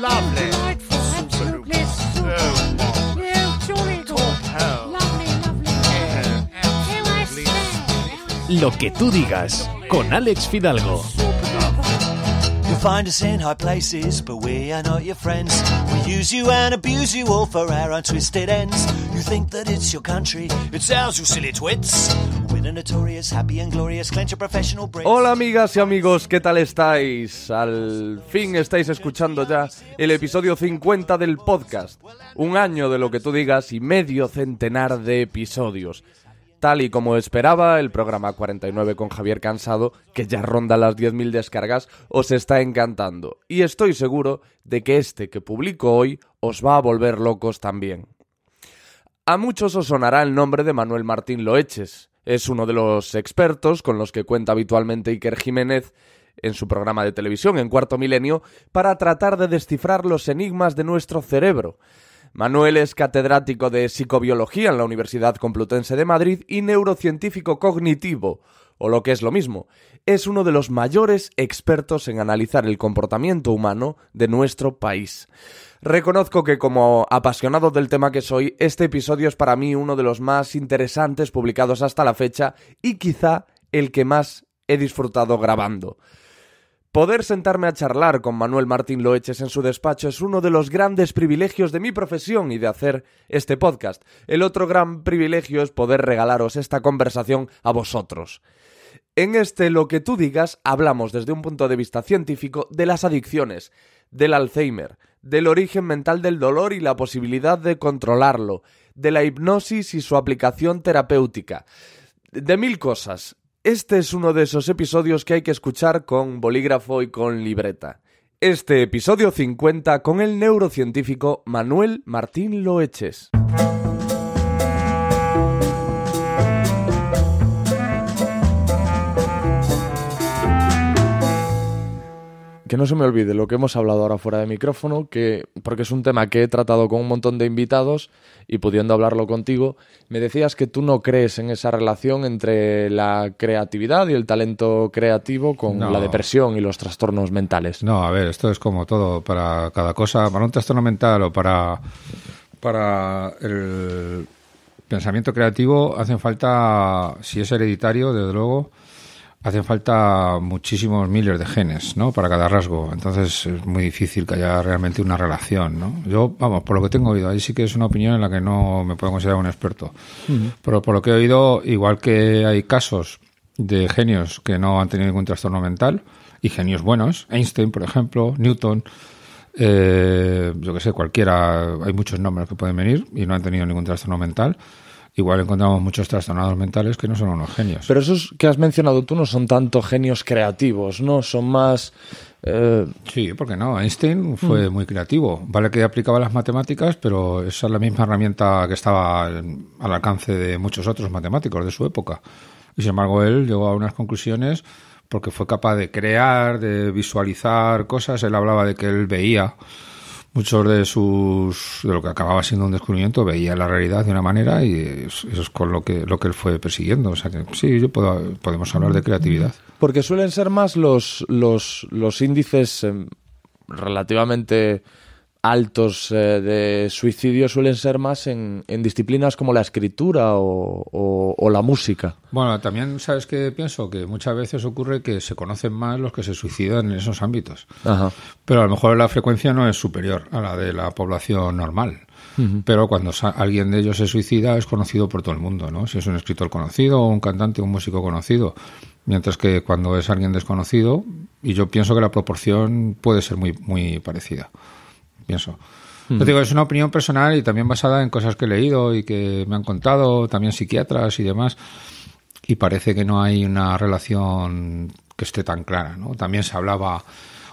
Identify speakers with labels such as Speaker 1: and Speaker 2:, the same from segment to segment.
Speaker 1: Lovely. Delightful. Absolutely. Absolutely. So warm. No, jolly good. Top Lovely, lovely. Yeah, absolutely.
Speaker 2: Lo que tú digas con Alex Fidalgo. You'll find us in high places, but we are not your friends. We use you and abuse you all for our untwisted ends. You think that it's your country, it's ours, you silly twits. Hola amigas y amigos, ¿qué tal estáis? Al fin estáis escuchando ya el episodio 50 del podcast. Un año de lo que tú digas y medio centenar de episodios. Tal y como esperaba, el programa 49 con Javier Cansado, que ya ronda las 10.000 descargas, os está encantando. Y estoy seguro de que este que publico hoy os va a volver locos también. A muchos os sonará el nombre de Manuel Martín Loeches, es uno de los expertos con los que cuenta habitualmente Iker Jiménez en su programa de televisión en Cuarto Milenio para tratar de descifrar los enigmas de nuestro cerebro. Manuel es catedrático de psicobiología en la Universidad Complutense de Madrid y neurocientífico cognitivo, o lo que es lo mismo, es uno de los mayores expertos en analizar el comportamiento humano de nuestro país. Reconozco que como apasionado del tema que soy, este episodio es para mí uno de los más interesantes publicados hasta la fecha y quizá el que más he disfrutado grabando. Poder sentarme a charlar con Manuel Martín Loeches en su despacho es uno de los grandes privilegios de mi profesión y de hacer este podcast. El otro gran privilegio es poder regalaros esta conversación a vosotros. En este Lo que tú digas hablamos desde un punto de vista científico de las adicciones, del Alzheimer, del origen mental del dolor y la posibilidad de controlarlo, de la hipnosis y su aplicación terapéutica, de mil cosas. Este es uno de esos episodios que hay que escuchar con bolígrafo y con libreta. Este episodio 50 con el neurocientífico Manuel Martín Loeches. que no se me olvide lo que hemos hablado ahora fuera de micrófono, que, porque es un tema que he tratado con un montón de invitados y pudiendo hablarlo contigo, me decías que tú no crees en esa relación entre la creatividad y el talento creativo con la
Speaker 1: depresión y los trastornos mentales. No, a ver, esto es como todo, para cada cosa, para un trastorno mental o para, para el pensamiento creativo hacen falta, si es hereditario, desde luego, hacen falta muchísimos miles de genes, ¿no? Para cada rasgo. Entonces es muy difícil que haya realmente una relación, ¿no? Yo, vamos, por lo que tengo oído, ahí sí que es una opinión en la que no me puedo considerar un experto. Pero por lo que he oído, igual que hay casos de genios que no han tenido ningún trastorno mental, y genios buenos, Einstein, por ejemplo, Newton, eh, yo que sé, cualquiera, hay muchos nombres que pueden venir y no han tenido ningún trastorno mental igual encontramos muchos trastornados mentales que no son unos genios. Pero esos que has mencionado tú no son tanto genios creativos, ¿no? Son más... Eh... Sí, porque no, Einstein fue mm. muy creativo. Vale que aplicaba las matemáticas, pero esa es la misma herramienta que estaba al alcance de muchos otros matemáticos de su época. Y sin embargo, él llegó a unas conclusiones porque fue capaz de crear, de visualizar cosas. Él hablaba de que él veía muchos de sus de lo que acababa siendo un descubrimiento veía la realidad de una manera y eso es con lo que lo que él fue persiguiendo o sea que sí yo podemos hablar de creatividad
Speaker 2: porque suelen ser más los los los índices em, relativamente altos eh, de suicidio suelen ser más en, disciplinas como la escritura o, la música.
Speaker 1: Bueno, también sabes que pienso que muchas veces ocurre que se conocen más los que se suicidan en esos ámbitos, pero a lo mejor la frecuencia no es superior a la de la población normal. Pero cuando alguien de ellos se suicida es conocido por todo el mundo, ¿no? Si es un escritor conocido, un cantante, un músico conocido. Mientras que cuando es alguien desconocido, y yo pienso que la proporción puede ser muy, muy parecida pienso. Hmm. digo, es una opinión personal y también basada en cosas que he leído y que me han contado, también psiquiatras y demás. Y parece que no hay una relación que esté tan clara, ¿no? También se hablaba,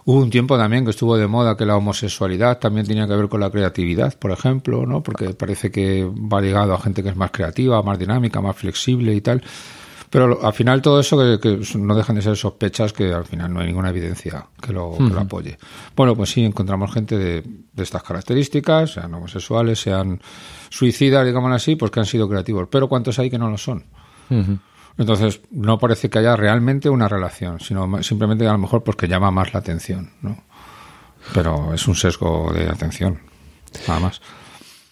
Speaker 1: hubo un tiempo también que estuvo de moda que la homosexualidad también tenía que ver con la creatividad, por ejemplo, ¿no? Porque parece que va ligado a gente que es más creativa, más dinámica, más flexible y tal. Pero al final todo eso que, no dejan de ser sospechas que al final no hay ninguna evidencia que lo, apoye. Bueno, pues sí, encontramos gente de, estas características, sean homosexuales, sean suicidas, digamos así, pues que han sido creativos. Pero ¿cuántos hay que no lo son? Entonces, no parece que haya realmente una relación, sino simplemente a lo mejor porque que llama más la atención, ¿no? Pero es un sesgo de atención, nada más.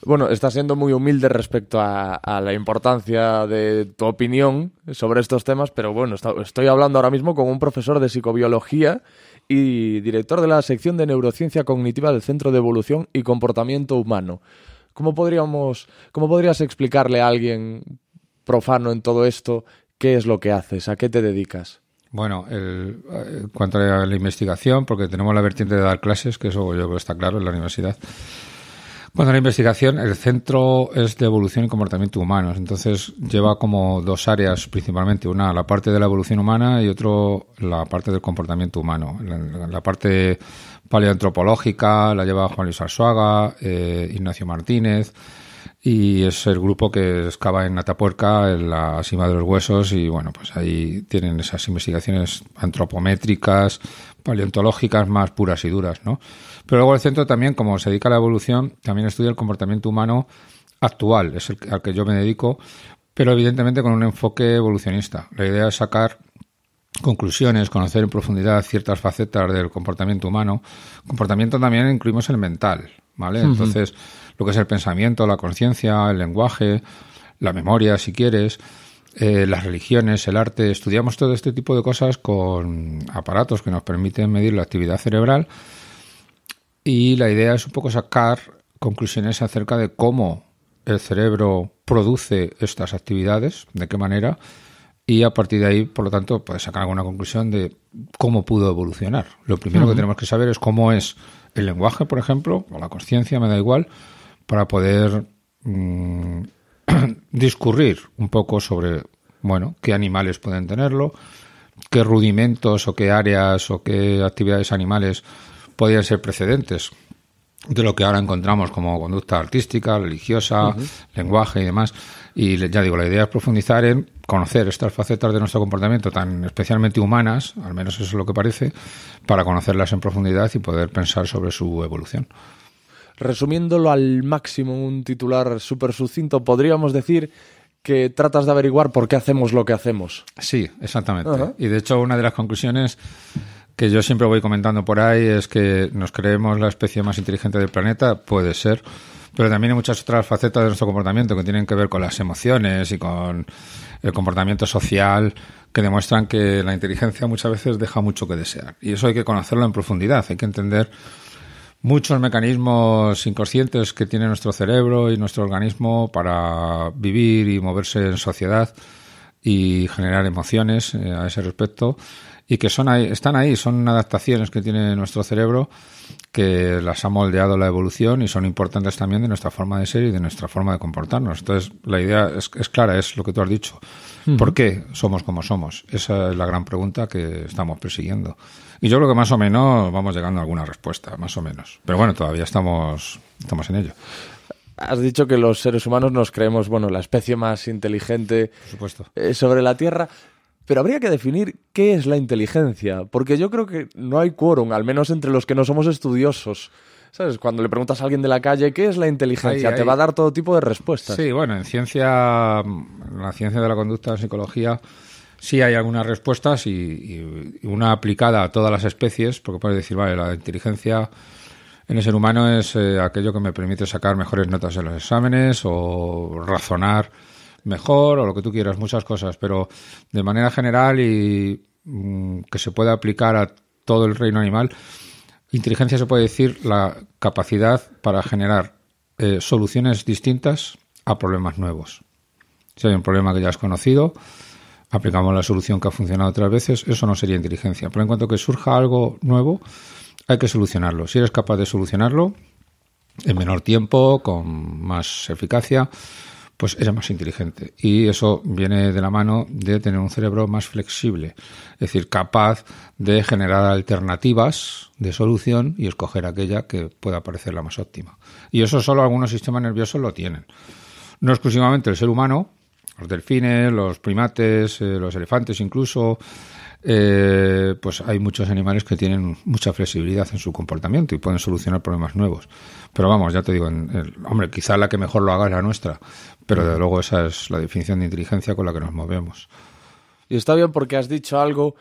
Speaker 2: Bueno, estás siendo muy humilde respecto a, la importancia de tu opinión sobre estos temas, pero bueno, estoy hablando ahora mismo con un profesor de psicobiología y director de la sección de neurociencia cognitiva del Centro de Evolución y Comportamiento Humano. ¿Cómo podríamos, cómo podrías explicarle a alguien profano en todo esto qué es lo que haces, a qué te dedicas?
Speaker 1: Bueno, el, eh, en cuanto a la investigación, porque tenemos la vertiente de dar clases, que eso yo creo está claro en la universidad. Bueno, la investigación, el centro es de evolución y comportamiento humano. entonces lleva como dos áreas principalmente, una la parte de la evolución humana y otro la parte del comportamiento humano. La, parte paleoantropológica la lleva Juan Luis Arsuaga, eh, Ignacio Martínez, y es el grupo que excava en Atapuerca, en la cima de los huesos, y bueno, pues ahí tienen esas investigaciones antropométricas, paleontológicas más puras y duras, ¿no? Pero luego el centro también, como se dedica a la evolución, también estudia el comportamiento humano actual, es el al que yo me dedico, pero evidentemente con un enfoque evolucionista. La idea es sacar conclusiones, conocer en profundidad ciertas facetas del comportamiento humano. Comportamiento también incluimos el mental, ¿vale? Entonces, lo que es el pensamiento, la conciencia, el lenguaje, la memoria, si quieres, eh, las religiones, el arte. Estudiamos todo este tipo de cosas con aparatos que nos permiten medir la actividad cerebral y la idea es un poco sacar conclusiones acerca de cómo el cerebro produce estas actividades, de qué manera, y a partir de ahí, por lo tanto, pues sacar alguna conclusión de cómo pudo evolucionar. Lo primero que tenemos que saber es cómo es el lenguaje, por ejemplo, o la conciencia, me da igual, para poder mm, discurrir un poco sobre, bueno, qué animales pueden tenerlo, qué rudimentos o qué áreas o qué actividades animales podían ser precedentes de lo que ahora encontramos como conducta artística, religiosa, lenguaje y demás. Y ya digo, la idea es profundizar en conocer estas facetas de nuestro comportamiento tan especialmente humanas, al menos eso es lo que parece, para conocerlas en profundidad y poder pensar sobre su evolución. Resumiéndolo al máximo, un titular súper sucinto, podríamos
Speaker 2: decir que tratas de averiguar por qué hacemos lo que hacemos.
Speaker 1: Sí, exactamente. Y de hecho, una de las conclusiones que yo siempre voy comentando por ahí es que nos creemos la especie más inteligente del planeta, puede ser, pero también hay muchas otras facetas de nuestro comportamiento que tienen que ver con las emociones y con el comportamiento social que demuestran que la inteligencia muchas veces deja mucho que desear. Y eso hay que conocerlo en profundidad, hay que entender muchos mecanismos inconscientes que tiene nuestro cerebro y nuestro organismo para vivir y moverse en sociedad y generar emociones eh, a ese respecto y que son ahí, están ahí, son adaptaciones que tiene nuestro cerebro que las ha moldeado la evolución y son importantes también de nuestra forma de ser y de nuestra forma de comportarnos. Entonces, la idea es, clara, es lo que tú has dicho. ¿Por qué somos como somos? Esa es la gran pregunta que estamos persiguiendo. Y yo creo que más o menos vamos llegando a alguna respuesta, más o menos. Pero bueno, todavía estamos, estamos en ello.
Speaker 2: Has dicho que los seres humanos nos creemos, bueno, la especie más inteligente supuesto. Eh, sobre la Tierra. Pero habría que definir qué es la inteligencia, porque yo creo que no hay quórum, al menos entre los que no somos estudiosos. ¿Sabes? Cuando le preguntas a alguien de la calle qué es la inteligencia, te va a dar
Speaker 1: todo tipo de respuestas. Sí, bueno, en ciencia, en la ciencia de la conducta, en psicología, sí hay algunas respuestas y, una aplicada a todas las especies, porque puedes decir, vale, la inteligencia en el ser humano es eh, aquello que me permite sacar mejores notas en los exámenes o razonar mejor o lo que tú quieras, muchas cosas, pero de manera general y mm, que se pueda aplicar a todo el reino animal, inteligencia se puede decir la capacidad para generar eh, soluciones distintas a problemas nuevos. Si hay un problema que ya has conocido, aplicamos la solución que ha funcionado otras veces, eso no sería inteligencia. Pero en cuanto que surja algo nuevo, hay que solucionarlo. Si eres capaz de solucionarlo, en menor tiempo, con más eficacia, pues era más inteligente. Y eso viene de la mano de tener un cerebro más flexible, es decir, capaz de generar alternativas de solución y escoger aquella que pueda parecer la más óptima. Y eso solo algunos sistemas nerviosos lo tienen. No exclusivamente el ser humano, los delfines, los primates, eh, los elefantes incluso, eh, pues hay muchos animales que tienen mucha flexibilidad en su comportamiento y pueden solucionar problemas nuevos. Pero vamos, ya te digo, hombre, quizá la que mejor lo haga es la nuestra, pero desde luego esa es la definición de inteligencia con la que nos movemos.
Speaker 2: Y está bien porque has dicho algo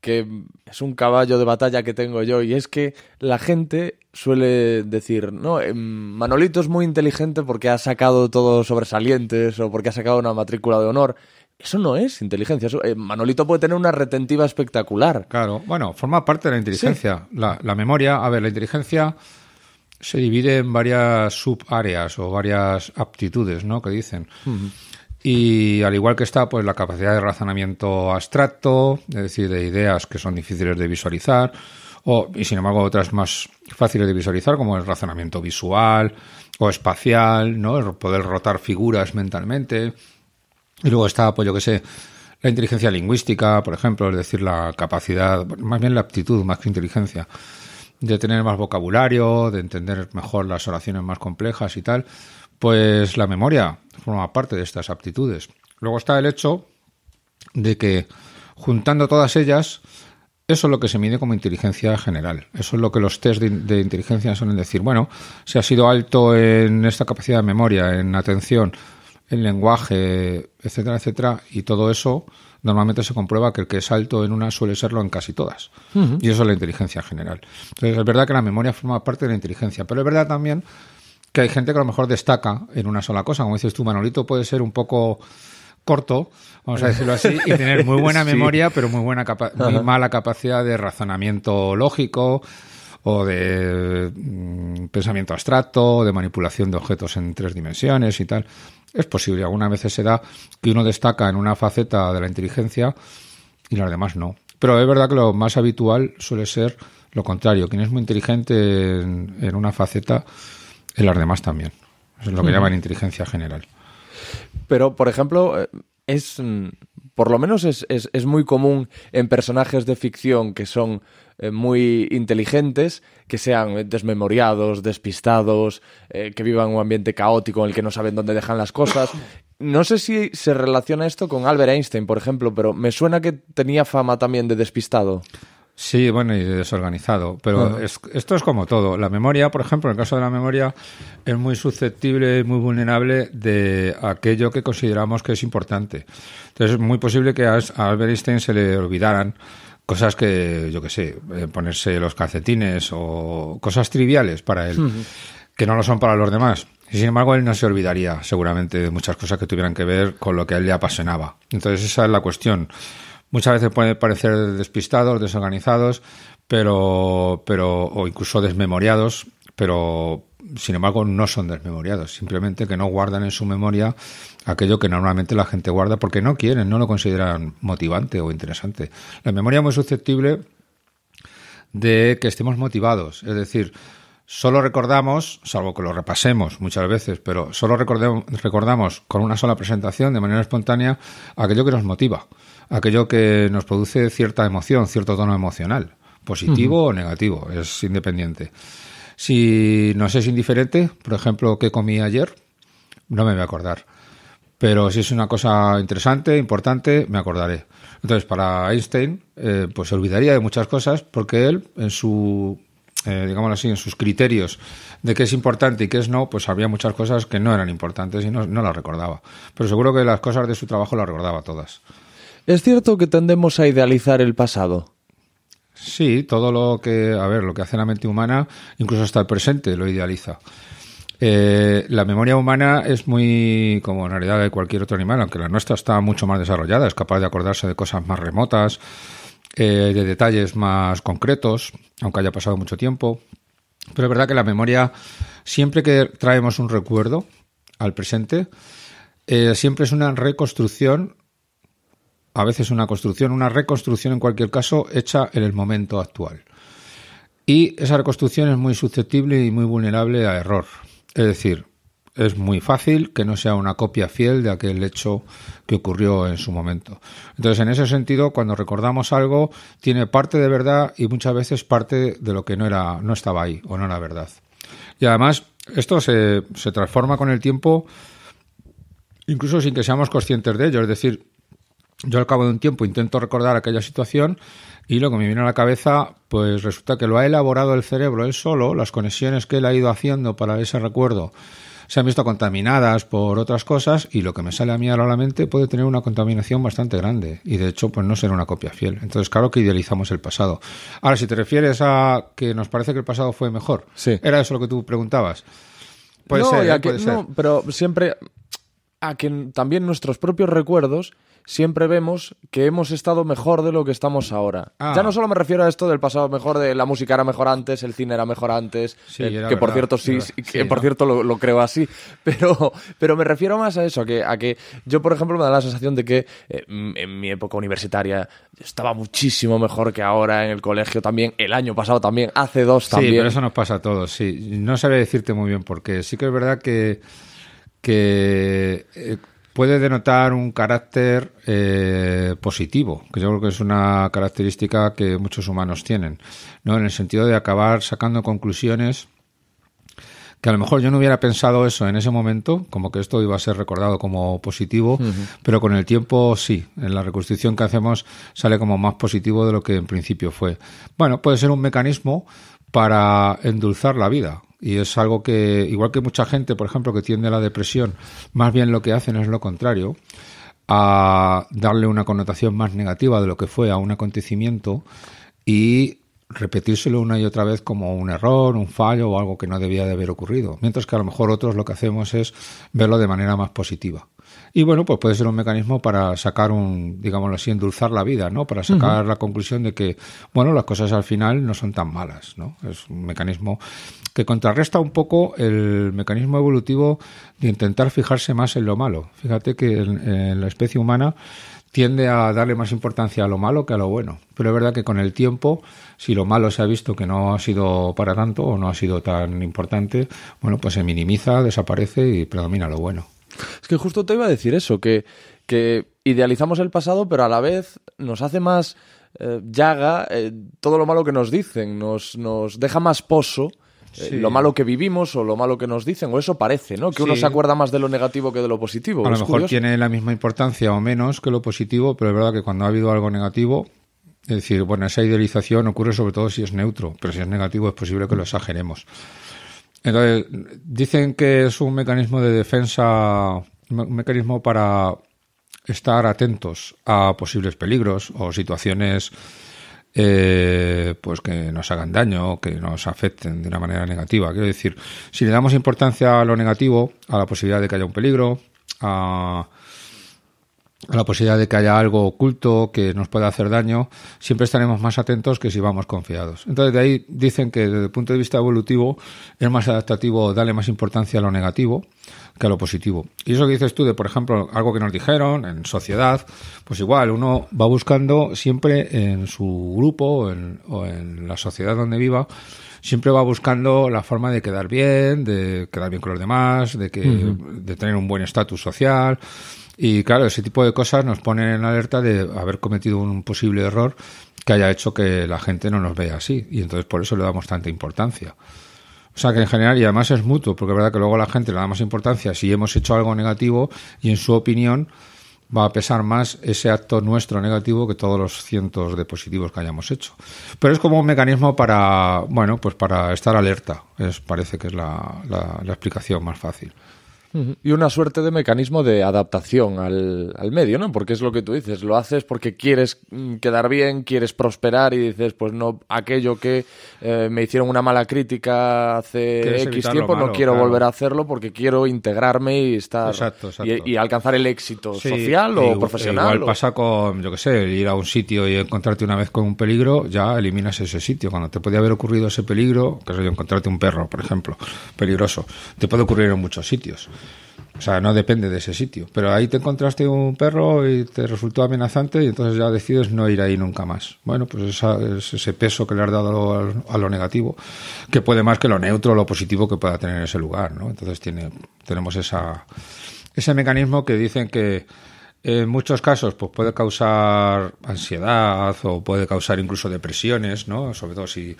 Speaker 2: que es un caballo de batalla que tengo yo y es que la gente suele decir, no, eh, Manolito es muy inteligente porque ha sacado todos sobresalientes o porque ha sacado una matrícula de honor. Eso no es inteligencia. Eh, Manolito puede tener una retentiva
Speaker 1: espectacular. Claro, bueno, forma parte de la inteligencia. La, memoria, a ver, la inteligencia se divide en varias subáreas o varias aptitudes, ¿no? Que dicen. Y al igual que está, pues la capacidad de razonamiento abstracto, es decir, de ideas que son difíciles de visualizar, y sin embargo otras más fáciles de visualizar, como el razonamiento visual o espacial, ¿no? poder rotar figuras mentalmente y luego está, pues yo qué sé, la inteligencia lingüística, por ejemplo, es decir, la capacidad, más bien la aptitud más que inteligencia, de tener más vocabulario, de entender mejor las oraciones más complejas y tal, pues la memoria forma parte de estas aptitudes. Luego está el hecho de que juntando todas ellas, eso es lo que se mide como inteligencia general. Eso es lo que los test de, de inteligencia suelen decir. Bueno, si ha sido alto en esta capacidad de memoria, en atención, el lenguaje, etcétera, etcétera, y todo eso normalmente se comprueba que el que es alto en una suele serlo en casi todas. Y eso es la inteligencia general. Entonces es verdad que la memoria forma parte de la inteligencia, pero es verdad también que hay gente que a lo mejor destaca en una sola cosa. Como dices tu Manolito puede ser un poco corto, vamos a decirlo así, y tener muy buena memoria, pero muy, buena muy mala capacidad de razonamiento lógico, de mm, pensamiento abstracto, de manipulación de objetos en tres dimensiones y tal. Es posible, algunas veces se da que uno destaca en una faceta de la inteligencia y las demás no. Pero es verdad que lo más habitual suele ser lo contrario. Quien es muy inteligente en, una faceta, en las demás también. es lo que llaman inteligencia general.
Speaker 2: Pero, por ejemplo, eh, es mm, por lo menos es, muy común en personajes de ficción que son eh, muy inteligentes, que sean desmemoriados, despistados, eh, que vivan un ambiente caótico en el que no saben dónde dejan las cosas. No sé si se relaciona esto con Albert Einstein, por ejemplo, pero me suena que tenía fama también de
Speaker 1: despistado. Sí, bueno, y desorganizado. Pero esto es como todo. La memoria, por ejemplo, en el caso de la memoria, es muy susceptible, muy vulnerable de aquello que consideramos que es importante. Entonces, es muy posible que a, Albert Einstein se le olvidaran cosas que, yo qué sé, eh, ponerse los calcetines o cosas triviales para él, que no lo son para los demás. Y sin embargo, él no se olvidaría seguramente de muchas cosas que tuvieran que ver con lo que a él le apasionaba. Entonces, esa es la cuestión muchas veces pueden parecer despistados, desorganizados, pero, pero, o incluso desmemoriados, pero sin embargo no son desmemoriados, simplemente que no guardan en su memoria aquello que normalmente la gente guarda porque no quieren, no lo consideran motivante o interesante. La memoria es muy susceptible de que estemos motivados, es decir, solo recordamos, salvo que lo repasemos muchas veces, pero solo recordamos con una sola presentación de manera espontánea aquello que nos motiva aquello que nos produce cierta emoción, cierto tono emocional, positivo o negativo, es independiente. Si nos es indiferente, por ejemplo, ¿qué comí ayer? No me voy a acordar. Pero si es una cosa interesante, importante, me acordaré. Entonces, para Einstein, eh, pues se olvidaría de muchas cosas porque él, en su eh, digámoslo así, en sus criterios de qué es importante y qué es no, pues había muchas cosas que no eran importantes y no, no las recordaba. Pero seguro que las cosas de su trabajo las recordaba todas. Es cierto que tendemos a idealizar el pasado. Sí, todo lo que, a ver, lo que hace la mente humana, incluso hasta el presente, lo idealiza. Eh, la memoria humana es muy como en realidad de cualquier otro animal, aunque la nuestra está mucho más desarrollada, es capaz de acordarse de cosas más remotas, eh, de detalles más concretos, aunque haya pasado mucho tiempo. Pero es verdad que la memoria, siempre que traemos un recuerdo al presente, eh, siempre es una reconstrucción a veces una construcción, una reconstrucción en cualquier caso, hecha en el momento actual. Y esa reconstrucción es muy susceptible y muy vulnerable a error. Es decir, es muy fácil que no sea una copia fiel de aquel hecho que ocurrió en su momento. Entonces, en ese sentido, cuando recordamos algo, tiene parte de verdad y muchas veces parte de lo que no era, no estaba ahí o no era verdad. Y además, esto se, se transforma con el tiempo, incluso sin que seamos conscientes de ello. Es decir, yo al cabo de un tiempo intento recordar aquella situación y lo que me viene a la cabeza, pues resulta que lo ha elaborado el cerebro él solo, las conexiones que él ha ido haciendo para ese recuerdo se han visto contaminadas por otras cosas y lo que me sale a mí ahora a la mente puede tener una contaminación bastante grande y de hecho pues no ser una copia fiel. Entonces claro que idealizamos el pasado. Ahora si te refieres a que nos parece que el pasado fue mejor, sí. era eso lo que tú preguntabas. Puede ser, ¿eh? No,
Speaker 2: pero siempre a que también nuestros propios recuerdos siempre vemos que hemos estado mejor de lo que estamos ahora. Ah. Ya no solo me refiero a esto del pasado mejor, de la música era mejor antes, el cine era mejor antes, eh, que, por cierto, sí, que por cierto lo, creo así, pero, pero me refiero más a eso, a que, yo por ejemplo me da la sensación de que eh, en mi época universitaria estaba muchísimo mejor que ahora en el colegio también, el año pasado también, hace dos también. Sí, pero eso
Speaker 1: nos pasa a todos, sí. No sabré decirte muy bien por qué. Sí que es verdad que que eh, puede denotar un carácter eh, positivo, que yo creo que es una característica que muchos humanos tienen, ¿no? En el sentido de acabar sacando conclusiones que a lo mejor yo no hubiera pensado eso en ese momento, como que esto iba a ser recordado como positivo, pero con el tiempo sí, en la reconstrucción que hacemos sale como más positivo de lo que en principio fue. Bueno, puede ser un mecanismo para endulzar la vida, y es algo que, igual que mucha gente, por ejemplo, que tiende a la depresión, más bien lo que hacen es lo contrario, a darle una connotación más negativa de lo que fue a un acontecimiento y repetírselo una y otra vez como un error, un fallo o algo que no debía de haber ocurrido. Mientras que a lo mejor otros lo que hacemos es verlo de manera más positiva. Y bueno, pues puede ser un mecanismo para sacar un, digámoslo así, endulzar la vida, ¿no? Para sacar la conclusión de que, bueno, las cosas al final no son tan malas, ¿no? Es un mecanismo que contrarresta un poco el mecanismo evolutivo de intentar fijarse más en lo malo. Fíjate que en, la especie humana tiende a darle más importancia a lo malo que a lo bueno. Pero es verdad que con el tiempo, si lo malo se ha visto que no ha sido para tanto o no ha sido tan importante, bueno, pues se minimiza, desaparece y predomina lo bueno. Es que justo te iba a decir
Speaker 2: eso, que, idealizamos el pasado, pero a la vez nos hace más eh, llaga eh, todo lo malo que nos dicen, nos, nos deja más pozo eh, lo malo que vivimos o lo malo que nos dicen, o eso parece, ¿no? Que uno se acuerda más de lo negativo que de lo positivo. A lo mejor tiene
Speaker 1: la misma importancia o menos que lo positivo, pero es verdad que cuando ha habido algo negativo, es decir, bueno, esa idealización ocurre sobre todo si es neutro, pero si es negativo es posible que lo exageremos. Entonces, dicen que es un mecanismo de defensa, un mecanismo para estar atentos a posibles peligros o situaciones eh, pues que nos hagan daño, o que nos afecten de una manera negativa. Quiero decir, si le damos importancia a lo negativo, a la posibilidad de que haya un peligro, a a la posibilidad de que haya algo oculto que nos pueda hacer daño, siempre estaremos más atentos que si vamos confiados. Entonces, de ahí dicen que desde el punto de vista evolutivo es más adaptativo darle más importancia a lo negativo que a lo positivo. Y eso que dices tú de, por ejemplo, algo que nos dijeron en sociedad, pues igual uno va buscando siempre en su grupo o en, la sociedad donde viva, siempre va buscando la forma de quedar bien, de quedar bien con los demás, de, que, de tener un buen estatus social y claro, ese tipo de cosas nos ponen en alerta de haber cometido un posible error que haya hecho que la gente no nos vea así. Y entonces por eso le damos tanta importancia. O sea que en general, y además es mutuo, porque es verdad que luego la gente le da más importancia si hemos hecho algo negativo y en su opinión va a pesar más ese acto nuestro negativo que todos los cientos de positivos que hayamos hecho. Pero es como un mecanismo para, bueno, pues para estar alerta. Es, parece que es la explicación más fácil y una suerte de mecanismo de
Speaker 2: adaptación al, al, medio, ¿no? Porque es lo que tú dices, lo haces porque quieres mm, quedar bien, quieres prosperar y dices, pues no, aquello que eh, me hicieron una mala crítica hace X tiempo, no quiero volver a hacerlo porque quiero integrarme y estar Y, alcanzar el éxito social o profesional. Igual pasa
Speaker 1: con, yo qué sé, ir a un sitio y encontrarte una vez con un peligro, ya eliminas ese sitio. Cuando te podía haber ocurrido ese peligro, que yo encontrarte un perro, por ejemplo, peligroso, te puede ocurrir en muchos sitios. O sea, no depende de ese sitio. Pero ahí te encontraste un perro y te resultó amenazante y entonces ya decides no ir ahí nunca más. Bueno, pues es ese peso que le has dado a lo, negativo, que puede más que lo neutro o lo positivo que pueda tener ese lugar, ¿no? Entonces tiene, tenemos ese mecanismo que dicen que en muchos casos pues puede causar ansiedad o puede causar incluso depresiones, ¿no? Sobre todo si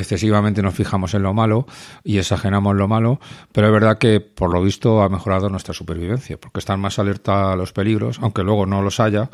Speaker 1: excesivamente nos fijamos en lo malo y exageramos lo malo, pero es verdad que por lo visto ha mejorado nuestra supervivencia, porque están más alerta a los peligros, aunque luego no los haya,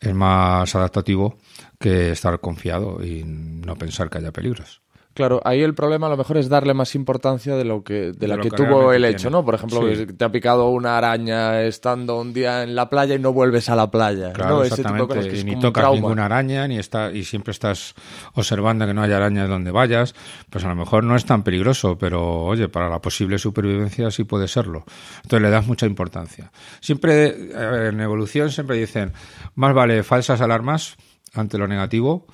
Speaker 1: es más adaptativo que estar confiado y no pensar que haya peligros.
Speaker 2: Claro, ahí el problema a lo mejor es darle más importancia de lo que de, la que, tuvo el hecho, ¿no? Por ejemplo, te ha picado una araña estando un día en la playa y no vuelves a la playa, claro, Exactamente. ni tocas ninguna
Speaker 1: araña ni está y siempre estás observando que no haya arañas donde vayas, pues a lo mejor no es tan peligroso, pero oye, para la posible supervivencia sí puede serlo. Entonces le das mucha importancia. Siempre eh, en evolución siempre dicen, más vale falsas alarmas ante lo negativo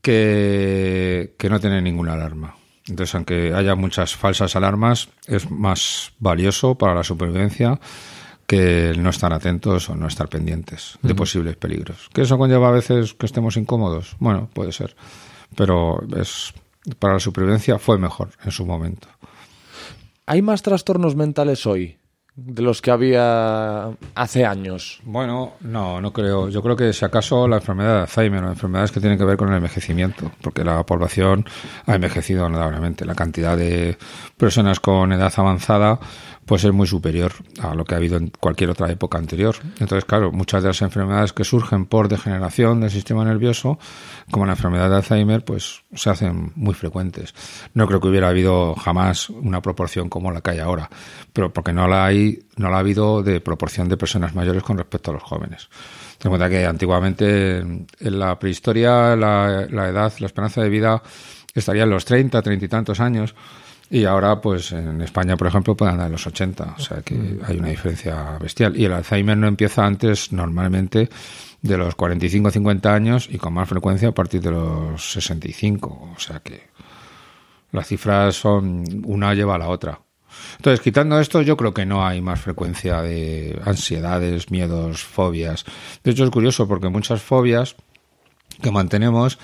Speaker 1: que, no tiene ninguna alarma. Entonces, aunque haya muchas falsas alarmas, es más valioso para la supervivencia que no estar atentos o no estar pendientes de posibles peligros. ¿Que eso conlleva a veces que estemos incómodos? Bueno, puede ser. Pero es para la supervivencia fue mejor en su momento. ¿Hay más trastornos mentales hoy de los que había hace años. Bueno, no, no creo. Yo creo que si acaso la enfermedad de Alzheimer, o enfermedades que tienen que ver con el envejecimiento, porque la población ha envejecido notablemente. La cantidad de personas con edad avanzada pues es muy superior a lo que ha habido en cualquier otra época anterior. Entonces, claro, muchas de las enfermedades que surgen por degeneración del sistema nervioso, como la enfermedad de Alzheimer, pues se hacen muy frecuentes. No creo que hubiera habido jamás una proporción como la que hay ahora, pero porque no la hay, no ha habido de proporción de personas mayores con respecto a los jóvenes. Tengo en cuenta que antiguamente en la prehistoria la, la edad, la esperanza de vida estaría en los 30, 30 y tantos años y ahora, pues en España, por ejemplo, pueden andar en los 80, o sea que hay una diferencia bestial. Y el Alzheimer no empieza antes, normalmente, de los 45 50 años y con más frecuencia a partir de los 65, o sea que las cifras son una lleva a la otra. Entonces, quitando esto, yo creo que no hay más frecuencia de ansiedades, miedos, fobias. De hecho, es curioso porque muchas fobias que mantenemos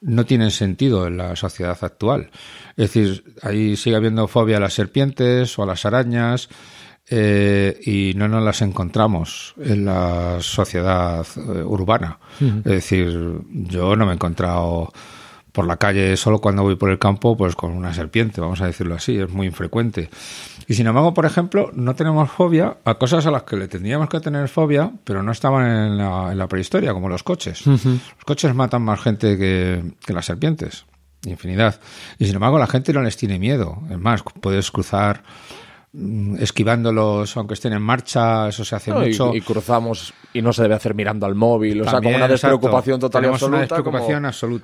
Speaker 1: no tienen sentido en la sociedad actual. Es decir, ahí sigue habiendo fobia a las serpientes o a las arañas eh, y no nos las encontramos en la sociedad eh, urbana. Es decir, yo no me he encontrado por la calle solo cuando voy por el campo, pues con una serpiente, vamos a decirlo así, es muy infrecuente. Y sin embargo, por ejemplo, no tenemos fobia a cosas a las que le tendríamos que tener fobia, pero no estaban en la, prehistoria, como los coches. Los coches matan más gente que, que las serpientes, infinidad. Y sin embargo, la gente no les tiene miedo. Es más, puedes cruzar Mm, esquivándolos aunque estén en marcha, eso se hace mucho. Y, cruzamos y no se debe hacer mirando al móvil, o sea, como una despreocupación total y absoluta. como,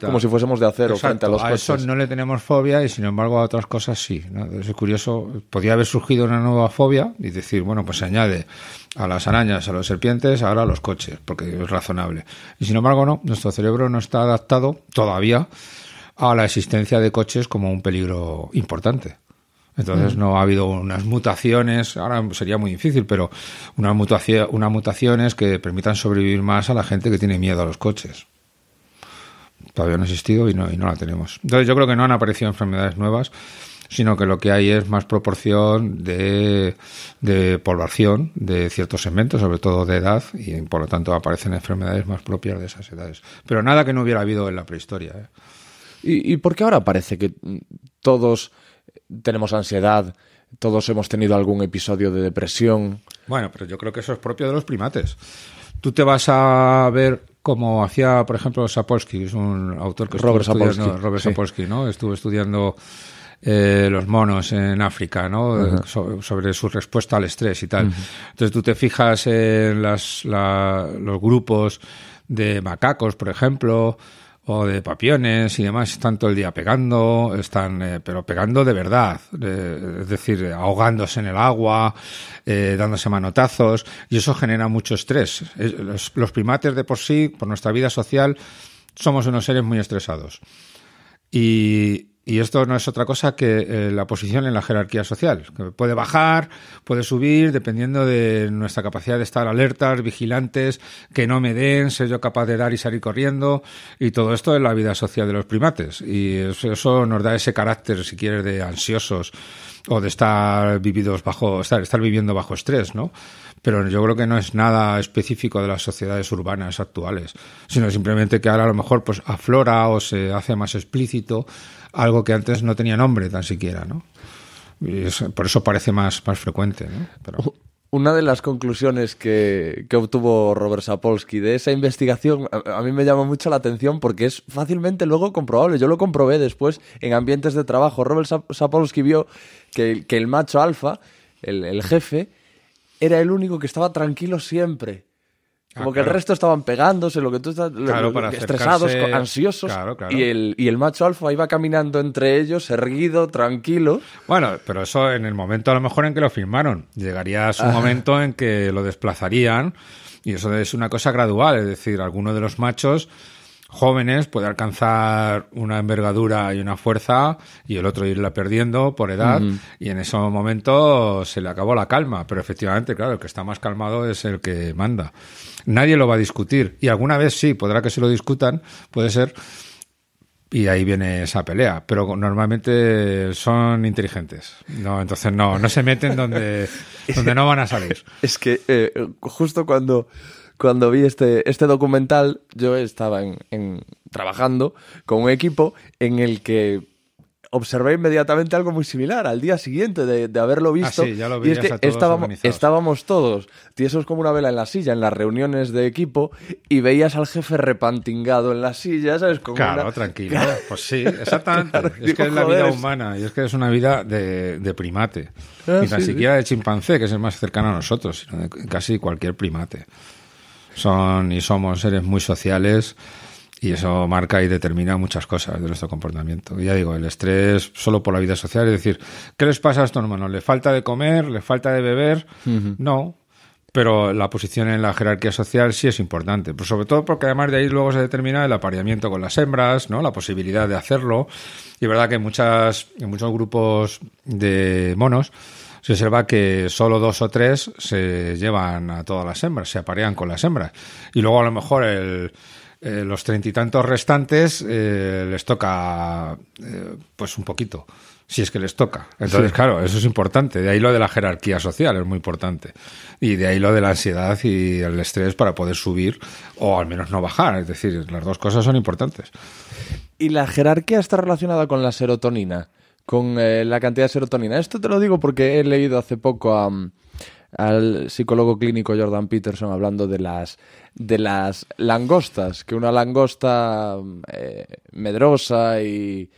Speaker 1: Como si fuésemos de acero frente a los a eso no le tenemos fobia y sin embargo a otras cosas sí. Es curioso, podría haber surgido una nueva fobia y decir, bueno, pues se añade a las arañas, a las serpientes, ahora a los coches, porque es razonable. Y sin embargo no, nuestro cerebro no está adaptado todavía a la existencia de coches como un peligro importante. Entonces no ha habido unas mutaciones, ahora sería muy difícil, pero unas mutaciones, que permitan sobrevivir más a la gente que tiene miedo a los coches. Todavía no ha existido y no, la tenemos. Entonces yo creo que no han aparecido enfermedades nuevas, sino que lo que hay es más proporción de, de población de ciertos segmentos, sobre todo de edad, y por lo tanto aparecen enfermedades más propias de esas edades. Pero nada que no hubiera habido en la prehistoria. ¿eh? ¿Y, ¿Y por qué ahora parece que todos tenemos
Speaker 2: ansiedad,
Speaker 1: todos hemos tenido
Speaker 2: algún episodio de depresión.
Speaker 1: Bueno, pero yo creo que eso es propio de los primates. Tú te vas a ver como hacía, por ejemplo, Sapolsky, es un autor que Robert estuvo Robert Sapolsky, ¿no? Estuvo estudiando eh, los monos en África, ¿no? sobre su respuesta al estrés y tal. Entonces tú te fijas en los grupos de macacos, por ejemplo, o de papiones y demás están todo el día pegando, están, eh, pero pegando de verdad, es decir, ahogándose en el agua, eh, dándose manotazos, y eso genera mucho estrés. los, primates de por sí, por nuestra vida social, somos unos seres muy estresados. Y, y esto no es otra cosa que eh, la posición en la jerarquía social, que puede bajar, puede subir, dependiendo de nuestra capacidad de estar alertas, vigilantes, que no me den, ser yo capaz de dar y salir corriendo, y todo esto es la vida social de los primates. Y eso, nos da ese carácter, si quieres, de ansiosos o de estar vividos bajo, estar, viviendo bajo estrés, ¿no? Pero yo creo que no es nada específico de las sociedades urbanas actuales, sino simplemente que ahora a lo mejor pues aflora o se hace más explícito algo que antes no tenía nombre tan siquiera, ¿no? por eso parece más, más frecuente,
Speaker 2: Una de las conclusiones que, que, obtuvo Robert Sapolsky de esa investigación a, a, mí me llama mucho la atención porque es fácilmente luego comprobable. Yo lo comprobé después en ambientes de trabajo. Robert Sapolsky vio que, que el macho alfa, el jefe, era el único que estaba tranquilo siempre
Speaker 1: Ah, Como que el resto
Speaker 2: estaban pegándose, lo que tú estás, estresados, ansiosos. y,
Speaker 1: el, y el macho alfa iba caminando entre ellos, erguido, tranquilo. Bueno, pero eso en el momento a lo mejor en que lo firmaron Llegaría a su ah. momento en que lo desplazarían. Y eso es una cosa gradual, es decir, alguno de los machos jóvenes puede alcanzar una envergadura y una fuerza y el otro irla perdiendo por edad y en ese momento se le acabó la calma, pero efectivamente, claro, el que está más calmado es el que manda. Nadie lo va a discutir y alguna vez sí, podrá que se lo discutan, puede ser y ahí viene esa pelea. Pero normalmente son inteligentes. No, entonces no, no se meten donde, donde no van a salir.
Speaker 2: Es que eh, justo cuando cuando vi este, este documental, yo estaba en, trabajando con un equipo en el que observé inmediatamente algo muy similar al día siguiente de, haberlo ah, visto. sí, ya lo y es estábamos, estábamos, todos tiesos como una vela en la silla en las reuniones de equipo y veías al jefe repantingado en la silla, ¿sabes? claro, tranquilo. pues sí, exactamente. es que es la vida
Speaker 1: humana y es que es una vida de, primate. Ah, Ni siquiera de chimpancé, que es el más cercano a nosotros, sino de casi cualquier primate son y somos seres muy sociales y eso marca y determina muchas cosas de nuestro comportamiento. ya digo, el estrés solo por la vida social, es decir, ¿qué les pasa a estos monos? ¿Le falta de comer? ¿Le falta de beber? No, pero la posición en la jerarquía social sí es importante, pues sobre todo porque además de ahí luego se determina el apareamiento con las hembras, ¿no? la posibilidad de hacerlo. Y es verdad que muchas, en muchos grupos de monos se observa que solo dos o tres se llevan a todas las hembras, se aparean con las hembras. Y luego a lo mejor eh, los treinta y tantos restantes eh, les toca eh, pues un poquito, si es que les toca. Entonces, claro, eso es importante. De ahí lo de la jerarquía social es muy importante. Y de ahí lo de la ansiedad y el estrés para poder subir o al menos no bajar. Es decir, las dos cosas son importantes.
Speaker 2: ¿Y la jerarquía está relacionada con la serotonina? con eh, la cantidad de serotonina. Esto te lo digo porque he leído hace poco mm, al psicólogo clínico Jordan Peterson hablando de las, de las langostas, que una langosta mm, eh, medrosa y,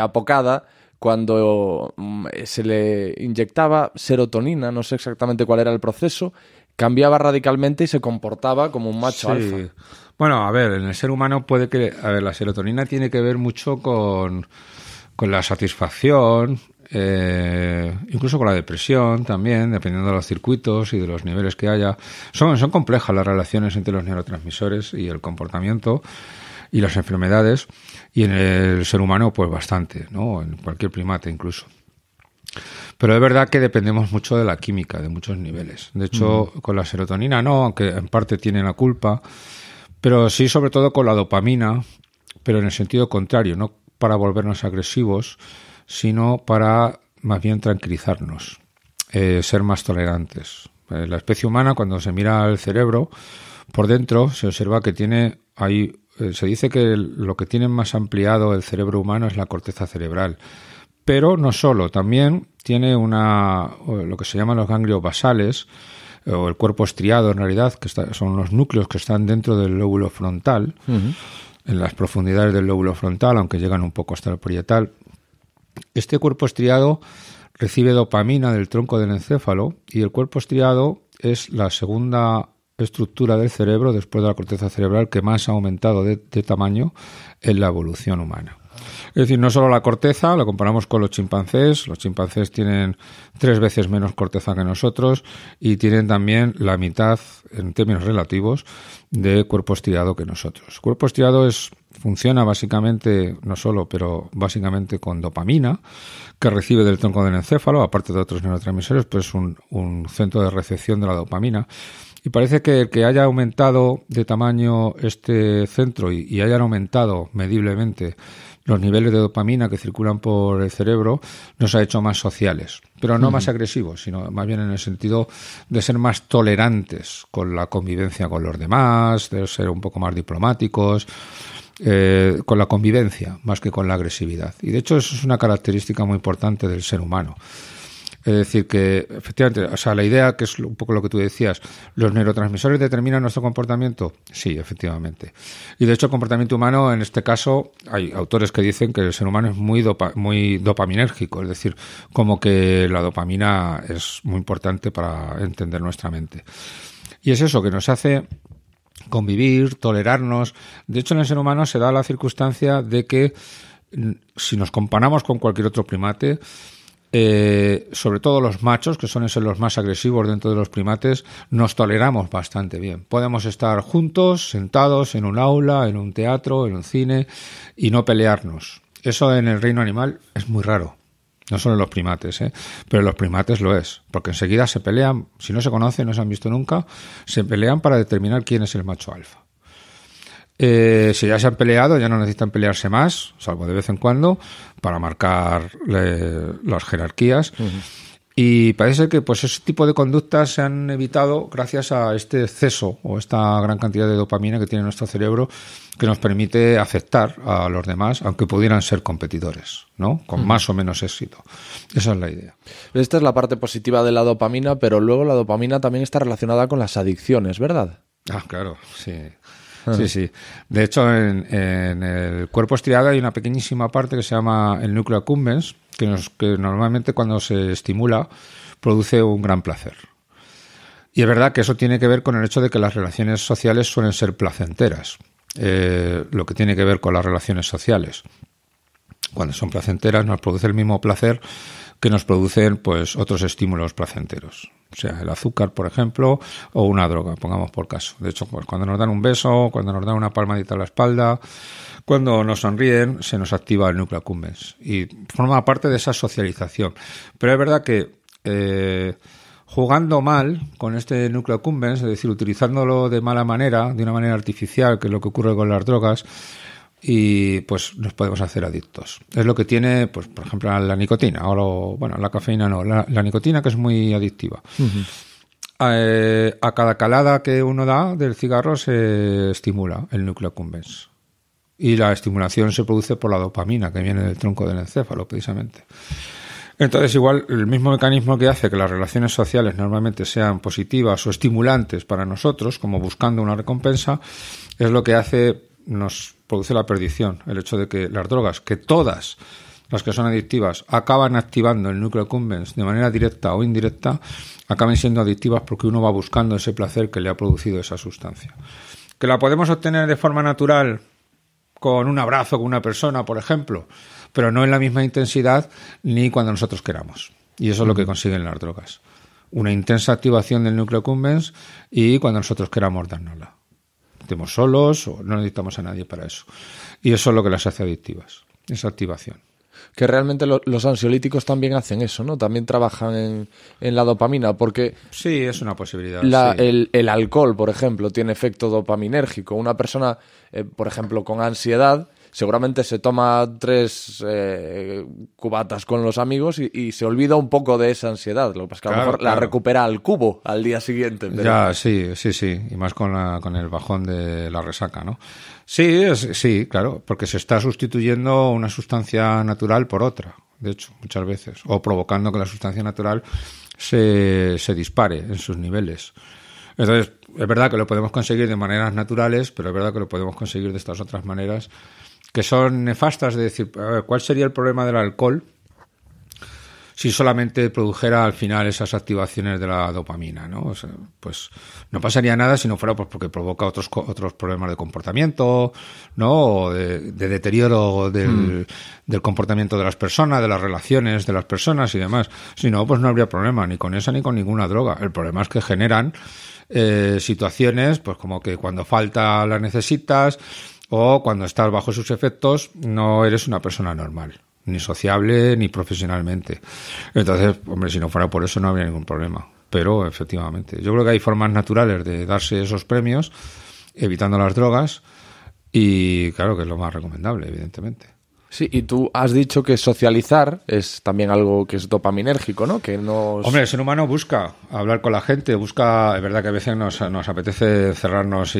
Speaker 2: apocada cuando mm, eh, se le inyectaba serotonina, no sé exactamente cuál era el proceso, cambiaba radicalmente y se comportaba como un macho alfa.
Speaker 1: Bueno, a ver, en el ser humano puede que... A ver, la serotonina tiene que ver mucho con con la satisfacción, eh, incluso con la depresión también, dependiendo de los circuitos y de los niveles que haya. Son, complejas las relaciones entre los neurotransmisores y el comportamiento y las enfermedades, y en el ser humano pues bastante, ¿no? en cualquier primate incluso. Pero es verdad que dependemos mucho de la química, de muchos niveles. De hecho, con la serotonina no, aunque en parte tiene la culpa, pero sí sobre todo con la dopamina, pero en el sentido contrario, ¿no? para volvernos agresivos, sino para más bien tranquilizarnos, eh, ser más tolerantes. Eh, la especie humana, cuando se mira al cerebro, por dentro se observa que tiene ahí. Eh, se dice que lo que tiene más ampliado el cerebro humano es la corteza cerebral. Pero no solo, también tiene una, lo que se llaman los ganglios basales, o el cuerpo estriado en realidad, que son los núcleos que están dentro del lóbulo frontal en las profundidades del lóbulo frontal, aunque llegan un poco hasta el parietal. Este cuerpo estriado recibe dopamina del tronco del encéfalo y el cuerpo estriado es la segunda estructura del cerebro después de la corteza cerebral que más ha aumentado de, de tamaño en la evolución humana. Es decir, no solo la corteza, lo comparamos con los chimpancés. Los chimpancés tienen tres veces menos corteza que nosotros y tienen también la mitad, en términos relativos, de cuerpo estirado que nosotros. Cuerpo estirado es, funciona básicamente, no solo, pero básicamente con dopamina, que recibe del tronco del encéfalo, aparte de otros neurotransmisores, pues es un, centro de recepción de la dopamina. Y parece que el que haya aumentado de tamaño este centro y, y hayan aumentado mediblemente los niveles de dopamina que circulan por el cerebro nos ha hecho más sociales, pero no más agresivos, sino más bien en el sentido de ser más tolerantes con la convivencia con los demás, de ser un poco más diplomáticos. Eh, con la convivencia más que con la agresividad. Y de hecho eso es una característica muy importante del ser humano. Es decir, que efectivamente, o sea, la idea, que es un poco lo que tú decías, ¿los neurotransmisores determinan nuestro comportamiento? Sí, efectivamente. Y de hecho, el comportamiento humano, en este caso, hay autores que dicen que el ser humano es muy, muy dopaminérgico, es decir, como que la dopamina es muy importante para entender nuestra mente. Y es eso que nos hace convivir, tolerarnos. De hecho, en el ser humano se da la circunstancia de que si nos comparamos con cualquier otro primate, eh, sobre todo los machos, que son esos los más agresivos dentro de los primates, nos toleramos bastante bien. Podemos estar juntos, sentados, en un aula, en un teatro, en un cine, y no pelearnos. Eso en el reino animal es muy raro. No solo en los primates, ¿eh? pero en los primates lo es, porque enseguida se pelean, si no se conocen, no se han visto nunca, se pelean para determinar quién es el macho alfa. Eh, si ya se han peleado, ya no necesitan pelearse más, salvo de vez en cuando, para marcar eh, las jerarquías. Y parece que pues ese tipo de conductas se han evitado gracias a este exceso o esta gran cantidad de dopamina que tiene nuestro cerebro que nos permite afectar a los demás, aunque pudieran ser competidores, ¿no? Con más o menos éxito. Esa es la idea. Esta
Speaker 2: es la parte positiva de la dopamina, pero luego la dopamina también está relacionada con las adicciones, ¿verdad?
Speaker 1: Ah, claro, sí. Ah. Sí, sí. De hecho, en, el cuerpo estriado hay una pequeñísima parte que se llama el núcleo accumbens, que, normalmente cuando se estimula produce un gran placer. Y es verdad que eso tiene que ver con el hecho de que las relaciones sociales suelen ser placenteras, eh, lo que tiene que ver con las relaciones sociales. Cuando son placenteras nos produce el mismo placer que nos producen pues otros estímulos placenteros o sea, el azúcar, por ejemplo, o una droga, pongamos por caso. De hecho, pues cuando nos dan un beso, cuando nos dan una palmadita a la espalda, cuando nos sonríen, se nos activa el núcleo cumbens y forma parte de esa socialización. Pero es verdad que eh, jugando mal con este núcleo cumbens, es decir, utilizándolo de mala manera, de una manera artificial, que es lo que ocurre con las drogas, y pues nos podemos hacer adictos. Es lo que tiene, pues, por ejemplo, la nicotina, o bueno, la cafeína no, la, nicotina que es muy adictiva. Eh, a cada calada que uno da del cigarro se estimula el núcleo cumbens. Y la estimulación se produce por la dopamina que viene del tronco del encéfalo, precisamente. Entonces, igual, el mismo mecanismo que hace que las relaciones sociales normalmente sean positivas o estimulantes para nosotros, como buscando una recompensa, es lo que hace nos produce la perdición, el hecho de que las drogas, que todas las que son adictivas, acaban activando el núcleo cumbens de manera directa o indirecta, acaben siendo adictivas porque uno va buscando ese placer que le ha producido esa sustancia. Que la podemos obtener de forma natural con un abrazo con una persona, por ejemplo, pero no en la misma intensidad ni cuando nosotros queramos. Y eso es lo que consiguen las drogas. Una intensa activación del núcleo cumbens y cuando nosotros queramos dárnosla solos o no necesitamos a nadie para eso. Y eso es lo que las hace adictivas, esa activación. Que realmente los ansiolíticos también hacen eso, ¿no? También
Speaker 2: trabajan en, la dopamina, porque... Sí, es una posibilidad. el, alcohol, por ejemplo, tiene efecto dopaminérgico. Una persona, eh, por ejemplo, con ansiedad, seguramente se toma tres eh, cubatas con los amigos y, se olvida un poco de esa ansiedad. Lo que pasa es que a lo mejor la recupera al cubo al día siguiente. Ya,
Speaker 1: sí, sí, sí. Y más con, con el bajón de la resaca, ¿no? Sí, sí, claro, porque se está sustituyendo una sustancia natural por otra, de hecho, muchas veces, o provocando que la sustancia natural se, se dispare en sus niveles. Entonces, es verdad que lo podemos conseguir de maneras naturales, pero es verdad que lo podemos conseguir de estas otras maneras que son nefastas, de decir, a ver, ¿cuál sería el problema del alcohol si solamente produjera al final esas activaciones de la dopamina? ¿no? pues no pasaría nada si no fuera pues, porque provoca otros, otros problemas de comportamiento, ¿no? de, deterioro mm. del, comportamiento de las personas, de las relaciones de las personas y demás. Si no, pues no habría problema ni con esa ni con ninguna droga. El problema es que generan eh, situaciones, pues como que cuando falta la necesitas, o cuando estás bajo sus efectos no eres una persona normal, ni sociable ni profesionalmente. Entonces, hombre, si no fuera por eso no habría ningún problema. Pero efectivamente, yo creo que hay formas naturales de darse esos premios, evitando las drogas, y claro que es lo más recomendable, evidentemente. Sí, y tú has dicho que socializar es también algo que es dopaminérgico, ¿no? Que nos... Hombre, el ser humano busca hablar con la gente, busca, es verdad que a veces nos, apetece cerrarnos hmm.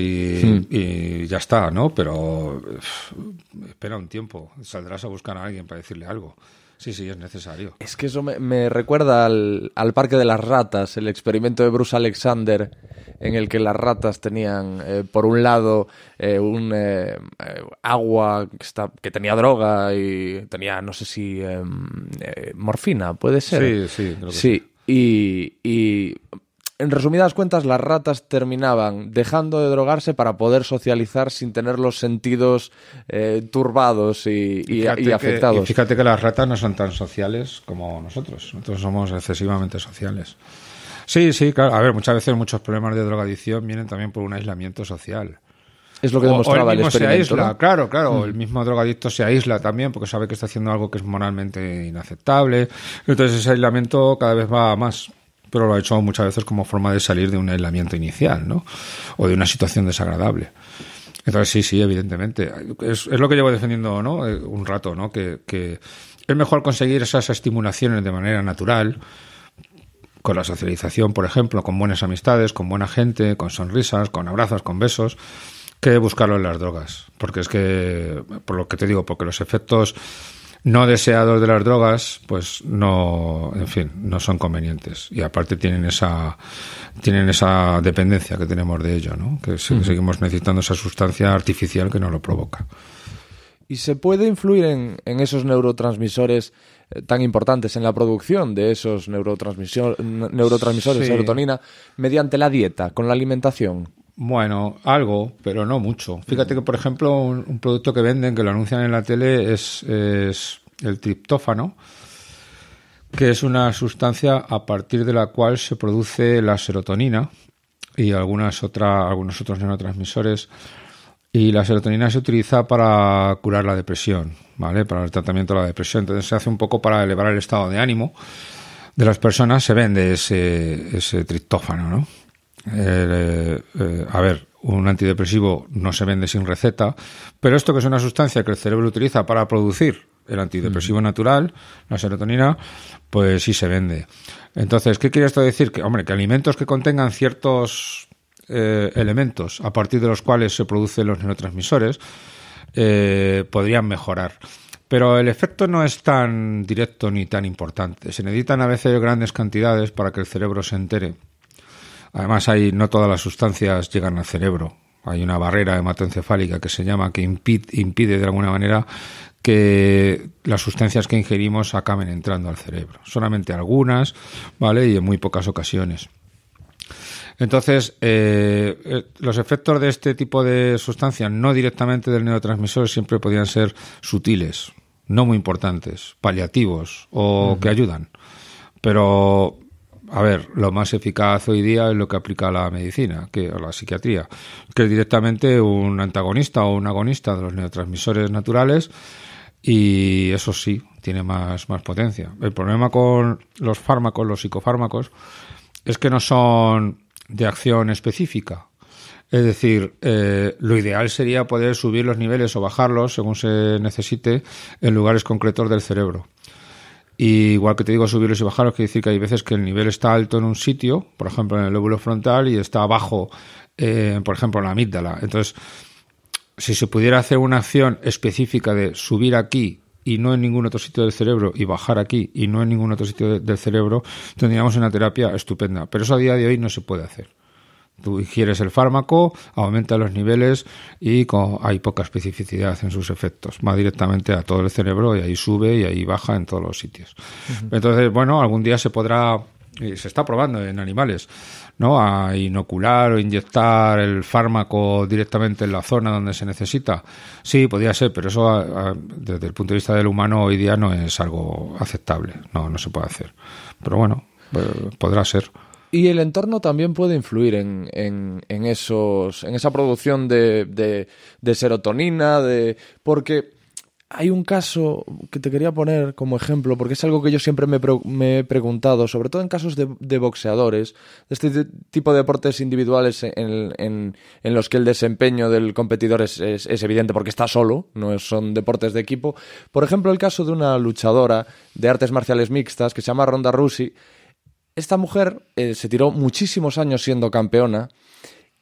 Speaker 1: y, ya está, ¿no? Pero espera un tiempo, saldrás a buscar a alguien para decirle algo. Sí, sí, es necesario. Es que eso me, me recuerda
Speaker 2: al, al, Parque de las Ratas, el experimento de Bruce Alexander, en el que las ratas tenían, eh, por un lado, eh, un eh, agua que, está, que, tenía droga y tenía, no sé si, morfina, puede ser. Sí, sí, sí. y, en resumidas cuentas, las ratas terminaban dejando de drogarse para poder socializar sin tener los sentidos turbados y, afectados. fíjate
Speaker 1: que las ratas no son tan sociales como nosotros. Nosotros somos excesivamente sociales. Sí, sí, claro. A ver, muchas veces muchos problemas de drogadicción vienen también por un aislamiento social. Es lo que demostraba o el, mismo se aísla, claro, claro. El mm. mismo drogadicto se aísla también porque sabe que está haciendo algo que es moralmente inaceptable. Entonces ese aislamiento cada vez va más. Pero lo ha hecho muchas veces como forma de salir de un aislamiento inicial, ¿no? O de una situación desagradable. Entonces sí, sí, evidentemente. Es, lo que llevo defendiendo, ¿no? Eh, un rato, ¿no? Que, que es mejor conseguir esas estimulaciones de manera natural con la socialización, por ejemplo, con buenas amistades, con buena gente, con sonrisas, con abrazos, con besos, que buscarlo en las drogas. Porque es que, por lo que te digo, porque los efectos no deseados de las drogas, pues no, en fin, no son convenientes. Y aparte tienen esa, tienen esa dependencia que tenemos de ello, ¿no? Que, seguimos necesitando esa sustancia artificial que nos lo provoca.
Speaker 2: ¿Y se puede influir en, en esos neurotransmisores tan importantes en la producción de esos neurotransmisores, serotonina, mediante la dieta, con la alimentación?
Speaker 1: Bueno, algo, pero no mucho. Fíjate mm. que, por ejemplo, un, producto que venden, que lo anuncian en la tele, es, es el triptófano, que es una sustancia a partir de la cual se produce la serotonina y algunas otra, algunos otros neurotransmisores. Y la serotonina se utiliza para curar la depresión, ¿vale? Para el tratamiento de la depresión. Entonces se hace un poco para elevar el estado de ánimo de las personas, se vende ese, ese triptófano, ¿no? Eh, eh, a ver, un antidepresivo no se vende sin receta, pero esto que es una sustancia que el cerebro utiliza para producir el antidepresivo natural, la serotonina, pues sí se vende. Entonces, ¿qué quiere esto decir? Que, hombre, que alimentos que contengan ciertos eh, elementos a partir de los cuales se producen los neurotransmisores eh, podrían mejorar. Pero el efecto no es tan directo ni tan importante. Se necesitan a veces grandes cantidades para que el cerebro se entere. Además, hay, no todas las sustancias llegan al cerebro. Hay una barrera hematoencefálica que se llama que impide, impide de alguna manera que las sustancias que ingerimos acaben entrando al cerebro. Solamente algunas, ¿vale? Y en muy pocas ocasiones. Entonces, eh, eh, los efectos de este tipo de sustancias, no directamente del neurotransmisor, siempre podían ser sutiles, no muy importantes, paliativos o que ayudan. Pero, a ver, lo más eficaz hoy día es lo que aplica la medicina, que, o la psiquiatría, que es directamente un antagonista o un agonista de los neurotransmisores naturales y eso sí, tiene más, más potencia. El problema con los fármacos, los psicofármacos, es que no son de acción específica. Es decir, eh, lo ideal sería poder subir los niveles o bajarlos según se necesite en lugares concretos del cerebro. Y igual que te digo subirlos y bajarlos, quiere decir que hay veces que el nivel está alto en un sitio, por ejemplo en el lóbulo frontal, y está bajo, eh, por ejemplo, en la amígdala. Entonces, si se pudiera hacer una acción específica de subir aquí y no en ningún otro sitio del cerebro y bajar aquí y no en ningún otro sitio del cerebro, tendríamos una terapia estupenda. Pero eso a día de hoy no se puede hacer. Tú ingieres el fármaco, aumenta los niveles y hay poca especificidad en sus efectos. Va directamente a todo el cerebro y ahí sube y ahí baja en todos los sitios. Entonces, bueno, algún día se podrá, se está probando en animales, ¿no? a inocular o inyectar el fármaco directamente en la zona donde se necesita. Sí, podría ser, pero eso desde el punto de vista del humano hoy día no es algo aceptable. No, no se puede hacer. Pero bueno, pues, podrá ser.
Speaker 2: Y el entorno también puede influir en, en, esos, en esa producción de, de, de serotonina, de, porque hay un caso que te quería poner como ejemplo, porque es algo que yo siempre me, he preguntado, sobre todo en casos de, boxeadores, de este tipo de deportes individuales en, los que el desempeño del competidor es, evidente porque está solo, no son deportes de equipo. Por ejemplo, el caso de una luchadora de artes marciales mixtas que se llama Ronda Rusi. Esta mujer eh, se tiró muchísimos años siendo campeona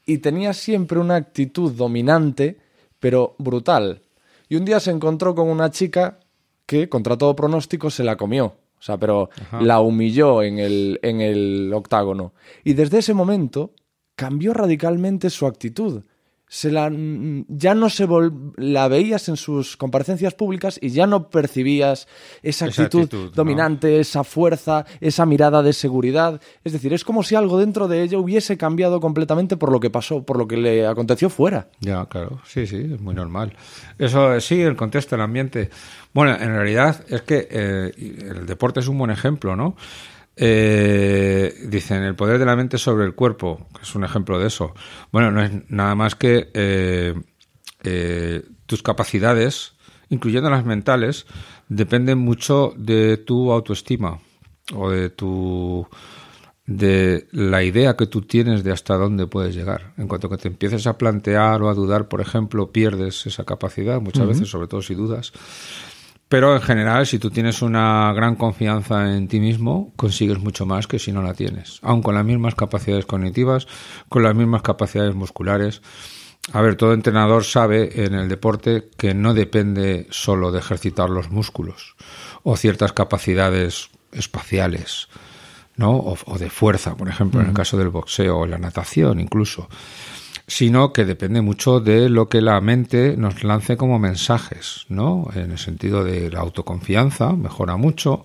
Speaker 2: y tenía siempre una actitud dominante, pero brutal y un día se encontró con una chica que, contra todo pronóstico, se la comió. O sea, pero la humilló en el, en el octágono. Y desde ese momento cambió radicalmente su actitud se la, mm, ya no se la veías en sus comparecencias públicas y ya no percibías esa actitud, dominante, esa fuerza, esa mirada de seguridad. Es decir, es como si algo dentro de ella hubiese cambiado completamente por lo que pasó, por lo que le
Speaker 1: aconteció fuera. Ya, claro, sí, sí, es muy normal. Eso eh, sí, el contexto, el ambiente. Bueno, en realidad es que eh, el deporte es un buen ejemplo, ¿no? Eh, dicen el poder de la mente sobre el cuerpo, que es un ejemplo de eso. Bueno, no es nada más que eh, eh, tus capacidades, incluyendo las mentales, dependen mucho de tu autoestima o de tu de la idea que tú tienes de hasta dónde puedes llegar. En cuanto que te empieces a plantear o a dudar, por ejemplo, pierdes esa capacidad muchas veces, sobre todo si dudas. Pero en general, si tú tienes una gran confianza en ti mismo, consigues mucho más que si no la tienes, aun con las mismas capacidades cognitivas, con las mismas capacidades musculares. A ver, todo entrenador sabe en el deporte que no depende solo de ejercitar los músculos o ciertas capacidades espaciales, ¿no? O, de fuerza, por ejemplo, en el caso del boxeo o la natación incluso sino que depende mucho de lo que la mente nos lance como mensajes, ¿no? En el sentido de la autoconfianza, mejora mucho.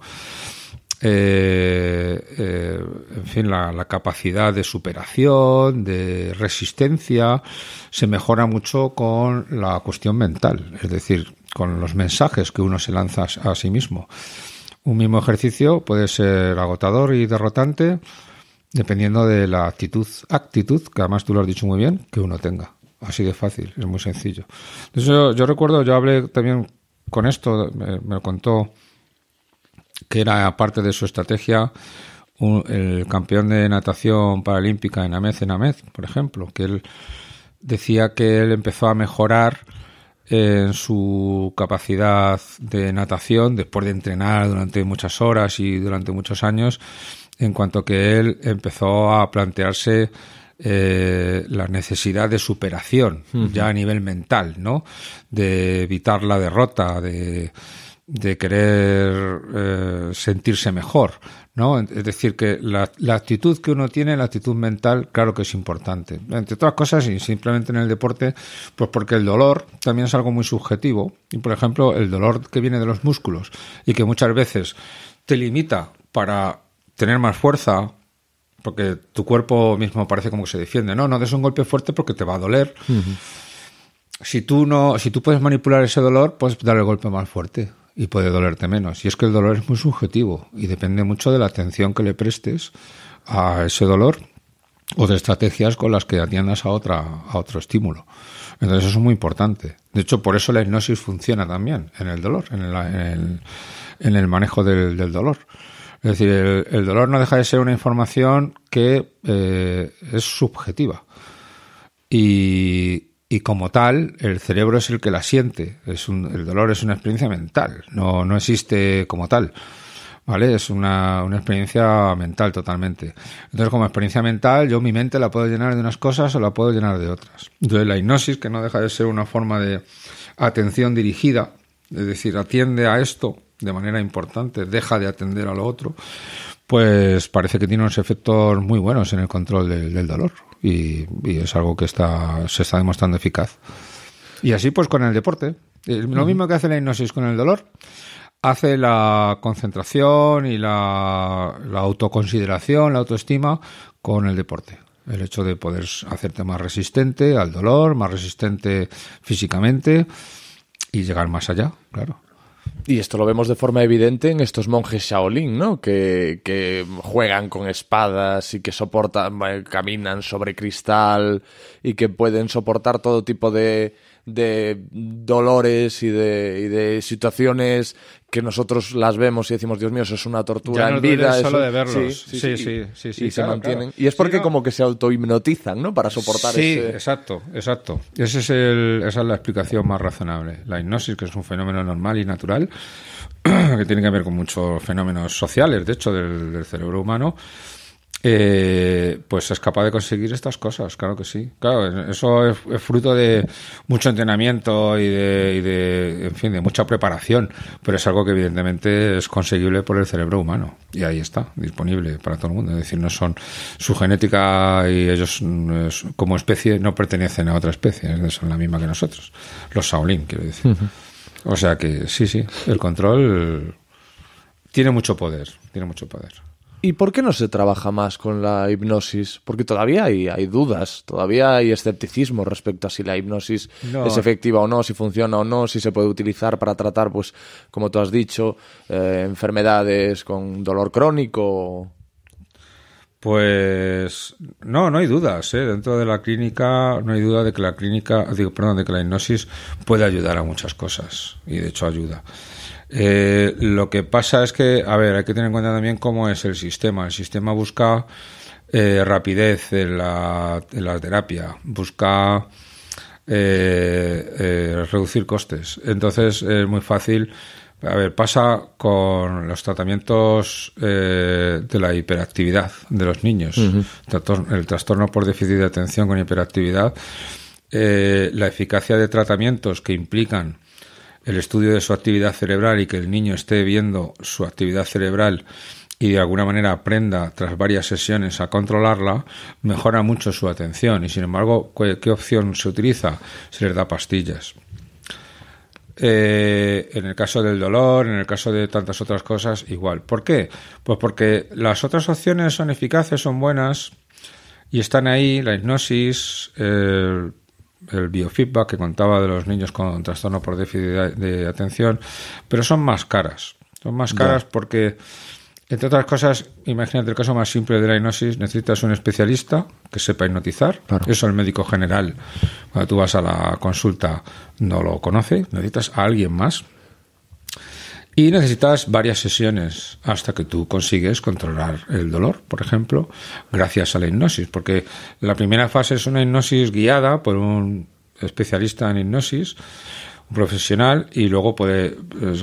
Speaker 1: Eh, eh, en fin, la, capacidad de superación, de resistencia, se mejora mucho con la cuestión mental, es decir, con los mensajes que uno se lanza a sí mismo. Un mismo ejercicio puede ser agotador y derrotante, Dependiendo de la actitud, actitud, que además tú lo has dicho muy bien, que uno tenga. Así de fácil, es muy sencillo. yo, recuerdo, yo hablé también con esto, me, contó que era parte de su estrategia el campeón de natación paralímpica en Amed, en por ejemplo, que él decía que él empezó a mejorar eh, en su capacidad de natación después de entrenar durante muchas horas y durante muchos años en cuanto que él empezó a plantearse eh, la necesidad de superación, ya a nivel mental, ¿no? De evitar la derrota, de, querer eh, sentirse mejor, ¿no? Es decir, que la, la, actitud que uno tiene, la actitud mental, claro que es importante. Entre otras cosas, y simplemente en el deporte, pues porque el dolor también es algo muy subjetivo. Y, por ejemplo, el dolor que viene de los músculos y que muchas veces te limita para tener más fuerza, porque tu cuerpo mismo parece como que se defiende. No, no des un golpe fuerte porque te va a doler. Si tú no, si tú puedes manipular ese dolor, puedes dar el golpe más fuerte y puede dolerte menos. Y es que el dolor es muy subjetivo y depende mucho de la atención que le prestes a ese dolor o de estrategias con las que atiendas a otra a otro estímulo. Entonces eso es muy importante. De hecho, por eso la hipnosis funciona también en el dolor, en, el, en el, manejo del dolor. Es decir, el, dolor no deja de ser una información que eh, es subjetiva. Y, como tal, el cerebro es el que la siente. Es el dolor es una experiencia mental, no, no existe como tal. ¿Vale? Es una, una, experiencia mental totalmente. Entonces, como experiencia mental, yo mi mente la puedo llenar de unas cosas o la puedo llenar de otras. Entonces, la hipnosis, que no deja de ser una forma de atención dirigida, es decir, atiende a esto de manera importante, deja de atender a lo otro, pues parece que tiene unos efectos muy buenos en el control del, dolor y, es algo que está, se está demostrando eficaz. Y así pues con el deporte. Eh, lo mismo que hace la hipnosis con el dolor, hace la concentración y la, la autoconsideración, la autoestima con el deporte. El hecho de poder hacerte más resistente al dolor, más resistente físicamente y llegar más allá, claro.
Speaker 2: Y esto lo vemos de forma evidente en estos monjes Shaolin, ¿no? Que, que juegan con espadas y que soportan, eh, caminan sobre cristal y que pueden soportar todo tipo de, de dolores y de, y de situaciones que nosotros las vemos y decimos, Dios mío, eso es una tortura en vida. y se mantienen. Y es porque como que se autohipnotizan, ¿no? Para soportar sí, exacto,
Speaker 1: exacto. Ese es el, esa es la explicación más razonable. La hipnosis, que es un fenómeno normal y natural, que tiene que ver con muchos fenómenos sociales, de hecho, del cerebro humano, eh, pues es capaz de conseguir estas cosas, claro que sí. Claro, eso es, fruto de mucho entrenamiento y de, en fin, de mucha preparación, pero es algo que evidentemente es conseguible por el cerebro humano y ahí está, disponible para todo el mundo. Es decir, no son su genética y ellos mm, como especie no pertenecen a otra especie, son la misma que nosotros, los Shaolin, quiero decir. O sea que sí, sí, el control tiene mucho poder, tiene mucho poder.
Speaker 2: ¿Y por qué no se trabaja más con la hipnosis? Porque todavía hay, dudas, todavía hay escepticismo respecto a si la hipnosis es efectiva o no, si funciona o no, si se puede utilizar para tratar, pues, como tú has dicho, eh, enfermedades con dolor crónico.
Speaker 1: Pues no, no hay dudas. ¿eh? Dentro de la clínica no hay duda de que la clínica, digo, perdón, de que la hipnosis puede ayudar a muchas cosas y de hecho ayuda. Eh, lo que pasa es que, a ver, hay que tener en cuenta también cómo es el sistema. El sistema busca eh, rapidez en la, terapia, busca eh, eh, reducir costes. Entonces es muy fácil. A ver, pasa con los tratamientos de la hiperactividad de los niños. El trastorno por déficit de atención con hiperactividad. la eficacia de tratamientos que implican el estudio de su actividad cerebral y que el niño esté viendo su actividad cerebral y de alguna manera aprenda tras varias sesiones a controlarla, mejora mucho su atención y sin embargo, ¿qué, opción se utiliza? Se les da pastillas. Eh, en el caso del dolor, en el caso de tantas otras cosas, igual. ¿Por qué? Pues porque las otras opciones son eficaces, son buenas y están ahí, la hipnosis, eh, el biofeedback que contaba de los niños con trastorno por déficit de, atención, pero son más caras. Son más caras porque, entre otras cosas, imagínate el caso más simple de la hipnosis, necesitas un especialista que sepa hipnotizar. Eso el médico general, cuando tú vas a la consulta, no lo conoce. Necesitas a alguien más y necesitas varias sesiones hasta que tú consigues controlar el dolor, por ejemplo, gracias a la hipnosis, porque la primera fase es una hipnosis guiada por un especialista en hipnosis, un profesional, y luego puede eh,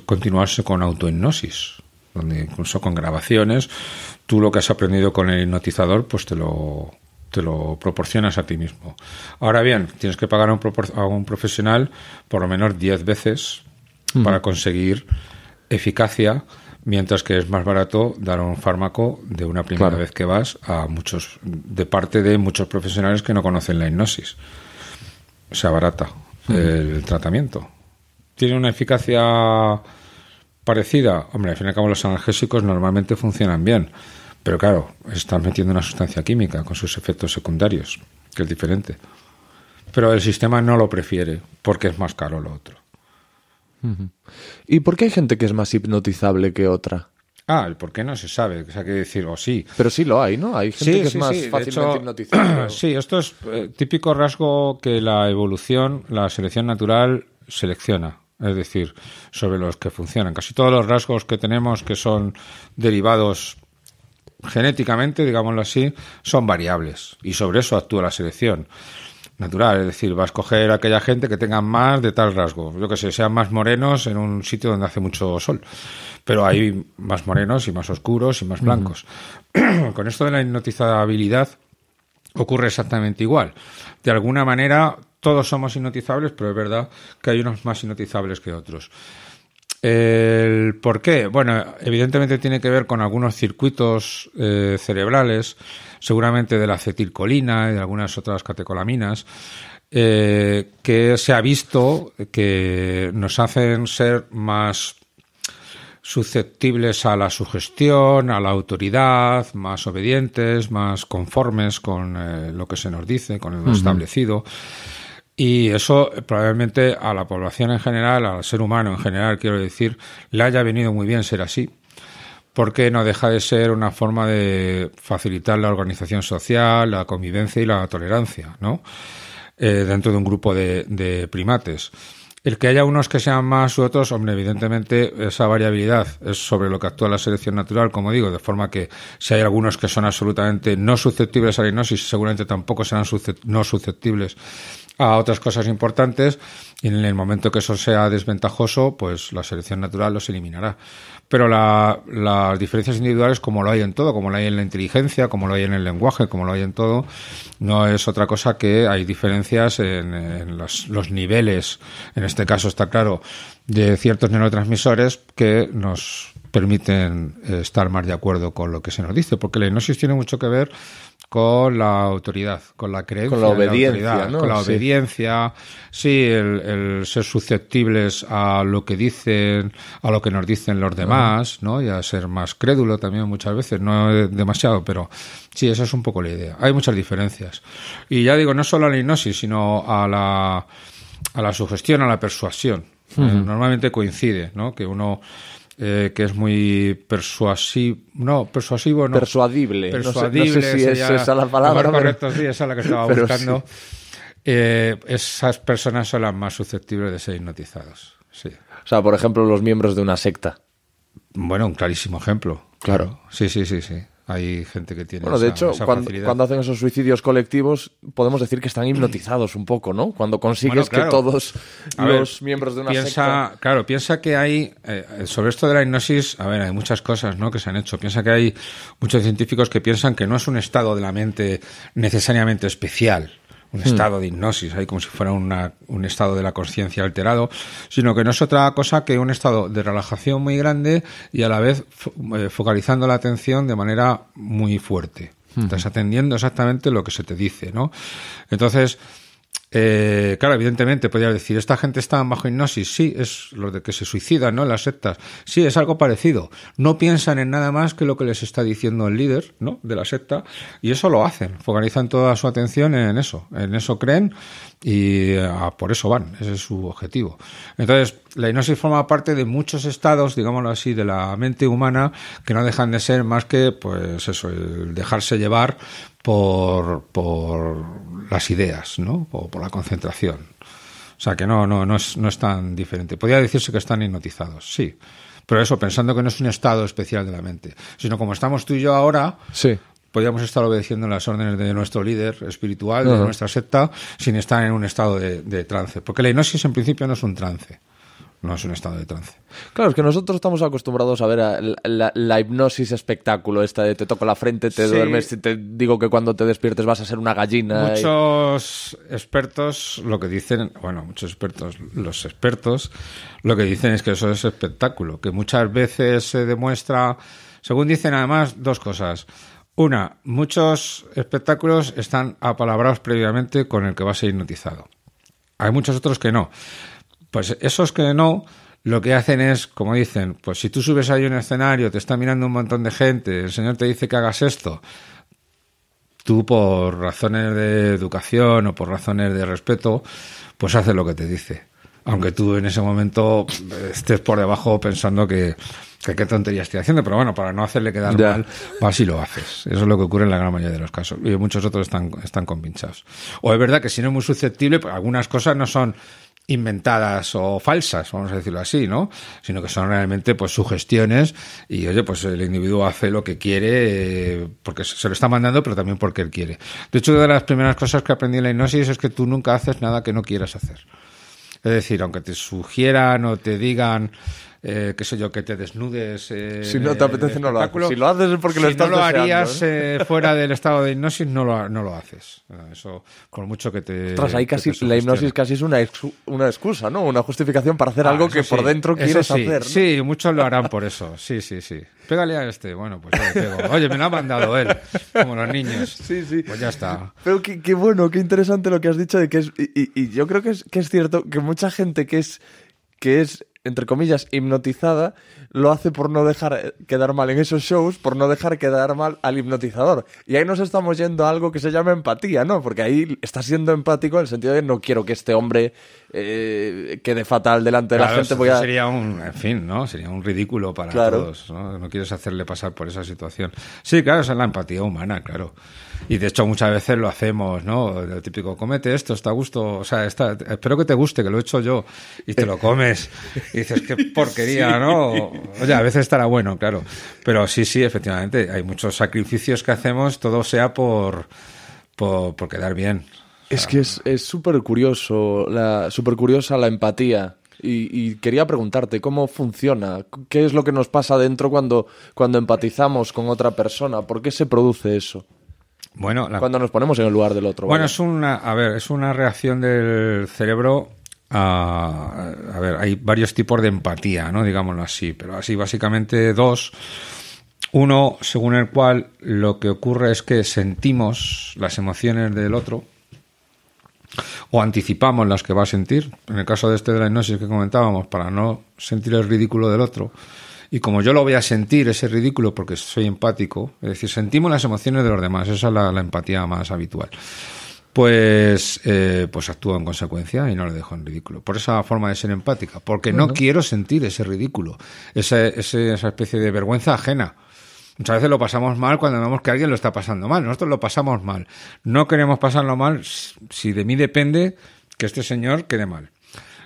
Speaker 1: continuarse con autohipnosis, donde incluso con grabaciones, tú lo que has aprendido con el hipnotizador, pues te lo, te lo proporcionas a ti mismo. Ahora bien, tienes que pagar a un, a un profesional por lo menos 10 veces para conseguir eficacia, mientras que es más barato dar un fármaco de una primera vez que vas a muchos, de parte de muchos profesionales que no conocen la hipnosis. O sea, barata el tratamiento. ¿Tiene una eficacia parecida? Hombre, al fin y al cabo los analgésicos normalmente funcionan bien, pero claro, estás metiendo una sustancia química con sus efectos secundarios, que es diferente. Pero el sistema no lo prefiere porque es más caro lo otro. ¿Y por
Speaker 2: qué hay gente que es más hipnotizable que otra?
Speaker 1: Ah, el por qué no se sabe, o sea, que decir, o sí. Pero sí lo hay, ¿no? Hay gente que es más fácilmente hipnotizable. sí, esto es eh, típico rasgo que la evolución, la selección natural, selecciona. Es decir, sobre los que funcionan. Casi todos los rasgos que tenemos que son derivados genéticamente, digámoslo así, son variables. Y sobre eso actúa la selección natural, es decir, va a escoger aquella gente que tenga más de tal rasgo, yo que sé, sean más morenos en un sitio donde hace mucho sol, pero hay más morenos y más oscuros y más blancos. Con esto de la hipnotizabilidad ocurre exactamente igual. De alguna manera todos somos hipnotizables, pero es verdad que hay unos más hipnotizables que otros. El por qué, bueno, evidentemente tiene que ver con algunos circuitos eh, cerebrales, seguramente de la acetilcolina y de algunas otras catecolaminas, eh, que se ha visto que nos hacen ser más susceptibles a la sugestión, a la autoridad, más obedientes, más conformes con eh, lo que se nos dice, con lo establecido. Y eso eh, probablemente a la población en general, al ser humano en general, quiero decir, le haya venido muy bien ser así, porque no deja de ser una forma de facilitar la organización social, la convivencia y la tolerancia, ¿no? Eh, dentro de un grupo de, primates. El que haya unos que sean más u otros, hombre, evidentemente esa variabilidad es sobre lo que actúa la selección natural, como digo, de forma que si hay algunos que son absolutamente no susceptibles a la hipnosis, seguramente tampoco serán no susceptibles a otras cosas importantes y en el momento que eso sea desventajoso, pues la selección natural los eliminará. Pero las diferencias individuales, como lo hay en todo, como lo hay en la inteligencia, como lo hay en el lenguaje, como lo hay en todo, no es otra cosa que hay diferencias en, los niveles, en este caso está claro, de ciertos neurotransmisores que nos permiten eh, estar más de acuerdo con lo que se nos dice, porque la hipnosis tiene mucho que ver con la autoridad, con la creencia, con la obediencia, con la obediencia, sí, el, ser susceptibles a lo que dicen, a lo que nos dicen los demás, ¿no? Y a ser más crédulo también muchas veces, no demasiado, pero sí, esa es un poco la idea. Hay muchas diferencias. Y ya digo, no solo a la hipnosis, sino a la, a la sugestión, a la persuasión. Eh, normalmente coincide, ¿no? Que uno eh, que es muy persuasivo. No, persuasivo no. Persuadible. Persuadible. No sé, es la palabra. sí, esa es la que estaba buscando. Eh, esas personas son las más susceptibles de ser hipnotizados. Sí. O sea, por ejemplo, los miembros de una secta. Bueno, un clarísimo ejemplo. Claro. Sí, sí, sí, sí. Hay gente que tiene. Bueno, de hecho, cuando,
Speaker 2: hacen esos suicidios colectivos, podemos decir que están hipnotizados un poco, ¿no?
Speaker 1: Cuando consigues que todos los miembros de una piensa, Claro, piensa que hay. Eh, sobre esto de la hipnosis, a ver, hay muchas cosas, ¿no? Que se han hecho. Piensa que hay muchos científicos que piensan que no es un estado de la mente necesariamente especial un estado de hipnosis, hay como si fuera una, un estado de la conciencia alterado, sino que no es otra cosa que un estado de relajación muy grande y a la vez eh, focalizando la atención de manera muy fuerte. Hmm. Estás atendiendo exactamente lo que se te dice, ¿no? Entonces, eh, claro, evidentemente podría decir, esta gente está bajo hipnosis, sí, es lo de que se suicidan, ¿no? Las sectas, sí, es algo parecido. No piensan en nada más que lo que les está diciendo el líder, ¿no? De la secta, y eso lo hacen, focalizan toda su atención en eso, en eso creen y eh, por eso van, ese es su objetivo. Entonces, la hipnosis forma parte de muchos estados, digámoslo así, de la mente humana que no dejan de ser más que, pues eso, el dejarse llevar por, por las ideas, ¿no? O por la concentración. O sea que no, no, no es, tan diferente. Podría decirse que están hipnotizados, sí. Pero eso, pensando que no es un estado especial de la mente, sino como estamos tú y yo ahora, sí. podríamos estar obedeciendo las órdenes de nuestro líder espiritual, de nuestra secta, sin estar en un estado de trance. Porque la hipnosis en principio no es un trance. No es un estado de trance.
Speaker 2: Claro, es que nosotros estamos acostumbrados a ver la, hipnosis espectáculo, esta de te toco la frente, te duermes, y te digo que cuando te despiertes vas a ser una gallina.
Speaker 1: Muchos expertos lo que dicen, bueno, muchos expertos, los expertos, lo que dicen es que eso es espectáculo, que muchas veces se demuestra, según dicen además, dos cosas. Una, muchos espectáculos están apalabrados previamente con el que va a ser hipnotizado. Hay muchos otros que no. Pues esos que no, lo que hacen es, como dicen, pues si tú subes ahí un escenario, te está mirando un montón de gente, el Señor te dice que hagas esto, tú por razones de educación o por razones de respeto, pues haces lo que te dice. Aunque tú en ese momento estés por debajo pensando que, qué tontería estoy haciendo, pero bueno, para no hacerle quedar mal, vas y lo haces. Eso es lo que ocurre en la gran mayoría de los casos. Y muchos otros están, están convinchados. O es verdad que si no es muy susceptible, pues algunas cosas no son inventadas o falsas, vamos a decirlo así, ¿no? Sino que son realmente pues sugestiones y oye, pues el individuo hace lo que quiere eh, porque se lo está mandando, pero también porque él quiere. De hecho, una de las primeras cosas que aprendí en la hipnosis es que tú nunca haces nada que no quieras hacer. Es decir, aunque te sugieran o te digan eh, qué sé yo, que te desnudes. Eh, si no te apetece, no lo haces. Si lo haces es porque lo estás no lo harías ¿eh? Eh, fuera del estado de hipnosis, no lo, no lo haces. Eso, con mucho que te. ahí casi, la hipnosis
Speaker 2: casi es una, una excusa, ¿no? Una justificación para hacer ah, algo que por dentro quieres hacer. Sí,
Speaker 1: muchos lo harán por eso. Sí, sí, sí. Pégale a este. Bueno, pues le pego. Oye, me lo ha mandado él, como los niños. Sí, sí. Pues ya está.
Speaker 2: Pero qué, bueno, qué interesante lo que has dicho de que es. Y, yo creo que es, que es cierto que mucha gente que es que es entre comillas, hipnotizada, lo hace por no dejar eh, quedar mal en esos shows, por no dejar quedar mal al hipnotizador. Y ahí nos estamos yendo a algo que se llama empatía, ¿no? Porque ahí está siendo empático en el sentido de no quiero que este hombre eh, quede fatal delante de la gente. Sería
Speaker 1: un, en fin, ¿no? Sería un ridículo para todos, ¿no? quieres hacerle pasar por esa situación. Sí, claro, es la empatía humana, claro. Y de hecho muchas veces lo hacemos, ¿no? El típico, comete esto, está a gusto, o sea, espero que te guste, que lo he hecho yo, y te lo comes. Y dices, qué porquería, ¿no? Oye, a veces estará bueno, claro. Pero sí, sí, efectivamente, hay muchos sacrificios que hacemos, todo sea por, por, por quedar bien. Es que es súper
Speaker 2: curioso, súper curiosa la empatía. Y, quería preguntarte, ¿cómo funciona? ¿Qué es lo que nos pasa dentro cuando, cuando empatizamos con otra persona? ¿Por qué se produce eso?
Speaker 1: Bueno, cuando
Speaker 2: nos ponemos en el lugar del otro. Bueno,
Speaker 1: es una, a ver, es una reacción del cerebro a, a ver, hay varios tipos de empatía, ¿no? Digámoslo así, pero así básicamente dos. Uno, según el cual lo que ocurre es que sentimos las emociones del otro o anticipamos las que va a sentir. En el caso de este de la hipnosis que comentábamos, para no sentir el ridículo del otro. Y como yo lo voy a sentir, ese ridículo, porque soy empático, es decir, sentimos las emociones de los demás, esa es la, empatía más habitual. Pues, eh, pues actúo en consecuencia y no le dejo en ridículo. Por esa forma de ser empática, porque no quiero sentir ese ridículo, esa especie de vergüenza ajena Muchas veces lo pasamos mal cuando vemos que alguien lo está pasando mal. Nosotros lo pasamos mal. No queremos pasarlo mal. Si de mí depende que este señor quede mal.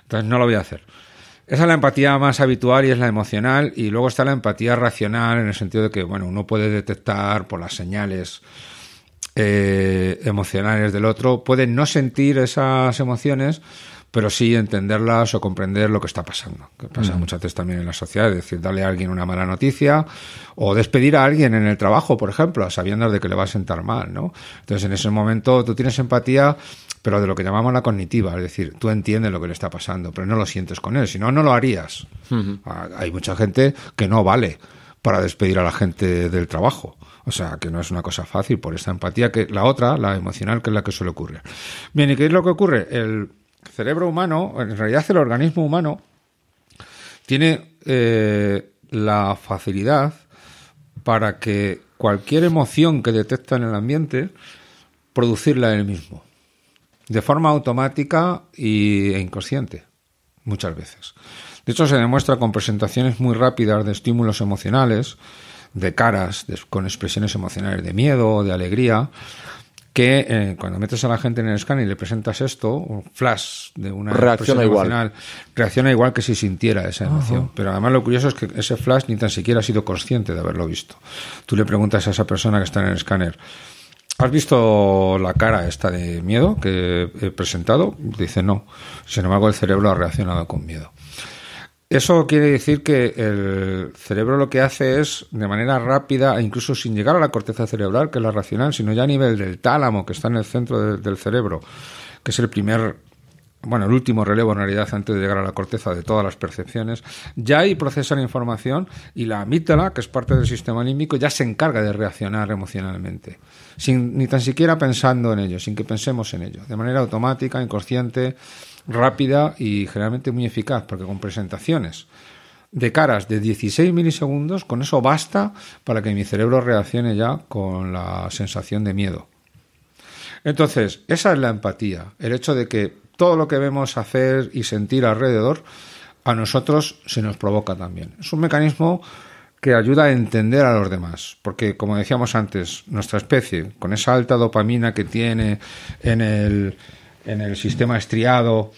Speaker 1: Entonces no lo voy a hacer. Esa es la empatía más habitual y es la emocional. Y luego está la empatía racional en el sentido de que, bueno, uno puede detectar por las señales eh, emocionales del otro, puede no sentir esas emociones, pero sí entenderlas o comprender lo que está pasando, que pasa muchas veces también en la sociedad, es decir, darle a alguien una mala noticia o despedir a alguien en el trabajo, por ejemplo, sabiendo de que le va a sentar mal, ¿no? Entonces, en ese momento tú tienes empatía, pero de lo que llamamos la cognitiva, es decir, tú entiendes lo que le está pasando, pero no lo sientes con él, si no, no lo harías. Ah, hay mucha gente que no vale para despedir a la gente del trabajo. O sea, que no es una cosa fácil por esta empatía que la otra, la emocional, que es la que suele ocurrir. Bien, ¿y qué es lo que ocurre? El, el cerebro humano, en realidad el organismo humano, tiene eh, la facilidad para que cualquier emoción que detecta en el ambiente, producirla él mismo, de forma automática e inconsciente, muchas veces. De hecho, se demuestra con presentaciones muy rápidas de estímulos emocionales, de caras, con expresiones emocionales de miedo, de alegría, que eh, cuando metes a la gente en el escáner y le presentas esto, un flash de una reacción igual. Reacciona igual que si sintiera esa emoción. Pero además lo curioso es que ese flash ni tan siquiera ha sido consciente de haberlo visto. Tú le preguntas a esa persona que está en el escáner. ¿Has visto la cara esta de miedo que he presentado? Dice no. Sin embargo, el cerebro ha reaccionado con miedo. Eso quiere decir que el cerebro lo que hace es, de manera rápida, e incluso sin llegar a la corteza cerebral, que es la racional, sino ya a nivel del tálamo, que está en el centro del cerebro, que es el primer, bueno, el último relevo en realidad antes de llegar a la corteza de todas las percepciones, ya ahí procesa la información y la amígdala, que es parte del sistema límbico, ya se encarga de reaccionar emocionalmente, sin, ni tan siquiera pensando en ello, sin que pensemos en ello, de manera automática, inconsciente rápida y generalmente muy eficaz, porque con presentaciones de caras de 16 milisegundos, con eso basta para que mi cerebro reaccione ya con la sensación de miedo. Entonces, esa es la empatía, el hecho de que todo lo que vemos hacer y sentir alrededor, a nosotros se nos provoca también. Es un mecanismo que ayuda a entender a los demás, porque como decíamos antes, nuestra especie, con esa alta dopamina que tiene en el, en el sistema estriado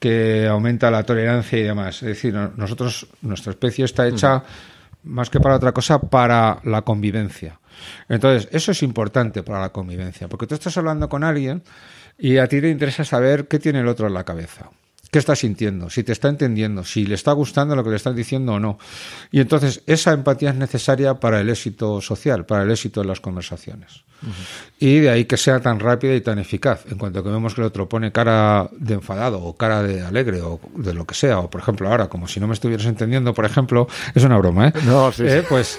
Speaker 1: que aumenta la tolerancia y demás. Es decir, nosotros, nuestra especie está hecha más que para otra cosa, para la convivencia. Entonces, eso es importante para la convivencia, porque tú estás hablando con alguien y a ti te interesa saber qué tiene el otro en la cabeza qué está sintiendo, si te está entendiendo, si le está gustando lo que le estás diciendo o no. Y entonces esa empatía es necesaria para el éxito social, para el éxito de las conversaciones. Y de ahí que sea tan rápida y tan eficaz. En cuanto que vemos que el otro pone cara de enfadado o cara de alegre o de lo que sea, o por ejemplo ahora, como si no me estuvieras entendiendo, por ejemplo, es una broma, ¿eh? No, sí, eh, pues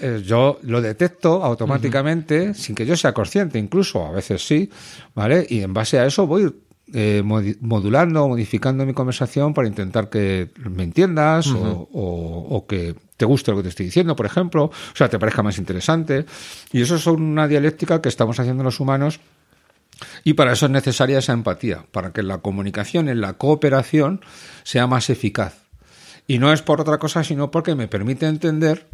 Speaker 1: eh, yo lo detecto automáticamente sin que yo sea consciente, incluso a veces sí, ¿vale? Y en base a eso voy eh, modulando modificando mi conversación para intentar que me entiendas o, o, que te guste lo que te estoy diciendo, por ejemplo, o sea, te parezca más interesante. Y eso es una dialéctica que estamos haciendo los humanos y para eso es necesaria esa empatía, para que la comunicación, en la cooperación, sea más eficaz. Y no es por otra cosa, sino porque me permite entender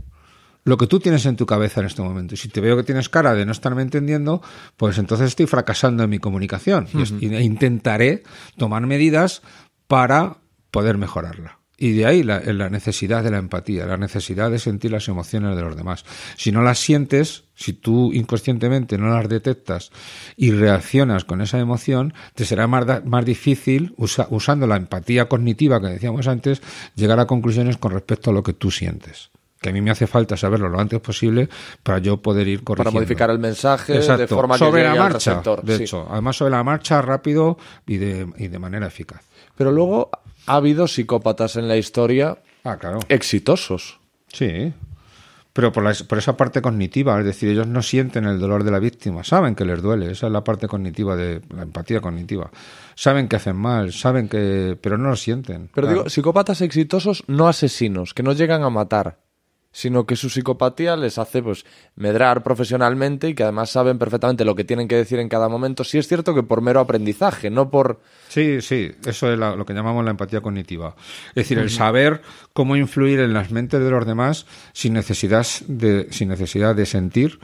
Speaker 1: lo que tú tienes en tu cabeza en este momento. Y si te veo que tienes cara de no estarme entendiendo, pues entonces estoy fracasando en mi comunicación y intentaré tomar medidas para poder mejorarla. Y de ahí la, necesidad de la empatía, la necesidad de sentir las emociones de los demás. Si no las sientes, si tú inconscientemente no las detectas y reaccionas con esa emoción, te será más, difícil, usando la empatía cognitiva que decíamos antes, llegar a conclusiones con respecto a lo que tú sientes que a mí me hace falta saberlo lo antes posible para yo poder ir corrigiendo. Para modificar el mensaje de forma sobre la marcha, De hecho, además sobre la marcha rápido y de, manera eficaz. Pero luego ha habido psicópatas en la historia ah, exitosos. Sí, pero por, esa parte cognitiva, es decir, ellos no sienten el dolor de la víctima, saben que les duele, esa es la parte cognitiva de la empatía cognitiva. Saben que hacen mal, saben que. pero no lo sienten. Pero digo, psicópatas exitosos, no asesinos, que no llegan
Speaker 2: a matar sino que su psicopatía les hace pues medrar profesionalmente y que además saben perfectamente lo que tienen que decir en cada momento. Sí es cierto que por mero aprendizaje, no por...
Speaker 1: Sí, sí, eso es lo que llamamos la empatía cognitiva. Es decir, el saber cómo influir en las mentes de los demás sin necesidad de, sin necesidad de sentir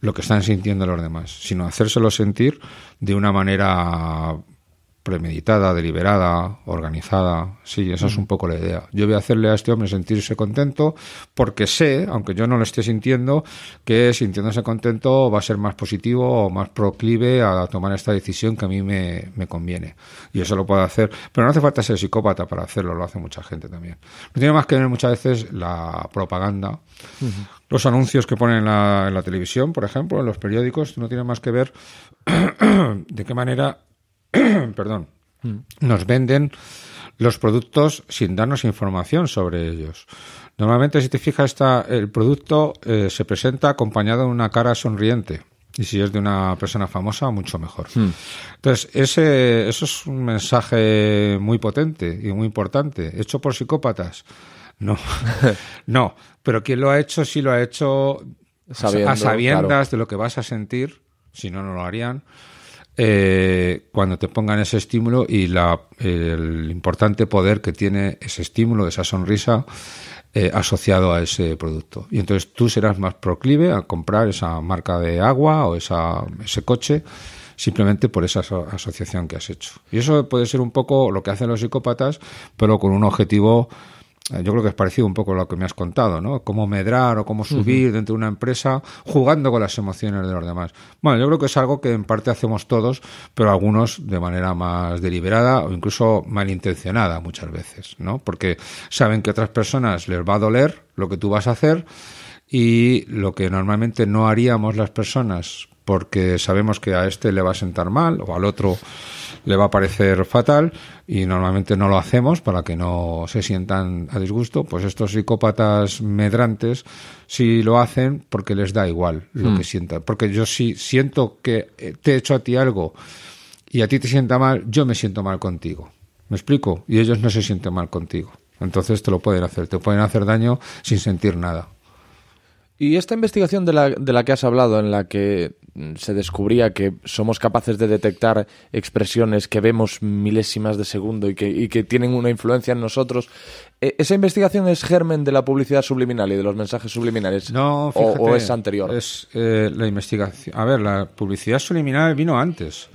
Speaker 1: lo que están sintiendo los demás, sino hacérselo sentir de una manera premeditada, deliberada, organizada. Sí, esa es un poco la idea. Yo voy a hacerle a este hombre sentirse contento porque sé, aunque yo no lo esté sintiendo, que sintiéndose contento va a ser más positivo o más proclive a tomar esta decisión que a mí me, conviene. Y eso lo puedo hacer. Pero no hace falta ser psicópata para hacerlo, lo hace mucha gente también. No tiene más que ver muchas veces la propaganda. Los anuncios que ponen en la, en la televisión, por ejemplo, en los periódicos, no tiene más que ver de qué manera perdón, mm. nos venden los productos sin darnos información sobre ellos. Normalmente, si te fijas, está, el producto eh, se presenta acompañado de una cara sonriente. Y si es de una persona famosa, mucho mejor. Mm. Entonces, ese, eso es un mensaje muy potente y muy importante, hecho por psicópatas. No, no, pero ¿quién lo ha hecho, si lo ha hecho a sabiendas de lo que vas a sentir, si no, no lo harían eh, cuando te pongan ese estímulo y el importante poder que tiene ese estímulo, esa sonrisa eh, asociado a ese producto. Y entonces tú serás más proclive a comprar esa marca de agua o ese coche simplemente por esa asociación que has hecho. Y eso puede ser un poco lo que hacen los psicópatas, pero con un objetivo eh, yo creo que es parecido un poco a lo que me has contado, ¿no? Cómo medrar o cómo subir dentro de una empresa jugando con las emociones de los demás. Bueno, yo creo que es algo que en parte hacemos todos, pero algunos de manera más deliberada o incluso malintencionada muchas veces, ¿no? Porque saben que a otras personas les va a doler lo que tú vas a hacer y lo que normalmente no haríamos las personas porque sabemos que a este le va a sentar mal o al otro le va a parecer fatal y normalmente no lo hacemos para que no se sientan a disgusto. Pues estos psicópatas medrantes sí lo hacen porque les da igual lo hmm. que sientan. Porque yo sí si siento que eh, te he hecho a ti algo y a ti te sienta mal, yo me siento mal contigo. ¿Me explico? Y ellos no se sienten mal contigo. Entonces te lo pueden hacer, te pueden hacer daño sin sentir nada.
Speaker 2: Y esta investigación de la, de la que has hablado, en la que se descubría que somos capaces de detectar expresiones que vemos milésimas de segundo y que, tienen una influencia en nosotros. E, ¿Esa investigación es germen de la publicidad subliminal y de los mensajes subliminales? No, o, es anterior?
Speaker 1: Es eh, la investigación. A ver, la publicidad subliminal vino antes.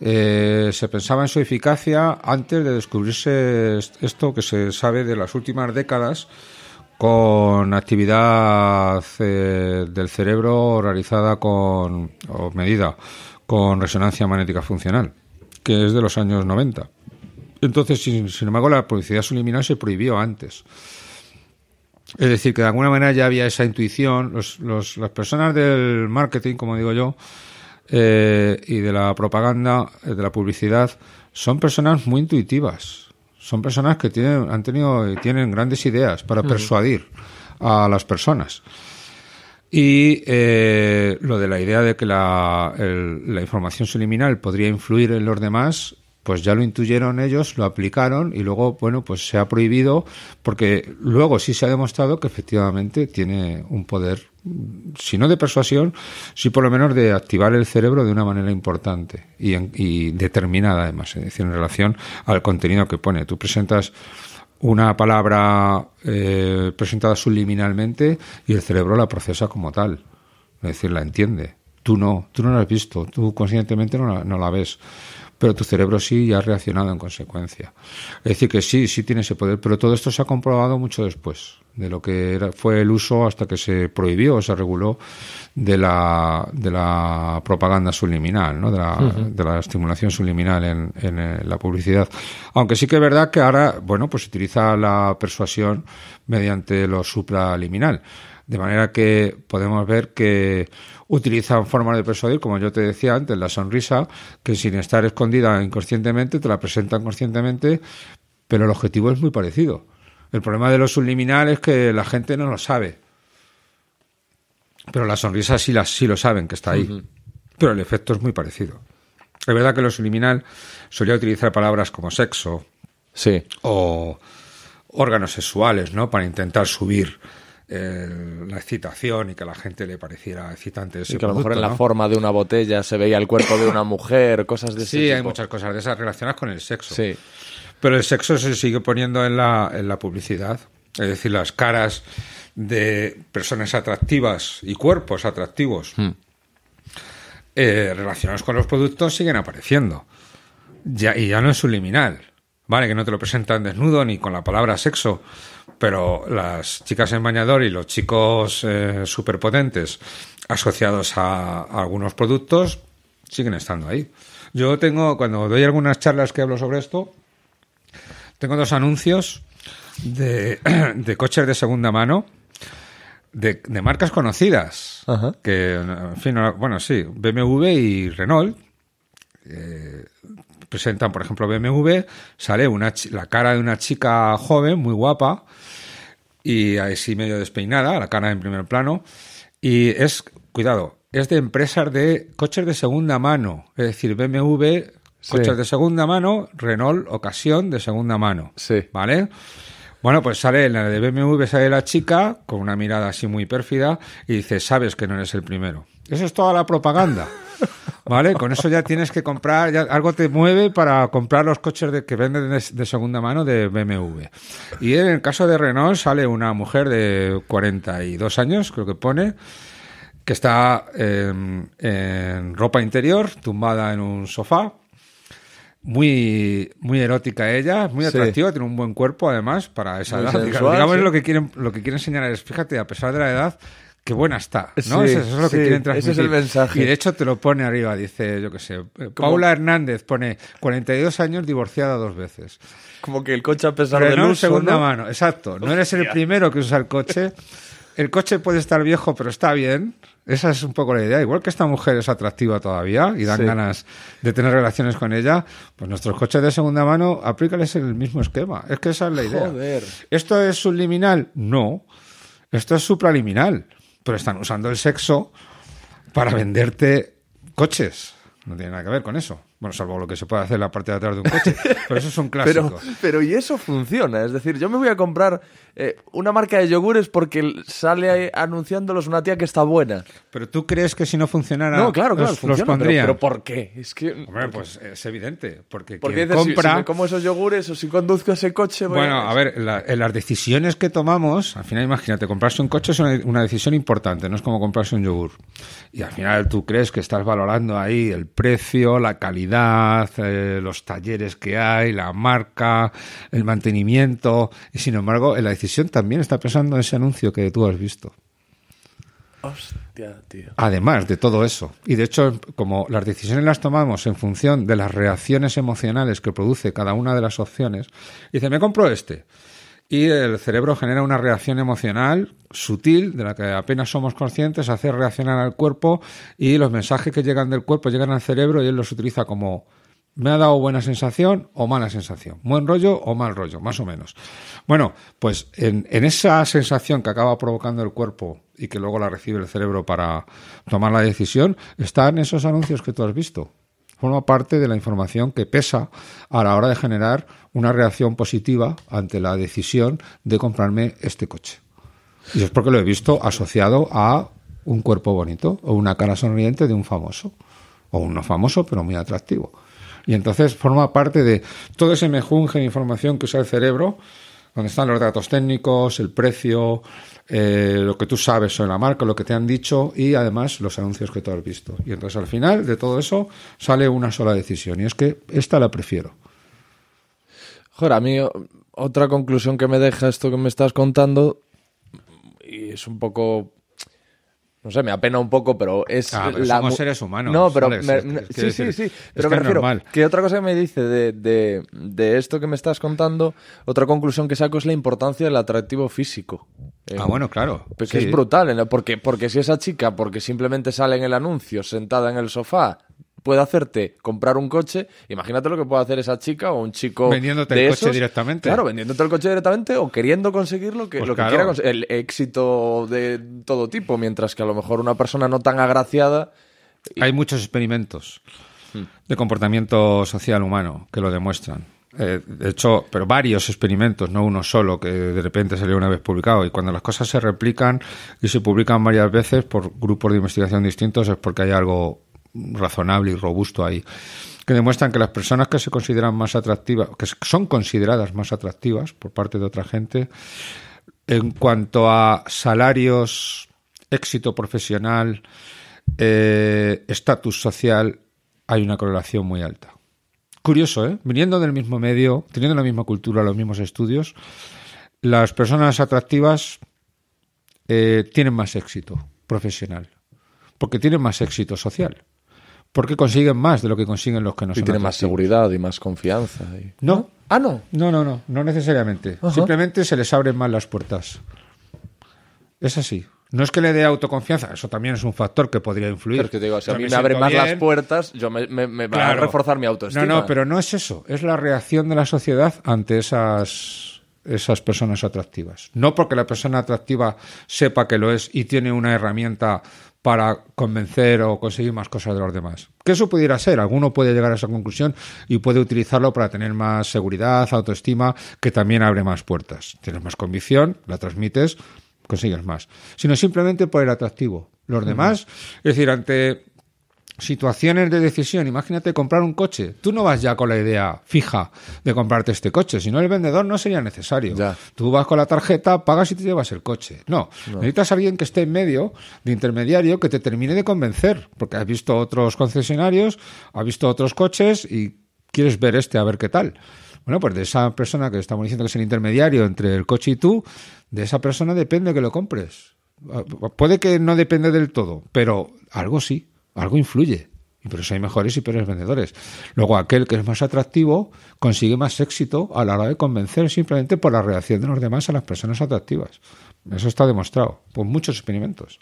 Speaker 1: Eh, se pensaba en su eficacia antes de descubrirse esto que se sabe de las últimas décadas con actividad eh, del cerebro realizada con, o medida con resonancia magnética funcional, que es de los años 90. Entonces, sin, embargo, la publicidad subliminal se prohibió antes. Es decir, que de alguna manera ya había esa intuición. las personas del marketing, como digo yo, eh, y de la propaganda, eh, de la publicidad, son personas muy intuitivas son personas que tienen, han tenido, tienen grandes ideas para persuadir a las personas. Y eh, lo de la idea de que la, la información subliminal podría influir en los demás pues ya lo intuyeron ellos, lo aplicaron y luego, bueno, pues se ha prohibido porque luego sí se ha demostrado que efectivamente tiene un poder, si no de persuasión, sí por lo menos de activar el cerebro de una manera importante y, determinada además, decir, en relación al contenido que pone. Tú presentas una palabra eh, presentada subliminalmente y el cerebro la procesa como tal, es decir, la entiende. Tú no, tú no la has visto, tú conscientemente no no la ves pero tu cerebro sí ya ha reaccionado en consecuencia. Es decir, que sí, sí tiene ese poder, pero todo esto se ha comprobado mucho después de lo que era, fue el uso hasta que se prohibió o se reguló de la, de la propaganda subliminal, ¿no? de, la, de la estimulación subliminal en, en, eh, la publicidad. Aunque sí que es verdad que ahora, bueno, pues se utiliza la persuasión mediante lo supraliminal. De manera que podemos ver que utilizan formas de persuadir, como yo te decía antes, la sonrisa, que sin estar escondida inconscientemente, te la presentan conscientemente, pero el objetivo es muy parecido. El problema de lo subliminal es que la gente no lo sabe. Pero la sonrisa sí, las sí lo saben que está ahí. Pero el efecto es muy parecido. Es verdad que lo subliminal solía utilizar palabras como sexo sí. o órganos sexuales, ¿no? Para intentar subir la excitación y que a la gente le pareciera excitante. Ese que a lo mejor en la forma de una botella se veía el cuerpo de una mujer, cosas de ese tipo. Sí, hay muchas cosas de esas relacionadas con el sexo. Sí. Pero el sexo se sigue poniendo en la, en la publicidad. Es decir, las caras de personas atractivas y cuerpos atractivos hmm. eh, relacionados con los productos siguen apareciendo. Ya, y ya no es subliminal. Vale, que no te lo presentan desnudo ni con la palabra sexo pero las chicas en bañador y los chicos eh, superpotentes asociados a, algunos productos siguen estando ahí. Yo tengo, cuando doy algunas charlas que hablo sobre esto, tengo dos anuncios de, coches de segunda mano. De, marcas conocidas, que, en fin, bueno, sí, BMW y Renault, eh, presentan, por ejemplo, BMW, sale una, la cara de una chica joven, muy guapa, y así medio despeinada, la cara en primer plano, y es, cuidado, es de empresas de coches de segunda mano, es decir, BMW, coches de segunda mano, Renault, ocasión de segunda mano, sí. ¿vale? Bueno, pues sale en la de BMW, sale la chica con una mirada así muy pérfida y dice, sabes que no eres el primero. Eso es toda la propaganda. ¿Vale? Con eso ya tienes que comprar, algo te mueve para comprar los coches de, que venden de, segunda mano de BMW. Y en el caso de Renault sale una mujer de 42 años, creo que pone, que está en, ropa interior, tumbada en un sofá, muy, muy erótica ella, muy atractiva, tiene un buen cuerpo además para esa edad. digamos lo que quieren, lo que quieren señalar es, fíjate, a pesar de la edad, qué buena está, ¿no? eso, es lo que quieren el mensaje. Y de hecho te lo pone arriba, dice, yo qué sé, eh, Paula Hernández pone 42 años divorciada dos veces.
Speaker 2: Como que el coche a pesar de no segunda mano, exacto. No eres el primero
Speaker 1: que usa el coche. El coche puede estar viejo, pero está bien. Esa es un poco la idea. Igual que esta mujer es atractiva todavía y dan ganas de tener relaciones con ella, pues nuestros coches de segunda mano, aplícales el mismo esquema. Es que esa es la idea. ¿Esto es subliminal? No. Esto es supraliminal pero están usando el sexo para venderte coches. No tiene nada que ver con eso. Bueno, salvo lo que se puede hacer en la parte de atrás de un coche. pero eso es un clásico.
Speaker 2: Pero, y eso funciona. Es decir, yo me voy a comprar eh, una marca de yogures porque sale anunciándolos una tía que está buena. Pero tú crees que si no funcionara. No, claro, claro. Los, Pero, ¿por
Speaker 1: qué? Es que. Hombre, pues es evidente. Porque, porque compra. Si,
Speaker 2: como esos yogures o si conduzco ese coche. bueno, a,
Speaker 1: ver, las decisiones que tomamos, al final imagínate, comprarse un coche es una decisión importante. No es como comprarse un yogur. Y al final tú crees que estás valorando ahí el precio, la calidad, eh, los talleres que hay, la marca, el mantenimiento. Y sin embargo, en eh, la decisión también está pensando en ese anuncio que tú has visto. tío. Además de todo eso. Y de hecho, como las decisiones las tomamos en función de las reacciones emocionales que produce cada una de las opciones, dice, me compro este y el cerebro genera una reacción emocional sutil de la que apenas somos conscientes, hace reaccionar al cuerpo y los mensajes que llegan del cuerpo llegan al cerebro y él los utiliza como me ha dado buena sensación o mala sensación, buen rollo o mal rollo, más o menos. Bueno, pues en, esa sensación que acaba provocando el cuerpo y que luego la recibe el cerebro para tomar la decisión, están esos anuncios que tú has visto forma parte de la información que pesa a la hora de generar una reacción positiva ante la decisión de comprarme este coche. Y es porque lo he visto asociado a un cuerpo bonito o una cara sonriente de un famoso, o un no famoso, pero muy atractivo. Y entonces forma parte de todo ese mejunje de información que usa el cerebro donde están los datos técnicos, el precio, eh, lo que tú sabes sobre la marca, lo que te han dicho y además los anuncios que tú has visto. Y entonces al final de todo eso sale una sola decisión y es que esta la prefiero. Joder, a mí otra conclusión que me deja esto que me estás contando
Speaker 2: y es un poco no sé, me apena un poco, pero es. Ah, la somos seres humanos. No, pero. sí, sí, sí, Pero me refiero. Que otra cosa que me dice de, esto que me estás contando, otra conclusión que saco es la importancia del atractivo físico. ah, bueno, claro. Pues es brutal, porque, porque si esa chica, porque simplemente sale en el anuncio, sentada en el sofá, puede hacerte comprar un coche. Imagínate lo que puede hacer esa chica o un chico. Vendiéndote el coche directamente. Claro, vendiéndote el coche directamente o queriendo conseguir pues lo que, lo que quiera conseguir. El éxito de todo tipo, mientras que a lo mejor una persona no tan agraciada.
Speaker 1: Hay muchos experimentos hmm. de comportamiento social humano que lo demuestran. Eh, de hecho, pero varios experimentos, no uno solo, que de repente salió una vez publicado. Y cuando las cosas se replican y se publican varias veces por grupos de investigación distintos es porque hay algo razonable y robusto ahí, que demuestran que las personas que se consideran más atractivas, que son consideradas más atractivas por parte de otra gente, en cuanto a salarios, éxito profesional, eh, estatus social, hay una correlación muy alta. Curioso, ¿eh? Viniendo del mismo medio, teniendo la misma cultura, los mismos estudios, las personas atractivas eh, tienen más éxito profesional, porque tienen más éxito social porque consiguen más de lo que consiguen los que no Y tienen más
Speaker 2: seguridad y más confianza.
Speaker 1: ¿No? Ah, no. No, no, no, no necesariamente. Simplemente se les abren más las puertas. Es así. No es que le dé autoconfianza, eso también es un factor que podría influir. Pero es que te digo, si a mí me, abren más las
Speaker 2: puertas, yo me, va a reforzar mi autoestima. No, no, pero
Speaker 1: no es eso. Es la reacción de la sociedad ante esas, esas personas atractivas. No porque la persona atractiva sepa que lo es y tiene una herramienta para convencer o conseguir más cosas de los demás. Que eso pudiera ser, alguno puede llegar a esa conclusión y puede utilizarlo para tener más seguridad, autoestima, que también abre más puertas. Tienes más convicción, la transmites, consigues más. Sino simplemente por el atractivo. Los demás, es decir, ante situaciones de decisión. Imagínate comprar un coche. Tú no vas ya con la idea fija de comprarte este coche, si no el vendedor no sería necesario. Tú vas con la tarjeta, pagas y te llevas el coche. No. no, necesitas a alguien que esté en medio de intermediario que te termine de convencer, porque has visto otros concesionarios, has visto otros coches y quieres ver este a ver qué tal. Bueno, pues de esa persona que estamos diciendo que es el intermediario entre el coche y tú, de esa persona depende que lo compres. Ah, puede que no depende del todo, pero algo sí. Algo influye. Y por eso hay mejores y peores vendedores. Luego, aquel que es más atractivo consigue más éxito a la hora de convencer simplemente por la reacción de los demás a las personas atractivas. Eso está demostrado por muchos experimentos.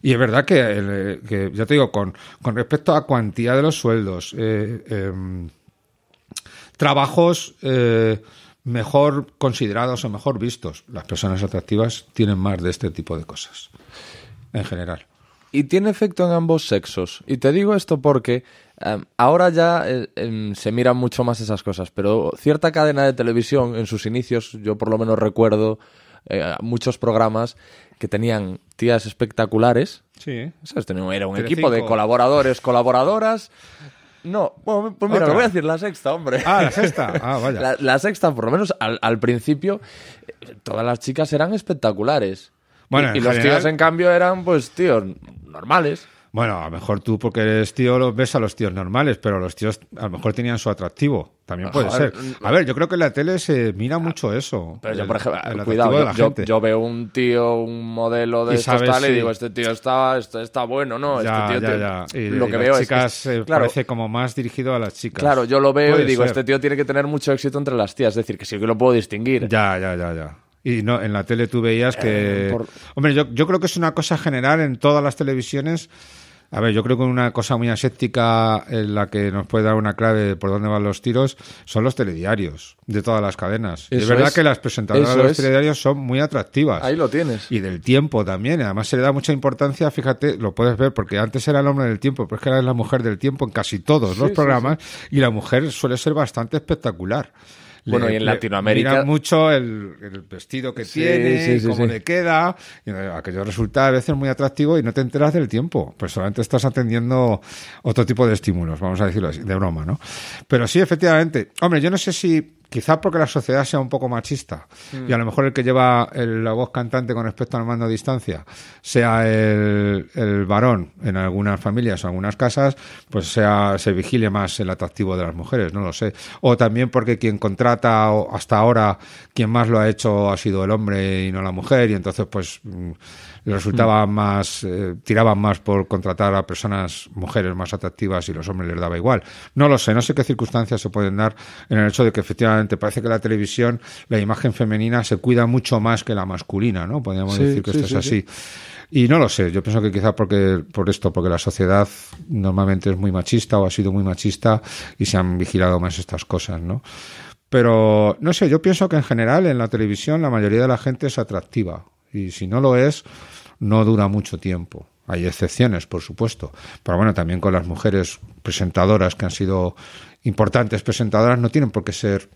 Speaker 1: Y es verdad que, eh, ya te digo, con, respecto a cuantía de los sueldos, eh, em, trabajos eh, mejor considerados o mejor vistos, las personas atractivas tienen más de este tipo de cosas en general y tiene efecto en ambos sexos.
Speaker 2: Y te digo esto porque em, ahora ya eh, em, se miran mucho más esas cosas, pero cierta cadena de televisión en sus inicios, yo por lo menos recuerdo eh, muchos programas que tenían tías espectaculares. Sí. ¿Sabes? era un equipo de colaboradores, colaboradoras. No, bueno, pues mira, voy a decir la sexta, hombre. Ah, la sexta. Ah, vaya. La, sexta, por lo menos al, principio, eh, todas las chicas eran espectaculares. Bueno, y, los tíos, en cambio, eran, pues, tíos, normales.
Speaker 1: Bueno, a lo mejor tú, porque eres tío, lo ves a los tíos normales, pero los tíos a lo mejor tenían su atractivo. También puede ser. A ver, yo creo que en la tele se mira mucho ah, eso. Pero yo, por ejemplo, cuidado, yo,
Speaker 2: veo un tío, un modelo de estos tal, y digo, este tío está, este está bueno, ¿no? Este lo que las veo chicas, es. parece
Speaker 1: como más dirigido a las chicas. Claro, yo lo veo y digo, este
Speaker 2: tío tiene que tener
Speaker 1: mucho éxito entre las tías. Es decir, que sí que lo puedo distinguir. Ya, ya, ya, ya. Y no, en la tele tú veías que... Eh, hombre, yo, creo que es una cosa general en todas las televisiones. A ver, yo creo que una cosa muy aséptica en la que nos puede dar una clave por dónde van los tiros son los telediarios de todas las cadenas. es verdad que las presentadoras de los telediarios son muy atractivas. Ahí lo tienes. Y del tiempo también. Además se le da mucha importancia, fíjate, lo puedes ver, porque antes era el hombre del tiempo, pero es que ahora es la mujer del tiempo en casi todos los programas y la mujer suele ser bastante espectacular. Bueno, y en Latinoamérica. Mira mucho el, vestido que tiene, cómo le queda. Eh, aquello resulta a veces muy atractivo y no te enteras del tiempo. Pues solamente estás atendiendo otro tipo de estímulos, vamos a decirlo así, de broma, ¿no? Pero sí, efectivamente. Hombre, yo no sé si quizás porque la sociedad sea un poco machista y a lo mejor el que lleva la voz cantante con respecto al mando a distancia sea el, el varón en algunas familias o algunas casas, pues sea, se vigile más el atractivo de las mujeres, no lo sé. O también porque quien contrata hasta ahora, quien más lo ha hecho ha sido el hombre y no la mujer y entonces pues... Mm, resultaba mm. más, eh, tiraban más por contratar a personas, mujeres más atractivas y los hombres les daba igual. No lo sé, no sé qué circunstancias se pueden dar en el hecho de que efectivamente parece que la televisión, la imagen femenina se cuida mucho más que la masculina, ¿no? Podríamos decir que esto es así. Y no lo sé, yo pienso que quizás porque, por esto, porque la sociedad normalmente es muy machista o ha sido muy machista y se han vigilado más estas cosas, ¿no? Pero no sé, yo pienso que en general en la televisión la mayoría de la gente es atractiva y si no lo es, no dura mucho tiempo. Hay excepciones, por supuesto, pero bueno, también con las mujeres presentadoras que han sido importantes presentadoras no tienen por qué ser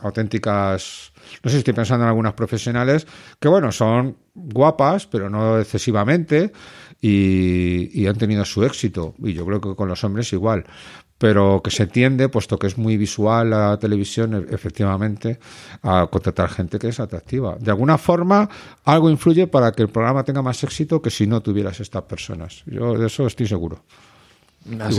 Speaker 1: auténticas, no sé si estoy pensando en algunas profesionales, que bueno, son guapas, pero no excesivamente, y, han tenido su éxito. Y yo creo que con los hombres igual. Pero que se tiende, puesto que es muy visual la televisión, e-, efectivamente, a contratar gente que es atractiva. De alguna forma, algo influye para que el programa tenga más éxito que si no tuvieras estas personas. Yo de eso estoy seguro. Ah,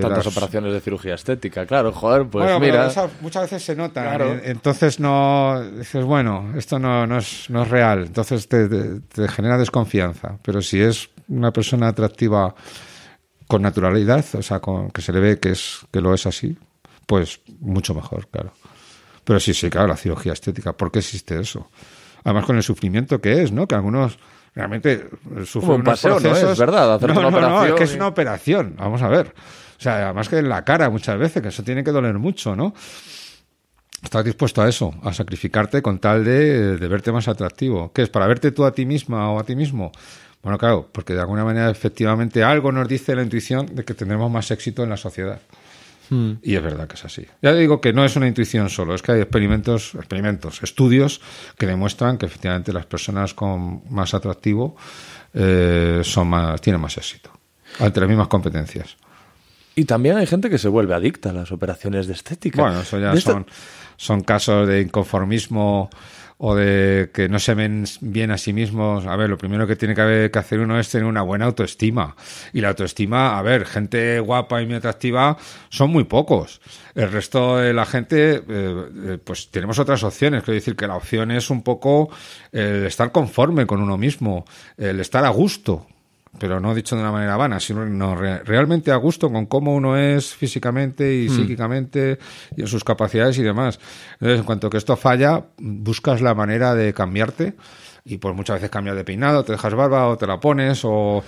Speaker 1: tantas
Speaker 2: operaciones de cirugía estética, claro, joder, pues mira.
Speaker 1: muchas veces se nota, eh, entonces no dices, bueno, esto no, no, es, real, entonces te, genera desconfianza, pero si es una persona atractiva con naturalidad, o sea, que se le ve que, es, que lo es así, pues mucho mejor, claro. Pero sí, sí, claro, la cirugía estética, ¿por qué existe eso? Además con el sufrimiento que es, ¿no? Que algunos realmente sufren no es verdad, hacer no, una no, es que es una operación, vamos a ver. O sea, además que en la cara muchas veces, que eso tiene que doler mucho, ¿no? Estás dispuesto a eso, a sacrificarte con tal de, de verte más atractivo. ¿Que es? ¿Para verte tú a ti misma o a ti mismo? Bueno, claro, porque de alguna manera efectivamente algo nos dice la intuición de que tendremos más éxito en la sociedad. Hmm. Y es verdad que es así. Ya digo que no es una intuición solo, es que hay experimentos, experimentos, estudios que demuestran que efectivamente las personas con más atractivo eh, son más, tienen más éxito ante las mismas competencias. Y también hay gente que se vuelve adicta a las operaciones de estética. Bueno, eso ya son casos de inconformismo o de que no se ven bien a sí mismos. A ver, lo primero que tiene que hacer uno es tener una buena autoestima. Y la autoestima, a ver, gente guapa y muy atractiva son muy pocos. El resto de la gente, eh, eh, pues tenemos otras opciones. Quiero decir que la opción es un poco el estar conforme con uno mismo, el estar a gusto pero no dicho de una manera vana, sino realmente a gusto con cómo uno es físicamente y hmm. psíquicamente y en sus capacidades y demás. Entonces, en cuanto que esto falla, buscas la manera de cambiarte y pues muchas veces cambias de peinado, te dejas barba o te la pones o,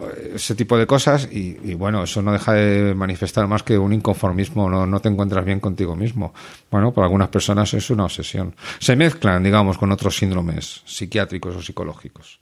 Speaker 1: eh, ese tipo de cosas y, bueno, eso no deja de manifestar más que un inconformismo, no, no te encuentras bien contigo mismo. Bueno, para algunas personas es una obsesión. Se mezclan, digamos, con otros síndromes psiquiátricos o
Speaker 2: psicológicos.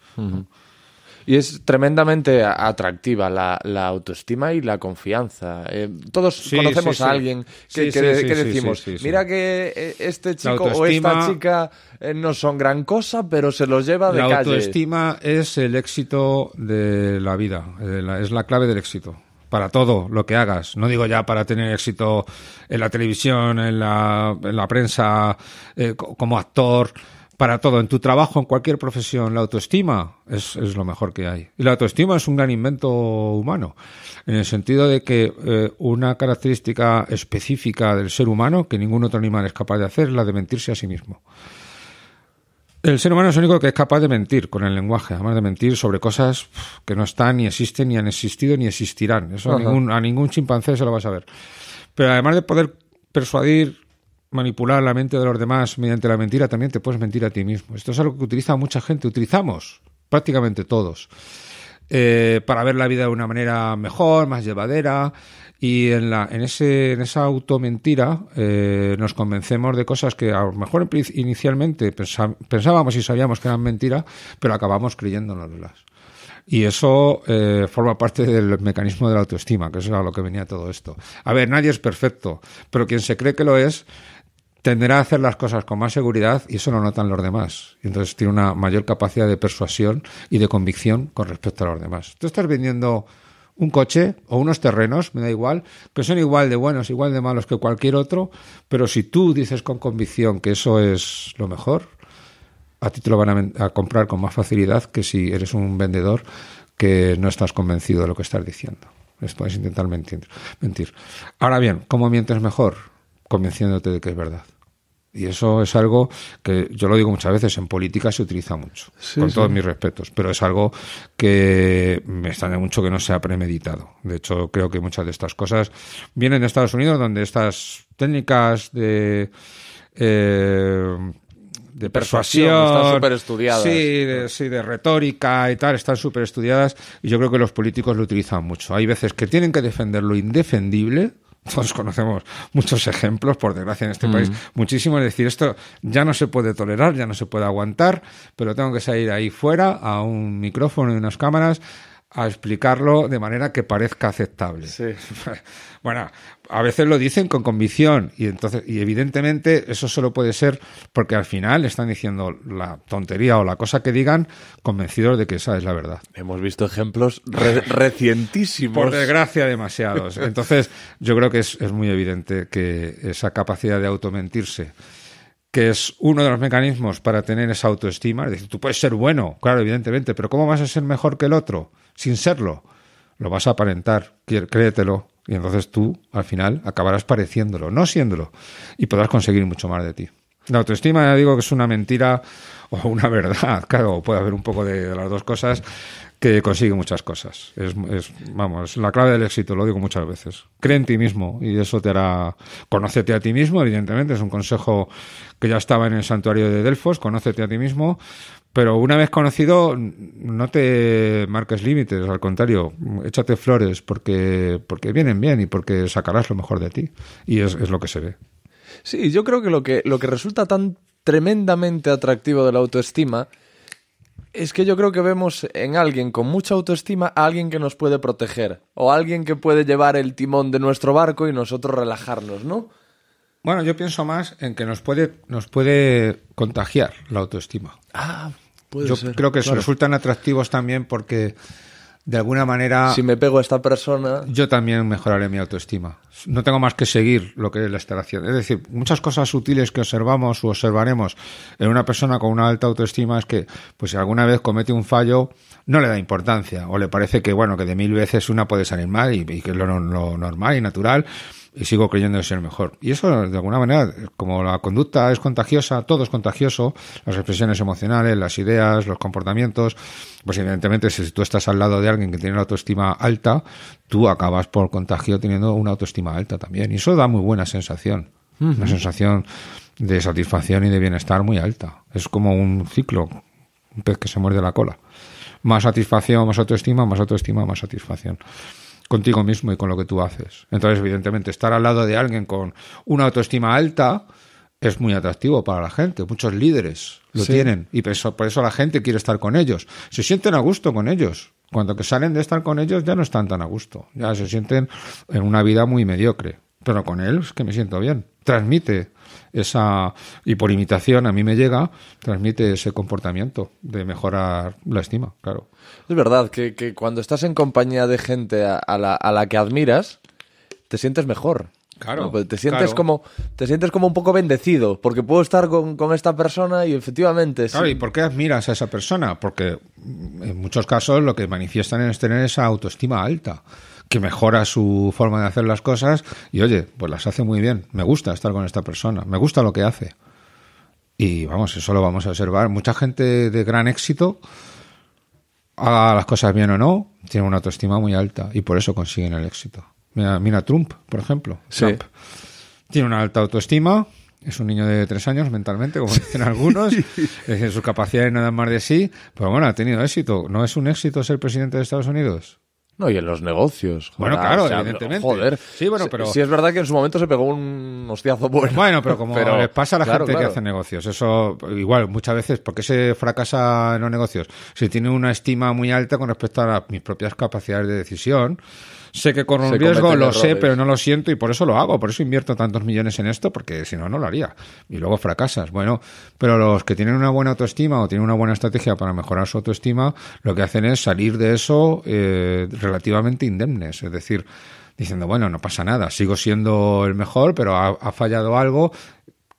Speaker 2: Y es tremendamente atractiva la, autoestima y la confianza. Eh, todos conocemos a alguien que, decimos, mira que eh, este chico o esta chica eh, no son gran cosa, pero se los lleva de calle. La
Speaker 1: autoestima es el éxito de la vida, es la clave del éxito para todo lo que hagas. No digo ya para tener éxito en la televisión, en la, prensa, como actor, para todo, en tu trabajo, en cualquier profesión, la autoestima es, lo mejor que hay. Y la autoestima es un gran invento humano, en el sentido de que eh, una característica específica del ser humano, que ningún otro animal es capaz de hacer, es la de mentirse a sí mismo. El ser humano es el único que es capaz de mentir con el lenguaje, además de mentir sobre cosas que no están, ni existen, ni han existido, ni existirán. Eso a ningún, a ningún chimpancé se lo vas a ver. Pero además de poder persuadir manipular la mente de los demás mediante la mentira, también te puedes mentir a ti mismo. Esto es algo que utiliza mucha gente, utilizamos prácticamente todos, eh, para ver la vida de una manera mejor, más llevadera, y en, la, en, ese, en esa automentira eh, nos convencemos de cosas que a lo mejor inicialmente pensábamos y sabíamos que eran mentira, pero acabamos creyéndonoslas. Y eso eh, forma parte del mecanismo de la autoestima, que es a lo que venía todo esto. A ver, nadie es perfecto, pero quien se cree que lo es, tenderá a hacer las cosas con más seguridad y eso lo notan los demás. Entonces tiene una mayor capacidad de persuasión y de convicción con respecto a los demás. Tú estás vendiendo un coche o unos terrenos, me da igual, que son igual de buenos, igual de malos que cualquier otro, pero si tú dices con convicción que eso es lo mejor, a ti te lo van a, comprar con más facilidad que si eres un vendedor que no estás convencido de lo que estás diciendo. Les puedes intentar mentir. mentir. Ahora bien, ¿cómo mientes mejor? Convenciéndote de que es verdad. Y eso es algo que yo lo digo muchas veces, en política se utiliza mucho, con todos mis respetos, pero es algo que me extraña mucho que no sea premeditado. De hecho, creo que muchas de estas cosas vienen de Estados Unidos, donde estas técnicas de... Eh, de persuasión. Están estudiadas. Sí de, sí, de retórica y tal, están súper estudiadas. Y yo creo que los políticos lo utilizan mucho. Hay veces que tienen que defender lo indefendible todos conocemos muchos ejemplos, por desgracia, en este mm. país, muchísimo. Es decir, esto ya no se puede tolerar, ya no se puede aguantar, pero tengo que salir ahí fuera a un micrófono y unas cámaras a explicarlo de manera que parezca aceptable. Sí. bueno, a veces lo dicen con convicción y entonces y evidentemente eso solo puede ser porque al final están diciendo la tontería o la cosa que digan convencidos de que esa es la verdad. Hemos visto ejemplos recientísimos. Por desgracia demasiados. Entonces yo creo que es, es muy evidente que esa capacidad de automentirse que es uno de los mecanismos para tener esa autoestima, es decir, tú puedes ser bueno, claro, evidentemente, pero ¿cómo vas a ser mejor que el otro? sin serlo. Lo vas a aparentar, créetelo, y entonces tú, al final, acabarás pareciéndolo, no siéndolo, y podrás conseguir mucho más de ti. La autoestima, ya digo que es una mentira o una verdad, claro, puede haber un poco de, las dos cosas, que consigue muchas cosas. Es, es, vamos, la clave del éxito, lo digo muchas veces. Cree en ti mismo y eso te hará. Conócete a ti mismo, evidentemente, es un consejo que ya estaba en el santuario de Delfos, conócete a ti mismo, pero una vez conocido, no te marques límites, al contrario, échate flores porque, porque vienen bien y porque sacarás lo mejor de ti. Y es, lo que se ve.
Speaker 2: Sí, yo creo que lo, que lo que resulta tan tremendamente atractivo de la autoestima es que yo creo que vemos en alguien con mucha autoestima a alguien que nos puede proteger o alguien que puede llevar el timón de nuestro barco y nosotros relajarnos, ¿no?
Speaker 1: Bueno, yo pienso más en que nos puede, nos puede contagiar la autoestima. Ah, yo creo que resultan atractivos también porque de alguna manera. Si
Speaker 2: me pego a esta persona.
Speaker 1: Yo también mejoraré mi autoestima. No tengo más que seguir lo que es la instalación. Es decir, muchas cosas sutiles que observamos o observaremos en una persona con una alta autoestima es que, pues si alguna vez comete un fallo, no le da importancia. O le parece que, bueno, que de mil veces una puede salir mal y, que es lo normal y natural y sigo creyendo en ser mejor. Y eso, de alguna manera, como la conducta es contagiosa, todo es contagioso, las expresiones emocionales, las ideas, los comportamientos, pues evidentemente si tú estás al lado de alguien que tiene una autoestima alta, tú acabas por contagio teniendo una autoestima alta también. Y eso da muy buena sensación, una sensación de satisfacción y de bienestar muy alta. Es como un ciclo, un pez que se muerde la cola. Más satisfacción, más autoestima, más autoestima, más satisfacción contigo mismo y con lo que tú haces. Entonces, evidentemente, estar al lado de alguien con una autoestima alta es muy atractivo para la gente. Muchos líderes lo tienen y por eso, la gente quiere estar con ellos. Se sienten a gusto con ellos. Cuando que salen de estar con ellos ya no están tan a gusto. Ya se sienten en una vida muy mediocre. Pero con él es que me siento bien. Transmite esa, y por imitación a mí me llega, transmite ese comportamiento de mejorar la estima, claro.
Speaker 2: Es verdad que, cuando estás en compañía de gente a, la, a la que admiras, te sientes mejor. Claro, pues te sientes como te sientes como un poco bendecido porque puedo estar con, con esta persona y efectivamente claro y por
Speaker 1: qué admiras a esa persona porque mm, en muchos casos lo que manifiestan es tener esa autoestima alta que mejora su forma de hacer las cosas y oye, pues las hace muy bien. Me gusta estar con esta persona, me gusta lo que hace. Y vamos, eso lo vamos a observar. Mucha gente de gran éxito, haga las cosas bien o no, tiene una autoestima muy alta y por eso consiguen el éxito. Mira, mira Trump, por ejemplo. Trump. Tiene una alta autoestima, es un niño de tres años mentalmente, como dicen algunos, sus capacidades no nada más de sí, pero bueno, ha tenido éxito. ¿No es un éxito ser presidente de Estados Unidos? No, y en los negocios. bueno, ah, claro, evidentemente. Joder. Sí, bueno, pero. Sí, es
Speaker 2: verdad que en su momento se pegó un
Speaker 1: hostiazo bueno. Bueno, pero como les pasa a la gente que hace negocios, eso igual muchas veces, ¿por qué se fracasa en los negocios? si tiene una estima muy alta con respecto a mis propias capacidades de decisión. Sé que corro un riesgo, lo sé, pero no lo siento y por eso lo hago, por eso invierto tantos millones en esto, porque si no, no lo haría. Y luego fracasas. Bueno, pero los que tienen una buena autoestima o tienen una buena estrategia para mejorar su autoestima, lo que hacen es salir de eso eh, relativamente indemnes. Es decir, diciendo, bueno, no pasa nada, sigo siendo el mejor, pero ha fallado algo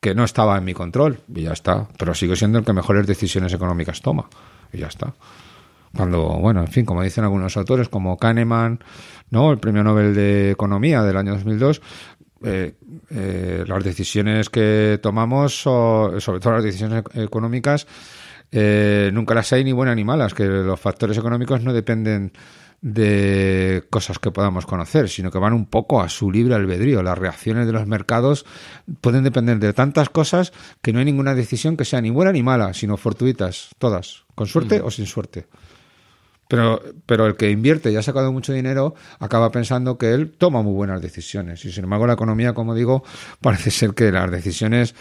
Speaker 1: que no estaba en mi control y ya está. Pero sigo siendo el que mejores decisiones económicas toma y ya está cuando, bueno, en fin, como dicen algunos autores como Kahneman, ¿no? el premio Nobel de Economía del año 2002, eh, eh, las decisiones que tomamos, sobre todo las decisiones económicas, eh, nunca las hay ni buenas ni malas, que los factores económicos no dependen de cosas que podamos conocer, sino que van un poco a su libre albedrío. Las reacciones de los mercados pueden depender de tantas cosas que no hay ninguna decisión que sea ni buena ni mala, sino fortuitas, todas, con suerte mm. o sin suerte. Pero, pero el que invierte y ha sacado mucho dinero acaba pensando que él toma muy buenas decisiones. Y sin embargo, la economía, como digo, parece ser que las decisiones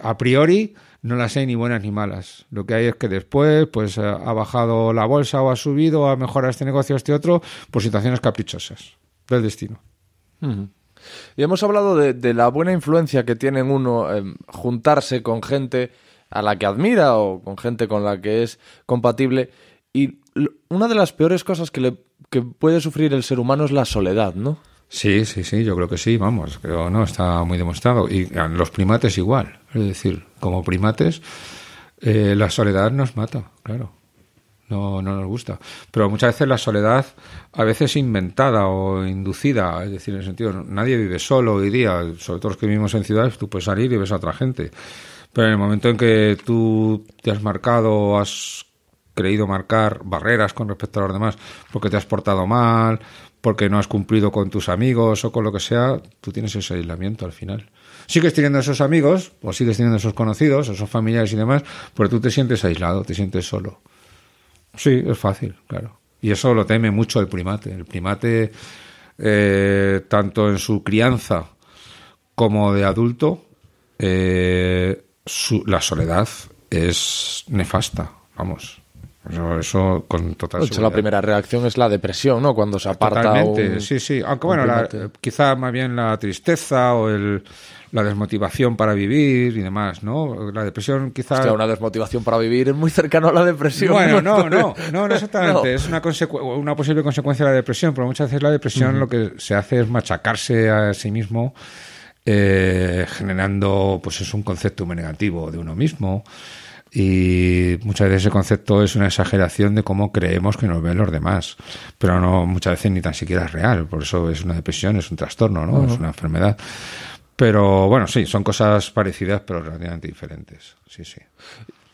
Speaker 1: a priori no las hay ni buenas ni malas. Lo que hay es que después, pues eh, ha bajado la bolsa o ha subido, o ha mejorado este negocio, o este otro, por situaciones caprichosas del destino. Y
Speaker 2: hemos hablado de, la buena influencia que tiene uno en eh, juntarse con gente a la que admira o con gente con la que es compatible. Y una de las peores cosas que, le, puede sufrir el ser humano es la
Speaker 1: soledad, ¿no? Sí, sí, sí, yo creo que sí, vamos, creo no, está muy demostrado. Y ah, los primates igual, es decir, como primates, eh, la soledad nos mata, claro. No, no nos gusta. Pero muchas veces la soledad, a veces inventada o inducida, es decir, en el sentido, nadie vive solo hoy día, sobre todo los que vivimos en ciudades, tú puedes salir y ves a otra gente. Pero en el momento en que tú te has marcado, has creído marcar barreras con respecto a los demás, porque te has portado mal, porque no has cumplido con tus amigos o con lo que sea, tú tienes ese aislamiento al final. Sigues teniendo esos amigos o sigues teniendo esos conocidos, esos familiares y demás, pero tú te sientes aislado, te sientes solo. Sí, es fácil, claro. Y eso lo teme mucho el primate. El primate, eh, tanto en su crianza como de adulto, eh, la soledad es nefasta, vamos. Pues eso, con total La primera reacción es la depresión, ¿no? Cuando se aparta. sí, sí. Aunque bueno, la, quizá más bien la tristeza o el, la desmotivación para vivir y demás, ¿no? La depresión quizá... sea, una desmotivación para vivir es muy cercano a la depresión. Bueno, no, no, no, no exactamente. Es una, posible consecuencia de la depresión, pero muchas veces la depresión lo que se hace es machacarse a sí mismo, eh, generando, pues es un concepto muy negativo de uno mismo, y muchas veces ese concepto es una exageración de cómo creemos que nos ven los demás, pero no muchas veces ni tan siquiera es real, por eso es una depresión, es un trastorno, ¿no? Es una enfermedad. Pero bueno, sí, son cosas parecidas pero relativamente diferentes. Sí, sí.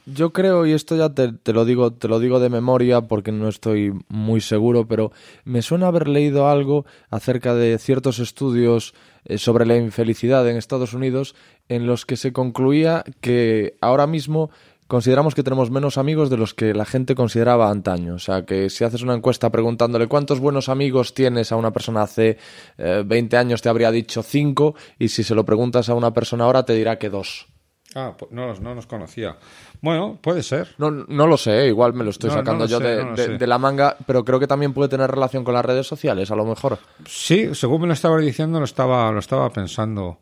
Speaker 2: Yo creo, y esto ya te, te, lo digo, te lo digo de memoria porque no estoy muy seguro, pero me suena haber leído algo acerca de ciertos estudios eh, sobre la infelicidad en Estados Unidos en los que se concluía que ahora mismo consideramos que tenemos menos amigos de los que la gente consideraba antaño. O sea, que si haces una encuesta preguntándole cuántos buenos amigos tienes a una persona hace 20 eh, años, te habría dicho 5, y si se lo preguntas a una persona ahora, te dirá que 2.
Speaker 1: Ah, pues no, no nos conocía. Bueno,
Speaker 2: puede ser. No, no lo sé, igual me lo estoy sacando yo de, la manga, pero creo que también puede tener relación con las redes sociales, a lo mejor.
Speaker 1: Sí, según me lo estaba diciendo, lo lo estaba pensando.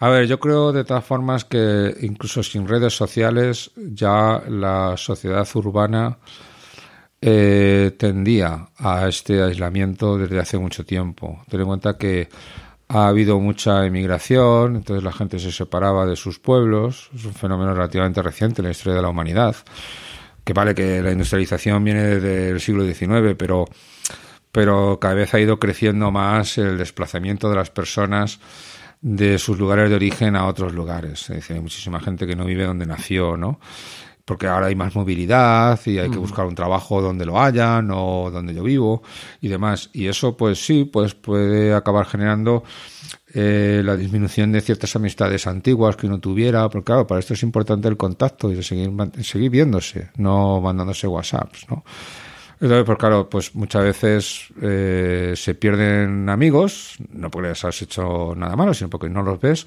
Speaker 1: A ver, yo creo de todas formas que incluso sin redes sociales ya la sociedad urbana eh, tendía a este aislamiento desde hace mucho tiempo. Ten en cuenta que ha habido mucha emigración, entonces la gente se separaba de sus pueblos, es un fenómeno relativamente reciente en la historia de la humanidad, que vale que la industrialización viene desde el siglo XIX, pero, pero cada vez ha ido creciendo más el desplazamiento de las personas de sus lugares de origen a otros lugares. hay muchísima gente que no vive donde nació, ¿no? Porque ahora hay más movilidad y hay que mm. buscar un trabajo donde lo hayan o donde yo vivo y demás. Y eso, pues sí, pues puede acabar generando eh, la disminución de ciertas amistades antiguas que uno tuviera, porque claro, para esto es importante el contacto y seguir, seguir viéndose, no mandándose WhatsApps, ¿no? Pues claro, pues muchas veces eh, se pierden amigos, no porque les has hecho nada malo, sino porque no los ves.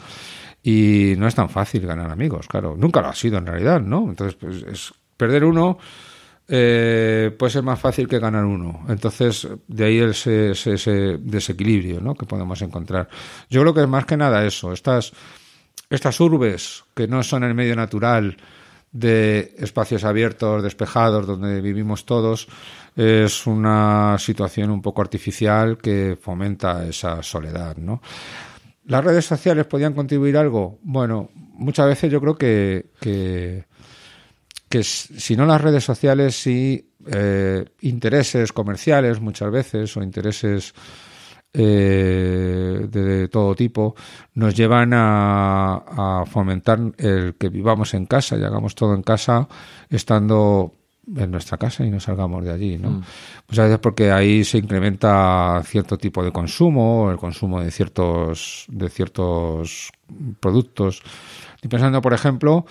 Speaker 1: Y no es tan fácil ganar amigos, claro. Nunca lo ha sido en realidad, ¿no? Entonces, pues, es perder uno eh, puede ser más fácil que ganar uno. Entonces, de ahí ese, ese, desequilibrio que podemos encontrar. Yo creo que es más que nada eso. Estas, estas urbes que no son el medio natural de espacios abiertos, despejados, donde vivimos todos, es una situación un poco artificial que fomenta esa soledad, ¿no? ¿Las redes sociales podían contribuir algo? Bueno, muchas veces yo creo que, que, si no las redes sociales, y eh, intereses comerciales muchas veces o intereses eh, de, todo tipo nos llevan a, a, fomentar el que vivamos en casa y hagamos todo en casa estando en nuestra casa y no salgamos de allí, ¿no? Mm. Pues Muchas veces porque ahí se incrementa cierto tipo de consumo, el consumo de ciertos, de ciertos productos. Y pensando, por ejemplo,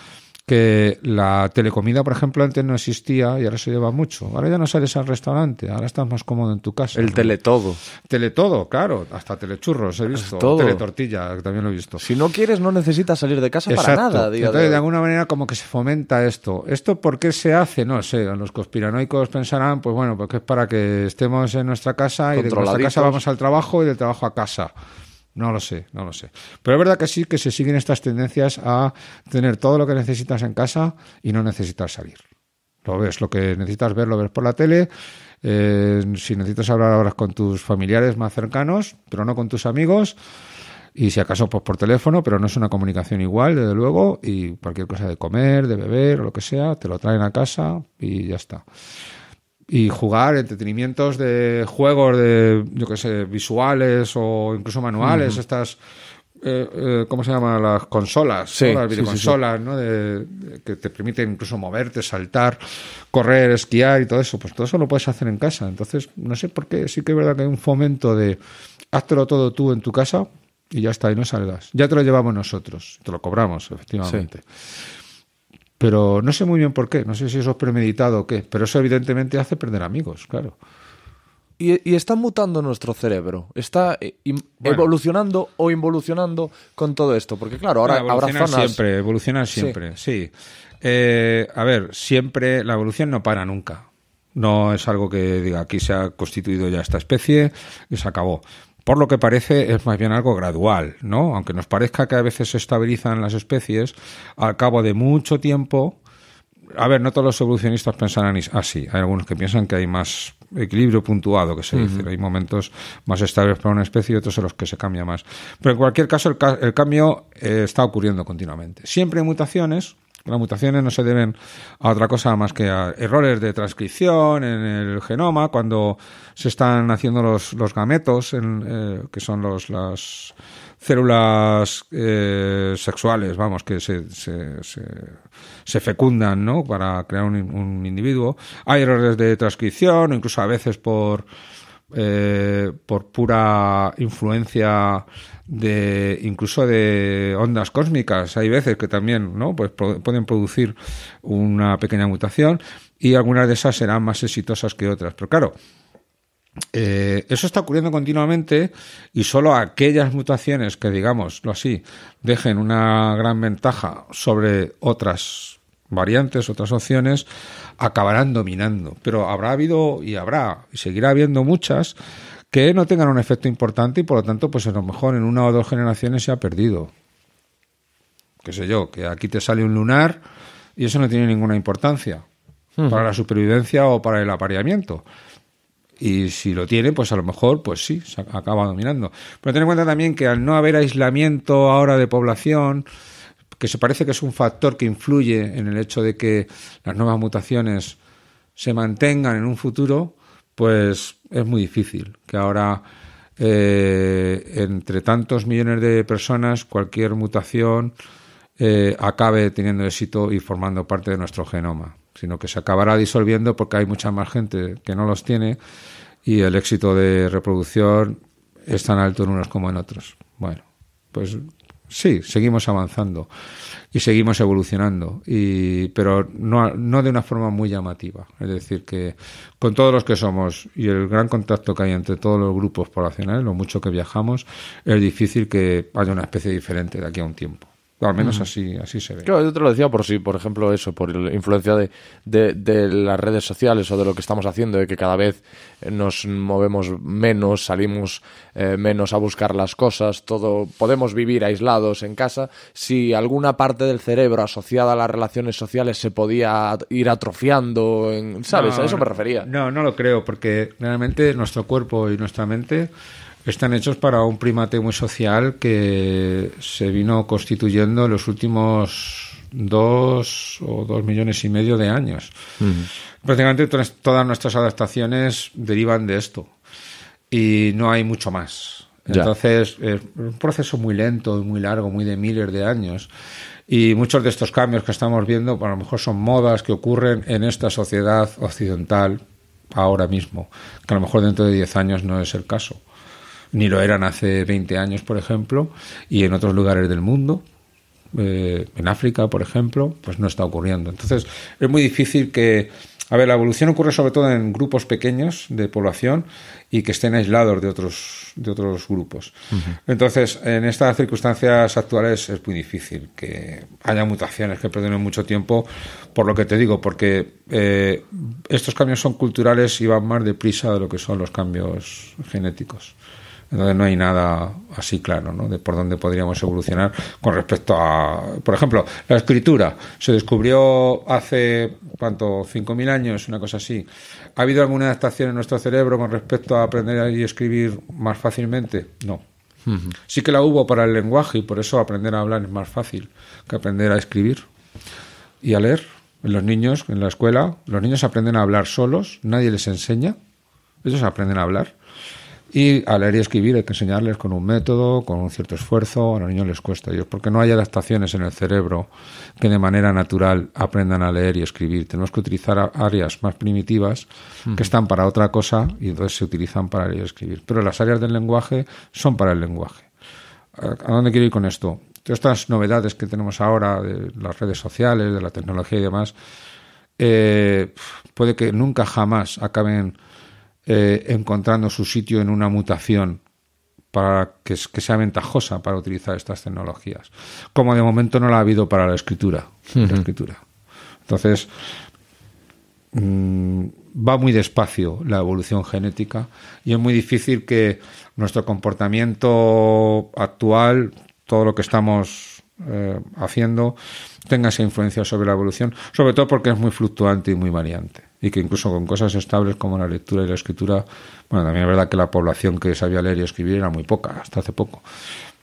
Speaker 1: que la telecomida, por ejemplo, antes no existía y ahora se lleva mucho. Ahora ya no sales al restaurante, ahora estás más cómodo en tu casa. El teletodo. Teletodo, claro. Hasta telechurros he visto. Teletortilla, también lo he visto. Si no quieres, no necesitas salir de casa para nada. Entonces, de... alguna manera, como que se fomenta esto. ¿Esto por qué se hace? No sé. Los conspiranoicos pensarán, pues bueno, porque es para que estemos en nuestra casa y de nuestra casa vamos al trabajo y del trabajo a casa. No lo sé, no lo sé. Pero es verdad que sí que se siguen estas tendencias a tener todo lo que necesitas en casa y no necesitas salir. Lo ves, lo que necesitas ver lo ves por la tele. Eh, si necesitas hablar ahora con tus familiares más cercanos, pero no con tus amigos. Y si acaso, pues por teléfono, pero no es una comunicación igual, desde luego. Y cualquier cosa de comer, de beber o lo que sea, te lo traen a casa y ya está y jugar entretenimientos de juegos de, yo qué sé, visuales o incluso manuales, estas... Eh, eh, ¿cómo se llaman las consolas? Las videoconsolas, ¿no? De, que te permiten incluso moverte, saltar, correr, esquiar y todo eso. Pues todo eso lo puedes hacer en casa. Entonces, no sé por qué, sí que es verdad que hay un fomento de háztelo todo tú en tu casa y ya está, y no salgas. Ya te lo llevamos nosotros, te lo cobramos, efectivamente. Pero no sé muy bien por qué, no sé si eso es premeditado o qué, pero eso evidentemente hace perder amigos, claro. Y, está mutando nuestro cerebro, está eh,
Speaker 2: evolucionando o involucionando con todo esto, porque claro, ahora siempre, evolucionar siempre,
Speaker 1: sí. Eh, a ver, siempre la evolución no para nunca. No es algo que diga aquí se ha constituido ya esta especie y se acabó por lo que parece es más bien algo gradual, ¿no? Aunque nos parezca que a veces se estabilizan las especies, al cabo de mucho tiempo, a ver, no todos los evolucionistas pensarán así. hay algunos que piensan que hay más equilibrio puntuado, que se dice. Hay momentos más estables para una especie y otros en los que se cambia más. Pero en cualquier caso, el, cambio eh, está ocurriendo continuamente. Siempre hay mutaciones, las mutaciones no se deben a otra cosa más que a errores de transcripción en el genoma, cuando se están haciendo los, gametos, en, eh, que son las células eh, sexuales, vamos, que se, se, fecundan ¿no? para crear un individuo. Hay errores de transcripción, incluso a veces por eh, por pura influencia de incluso de ondas cósmicas hay veces que también no pues pueden producir una pequeña mutación y algunas de esas serán más exitosas que otras pero claro eh, eso está ocurriendo continuamente y solo aquellas mutaciones que, digámoslo así, dejen una gran ventaja sobre otras variantes, otras opciones, acabarán dominando. Pero habrá habido y habrá, y seguirá habiendo muchas que no tengan un efecto importante y por lo tanto, pues a lo mejor en una o dos generaciones se ha perdido. Qué sé yo, que aquí te sale un lunar y eso no tiene ninguna importancia para la supervivencia o para el apareamiento. Y si lo tiene, pues a lo mejor, pues sí, se acaba dominando. Pero ten en cuenta también que al no haber aislamiento ahora de población, que se parece que es un factor que influye en el hecho de que las nuevas mutaciones se mantengan en un futuro, pues es muy difícil que ahora eh, entre tantos millones de personas cualquier mutación eh, acabe teniendo éxito y formando parte de nuestro genoma, sino que se acabará disolviendo porque hay mucha más gente que no los tiene y el éxito de reproducción es tan alto en unos como en otros. Bueno, pues sí, seguimos avanzando y seguimos evolucionando, pero no, no de una forma muy llamativa. Es decir, que con todos los que somos y el gran contacto que hay entre todos los grupos poblacionales, lo mucho que viajamos, es difícil que haya una especie diferente de aquí a un tiempo al menos mm. así,
Speaker 2: así se ve. Claro, yo te lo decía por si, sí, por ejemplo, eso, por la influencia de, de, las redes sociales o de lo que estamos haciendo, de que cada vez eh, nos movemos menos, salimos eh, menos a buscar las cosas, todo, podemos vivir aislados en casa. Si alguna parte del cerebro asociada a las relaciones sociales se podía ir atrofiando, ¿sabes? a eso me
Speaker 1: refería. No, no lo creo, porque realmente nuestro cuerpo y nuestra mente están hechos para un primate muy social que se vino constituyendo en los últimos dos o dos millones y medio de años. Prácticamente todas nuestras adaptaciones derivan de esto y no hay mucho más. Entonces, es un proceso muy lento, muy largo, muy de miles de años. Y muchos de estos cambios que estamos viendo, a lo mejor son modas que ocurren en esta sociedad occidental ahora mismo, que a lo mejor dentro de diez años no es el caso ni lo eran hace 20 años, por ejemplo, y en otros lugares del mundo. Eh, en África, por ejemplo, pues no está ocurriendo. Entonces, es muy difícil que... A ver, la evolución ocurre sobre todo en grupos pequeños de población y que estén aislados de otros, de otros grupos. Entonces, en estas circunstancias actuales es muy difícil que haya mutaciones que perdonen mucho tiempo, por lo que te digo, porque eh, estos cambios son culturales y van más deprisa de lo que son los cambios genéticos donde no hay nada así claro, ¿no? De por dónde podríamos evolucionar con respecto a, por ejemplo, la escritura. Se descubrió hace, ¿cuánto? 5.000 años, una cosa así. ¿Ha habido alguna adaptación en nuestro cerebro con respecto a aprender y escribir más fácilmente? No. Sí que la hubo para el lenguaje y por eso aprender a hablar es más fácil que aprender a escribir y a leer. Los niños en la escuela, los niños aprenden a hablar solos, nadie les enseña, ellos aprenden a hablar y a leer y escribir hay que enseñarles con un método, con un cierto esfuerzo, a los niños les cuesta, ellos, porque no hay adaptaciones en el cerebro que de manera natural aprendan a leer y escribir. Tenemos que utilizar áreas más primitivas que están para otra cosa y entonces se utilizan para leer y escribir. Pero las áreas del lenguaje son para el lenguaje. ¿A dónde quiero ir con esto? todas Estas novedades que tenemos ahora de las redes sociales, de la tecnología y demás, eh, puede que nunca jamás acaben eh, encontrando su sitio en una mutación para que, sea ventajosa para utilizar estas tecnologías. Como de momento no la ha habido para la escritura. la escritura. Entonces, mm, va muy despacio la evolución genética y es muy difícil que nuestro comportamiento actual, todo lo que estamos eh, haciendo, tenga esa influencia sobre la evolución, sobre todo porque es muy fluctuante y muy variante y que incluso con cosas estables como la lectura y la escritura, bueno, también es verdad que la población que sabía leer y escribir era muy poca, hasta hace poco.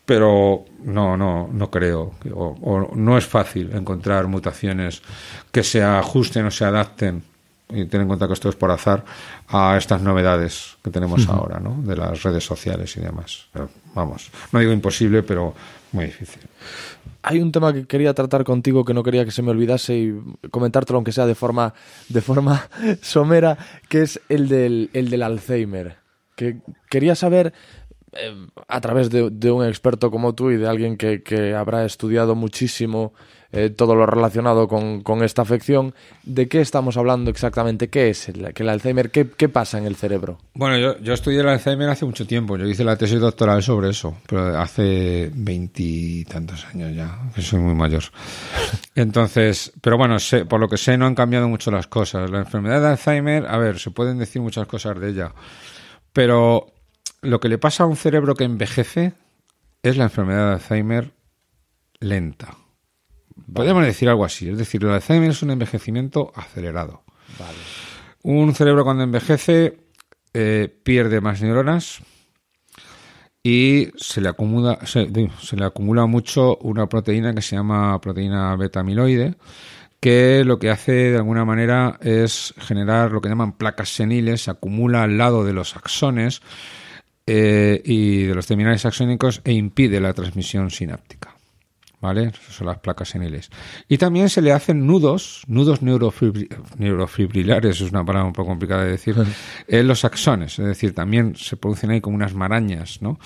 Speaker 1: Pero no, no, no creo, o, no es fácil encontrar mutaciones que se ajusten o se adapten y ten en cuenta que esto es por azar a estas novedades que tenemos ahora, ¿no? De las redes sociales y demás. vamos, no digo imposible, pero muy difícil
Speaker 2: hay un tema que quería tratar contigo que no quería que se me olvidase y comentártelo aunque sea de forma, de forma somera, que es el del, el del Alzheimer. Que quería saber eh, a través de, de, un experto como tú y de alguien que, que habrá estudiado muchísimo eh, todo lo relacionado con, esta afección. ¿De qué estamos hablando exactamente? ¿Qué es el, el Alzheimer? ¿Qué, pasa en el cerebro?
Speaker 1: Bueno, yo, estudié el Alzheimer hace mucho tiempo. Yo hice la tesis doctoral sobre eso, pero hace veintitantos años ya, que soy muy mayor. Entonces, pero bueno, por lo que sé, no han cambiado mucho las cosas. La enfermedad de Alzheimer, a ver, se pueden decir muchas cosas de ella, pero lo que le pasa a un cerebro que envejece es la enfermedad de Alzheimer lenta. Podríamos decir algo así. Es decir, el Alzheimer es un envejecimiento acelerado. Un cerebro cuando envejece eh, pierde más neuronas y se le acumula mucho una proteína que se llama proteína beta amiloide que lo que hace de alguna manera es generar lo que llaman placas seniles, se acumula al lado de los axones eh, y de los terminales axónicos e impide la transmisión sináptica. ¿vale? Son las placas seniles. Y también se le hacen nudos, nudos neurofibrilares, es una palabra un poco complicada de decir, en los axones, es decir, también se producen ahí como unas marañas, ¿no?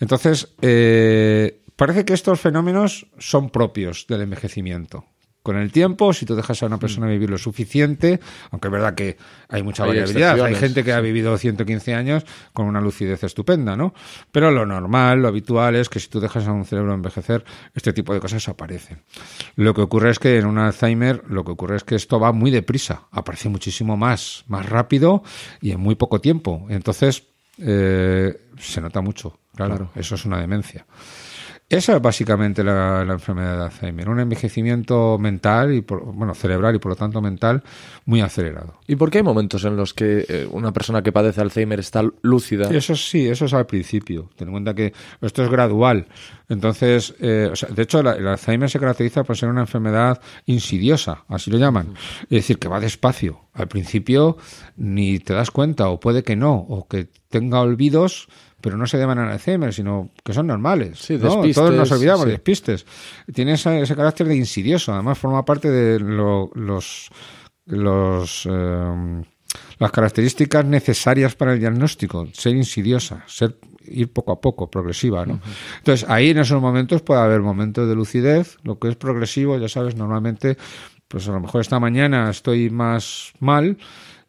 Speaker 1: Entonces, eh, parece que estos fenómenos son propios del envejecimiento, con el tiempo, si tú dejas a una mm. persona vivir lo suficiente, aunque es verdad que hay mucha variabilidad, hay gente que ha vivido 115 años con una lucidez estupenda, ¿no? Pero lo normal, lo habitual es que si tú dejas a un cerebro envejecer, este tipo de cosas aparecen. Lo que ocurre es que en un Alzheimer, lo que ocurre es que esto va muy deprisa, aparece muchísimo más, más rápido y en muy poco tiempo. Entonces, eh, se nota mucho, claro. eso es una demencia. Esa es básicamente la, enfermedad de Alzheimer, un envejecimiento mental y bueno cerebral y por lo tanto mental muy acelerado. ¿Y por qué hay momentos en los que eh, una persona que padece Alzheimer está lúcida? Eso sí, eso es al principio. Ten en cuenta que esto es gradual. Entonces, eh, de hecho, el Alzheimer se caracteriza por ser una enfermedad insidiosa, así lo llaman. Mm. Es decir, que va despacio. Al principio ni te das cuenta, o puede que no, o que tenga olvidos pero no se llaman Alzheimer, sino que son normales. Sí, ¿no? Todos nos olvidamos, despistes. Tiene ese, carácter de insidioso, además forma parte de los... Em, las características necesarias para el diagnóstico, ser insidiosa, ser ir poco a poco, progresiva, ¿no? Entonces, ahí en esos momentos puede haber momentos de lucidez, lo que es progresivo, ya sabes, normalmente pues a lo mejor esta mañana estoy más mal,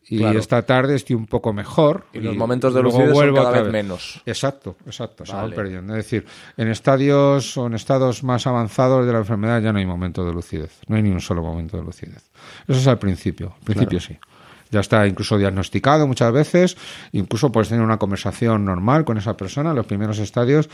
Speaker 1: y esta tarde estoy un poco mejor. Y, los momentos de lucidez vuelvo son cada vez menos. Exacto, exacto, se van perdiendo. Es decir, en estadios o en estados más avanzados de la enfermedad ya no hay momento de lucidez, no hay ni un solo momento de lucidez. Eso es al principio, al principio sí ya está incluso diagnosticado muchas veces, incluso puedes tener una conversación normal con esa persona. Los primeros estadios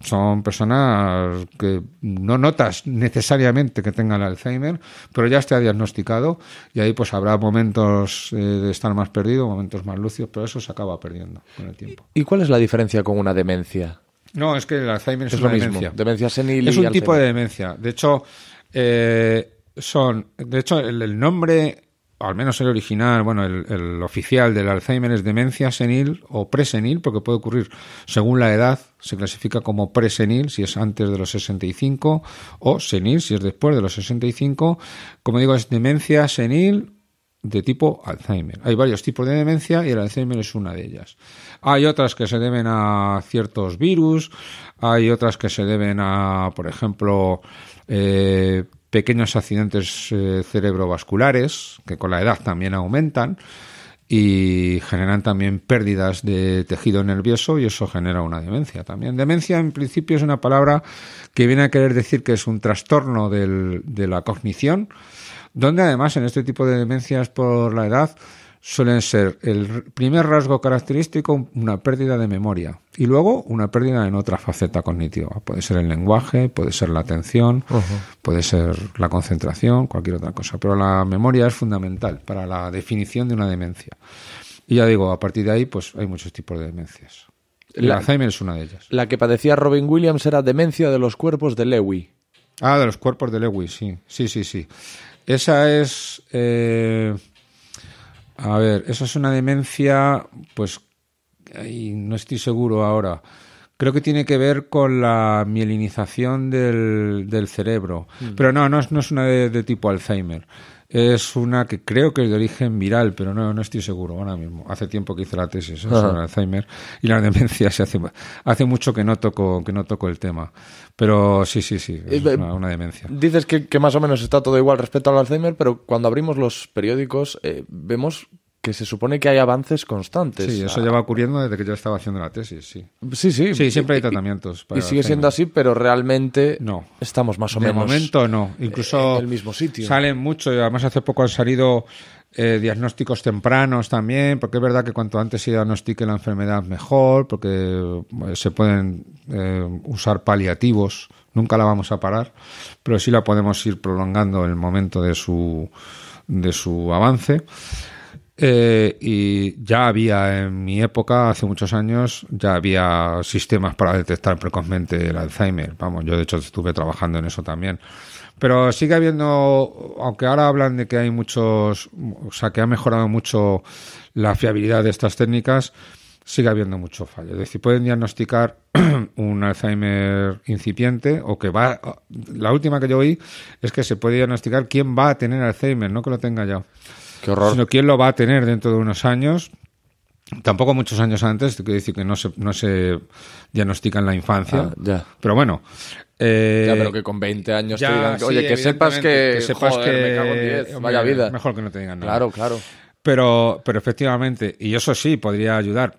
Speaker 1: son personas que no notas necesariamente que tengan Alzheimer, pero ya está diagnosticado y ahí pues habrá momentos eh, de estar más perdido, momentos más lúcidos, pero eso se acaba perdiendo con el tiempo. ¿Y cuál es la diferencia con una demencia? No, es que el Alzheimer es, una lo demencia. Mismo. Demencia senil. Es un tipo de demencia. De hecho, eh, son. De hecho, el nombre al menos el original, bueno, el, oficial del Alzheimer es demencia senil o presenil, porque puede ocurrir según la edad, se clasifica como presenil si es antes de los 65 o senil si es después de los 65. Como digo, es demencia senil de tipo Alzheimer. Hay varios tipos de demencia y el Alzheimer es una de ellas. Hay otras que se deben a ciertos virus, hay otras que se deben a, por ejemplo, eh, pequeños accidentes eh, cerebrovasculares, que con la edad también aumentan, y generan también pérdidas de tejido nervioso y eso genera una demencia también. Demencia en principio es una palabra que viene a querer decir que es un trastorno de la cognición, donde además en este tipo de demencias por la edad suelen ser el primer rasgo característico una pérdida de memoria y luego una pérdida en otra faceta cognitiva. Puede ser el lenguaje, puede ser la atención, puede ser la concentración, cualquier otra cosa. Pero la memoria es fundamental para la definición de una demencia. Y ya digo, a partir de ahí pues hay muchos tipos de demencias. la, Alzheimer es una de ellas. La que padecía Robin Williams era demencia de los cuerpos de Lewy. Ah, de los cuerpos de Lewy, sí. Sí, sí, sí. Esa es... Eh, a ver, eso es una demencia, pues, no estoy seguro ahora. Creo que tiene que ver con la mielinización del, del cerebro. Mm. Pero no, no es, no es una de tipo Alzheimer es una que creo que es de origen viral, pero no, estoy seguro ahora mismo. Hace tiempo que hice la tesis sobre Alzheimer y la demencia se hace, hace mucho que no toco, que no toco el tema. Pero sí, sí, sí, es eh, eh, una, demencia.
Speaker 2: Dices que, más o menos está todo igual respecto al Alzheimer, pero cuando abrimos los periódicos eh, vemos que se supone que hay avances constantes.
Speaker 1: Sí, eso ah. ya va ocurriendo desde que yo estaba haciendo la tesis, sí. Sí, sí. Sí, siempre hay tratamientos. y sigue siendo así, pero realmente no. estamos más o menos. De momento no. Incluso el mismo sitio. Salen mucho además hace poco han salido eh, diagnósticos tempranos también, porque es verdad que cuanto antes se diagnostique la enfermedad mejor, porque eh, se pueden eh, usar paliativos. Nunca la vamos a parar, pero sí la podemos ir prolongando en el momento de su de su avance eh, y ya había en mi época, hace muchos años, ya había sistemas para detectar precozmente el Alzheimer. Vamos, yo de hecho estuve trabajando en eso también. Pero sigue habiendo, aunque ahora hablan de que hay muchos, o sea, que ha mejorado mucho la fiabilidad de estas técnicas, sigue habiendo mucho fallo. Es decir, pueden diagnosticar un Alzheimer incipiente o que va... La última que yo oí es que se puede diagnosticar quién va a tener Alzheimer, no que lo tenga ya. Qué horror. Sino quién lo va a tener dentro de unos años. Tampoco muchos años antes, quiero decir que no se, no se diagnostica en la infancia. Ah, ya. Pero bueno. Eh, ya, pero que
Speaker 2: con 20 años te digan, oye, que sepas que, que sepas que me cago en 10, vaya vida. Mejor que no te digan nada. Claro, claro.
Speaker 1: Pero, pero efectivamente, y eso sí podría ayudar,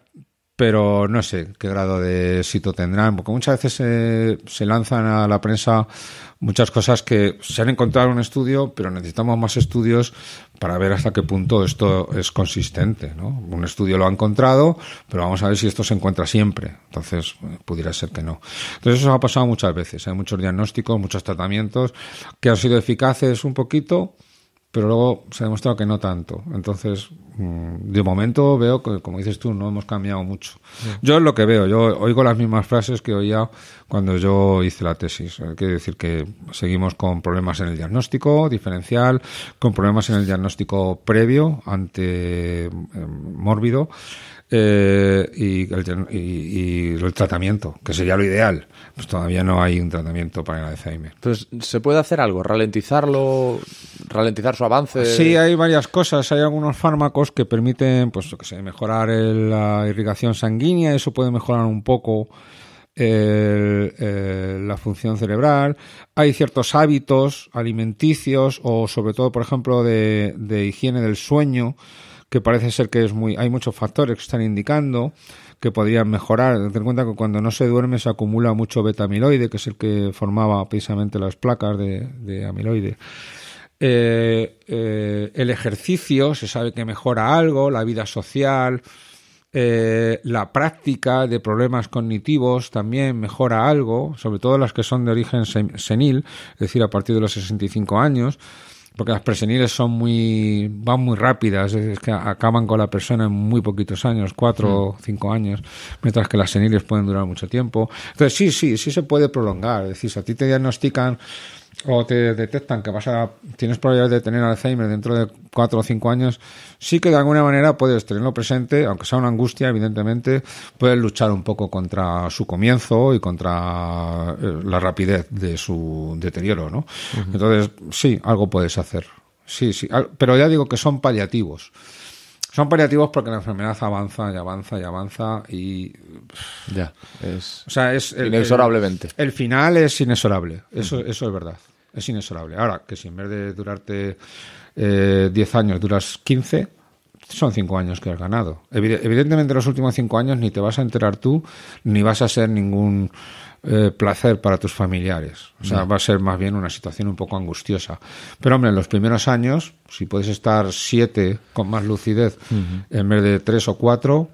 Speaker 1: pero no sé qué grado de éxito tendrán, porque muchas veces eh, se lanzan a la prensa muchas cosas que se han encontrado en un estudio, pero necesitamos más estudios para ver hasta qué punto esto es consistente. ¿no? Un estudio lo ha encontrado, pero vamos a ver si esto se encuentra siempre. Entonces, pudiera ser que no. Entonces, eso ha pasado muchas veces. Hay muchos diagnósticos, muchos tratamientos que han sido eficaces un poquito pero luego se ha demostrado que no tanto. Entonces, mm, de momento veo que, como dices tú, no hemos cambiado mucho. Yo es lo que veo, yo oigo las mismas frases que oía cuando yo hice la tesis. Eh, Quiere decir que seguimos con problemas en el diagnóstico diferencial, con problemas en el diagnóstico previo, ante eh, mórbido eh, y, el, tratamiento, que sería lo ideal. Pues todavía no hay un tratamiento para el Alzheimer.
Speaker 2: Entonces, ¿se puede hacer algo? ¿Ralentizarlo? ¿Ralentizar su avance? Sí,
Speaker 1: hay varias cosas. Hay algunos fármacos que permiten, pues, que mejorar la irrigación sanguínea. Eso puede mejorar un poco. la función cerebral, hay ciertos hábitos alimenticios o sobre todo, por ejemplo, de, de higiene del sueño que parece ser que es muy, hay muchos factores que están indicando que podrían mejorar. Ten en cuenta que cuando no se duerme se acumula mucho beta amiloide, que es el que formaba precisamente las placas de, amiloide. Eh, eh, el ejercicio se sabe que mejora algo, la vida social, eh, la práctica de problemas cognitivos también mejora algo, sobre todo las que son de origen senil, es decir, a partir de los 65 años porque las preseniles son muy van muy rápidas, es, que acaban con la persona en muy poquitos años, cuatro o mm. cinco años, mientras que las seniles pueden durar mucho tiempo. Entonces sí, sí, sí se puede prolongar. Es decir, si a ti te diagnostican o te detectan que vas tienes probabilidades de tener Alzheimer dentro de cuatro o cinco años, sí que de alguna manera puedes tenerlo presente, aunque sea una angustia, evidentemente, puedes luchar un poco contra su comienzo y contra eh, la rapidez de su deterioro, ¿no? Entonces, sí, algo puedes hacer. Sí, sí, pero ya digo que son paliativos. Son paliativos porque la enfermedad avanza y avanza y avanza y. Ya, es. inexorablemente. El, final es inexorable. Eso, eso es verdad es inexorable. Ahora, que si en vez de durarte 10 eh, años duras 15, son 5 años que has ganado. Evidentemente, los últimos 5 años ni te vas a enterar tú, ni vas a ser ningún eh, placer para tus familiares. O sea, mm. va a ser más bien una situación un poco angustiosa. Pero, hombre, en los primeros años, si puedes estar 7 con más lucidez mm-hmm. en vez de 3 o 4,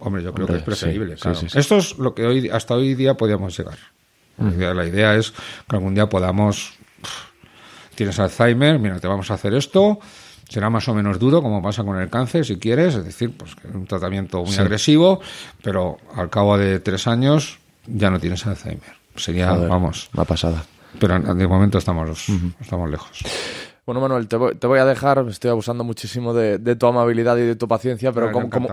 Speaker 1: hombre, yo creo que es preferible. Esto es lo que hoy, hasta hoy día podíamos llegar. Mm. La idea es que algún día podamos tienes Alzheimer, mira, te vamos a hacer esto, será más o menos duro, como pasa con el cáncer, si quieres, es decir, pues un tratamiento muy agresivo, pero al cabo de tres años ya no tienes Alzheimer. Sería, vamos. Una pasada. Pero de momento estamos, lejos.
Speaker 2: Bueno, Manuel, te voy, a dejar, estoy abusando muchísimo de, tu amabilidad y de tu paciencia, pero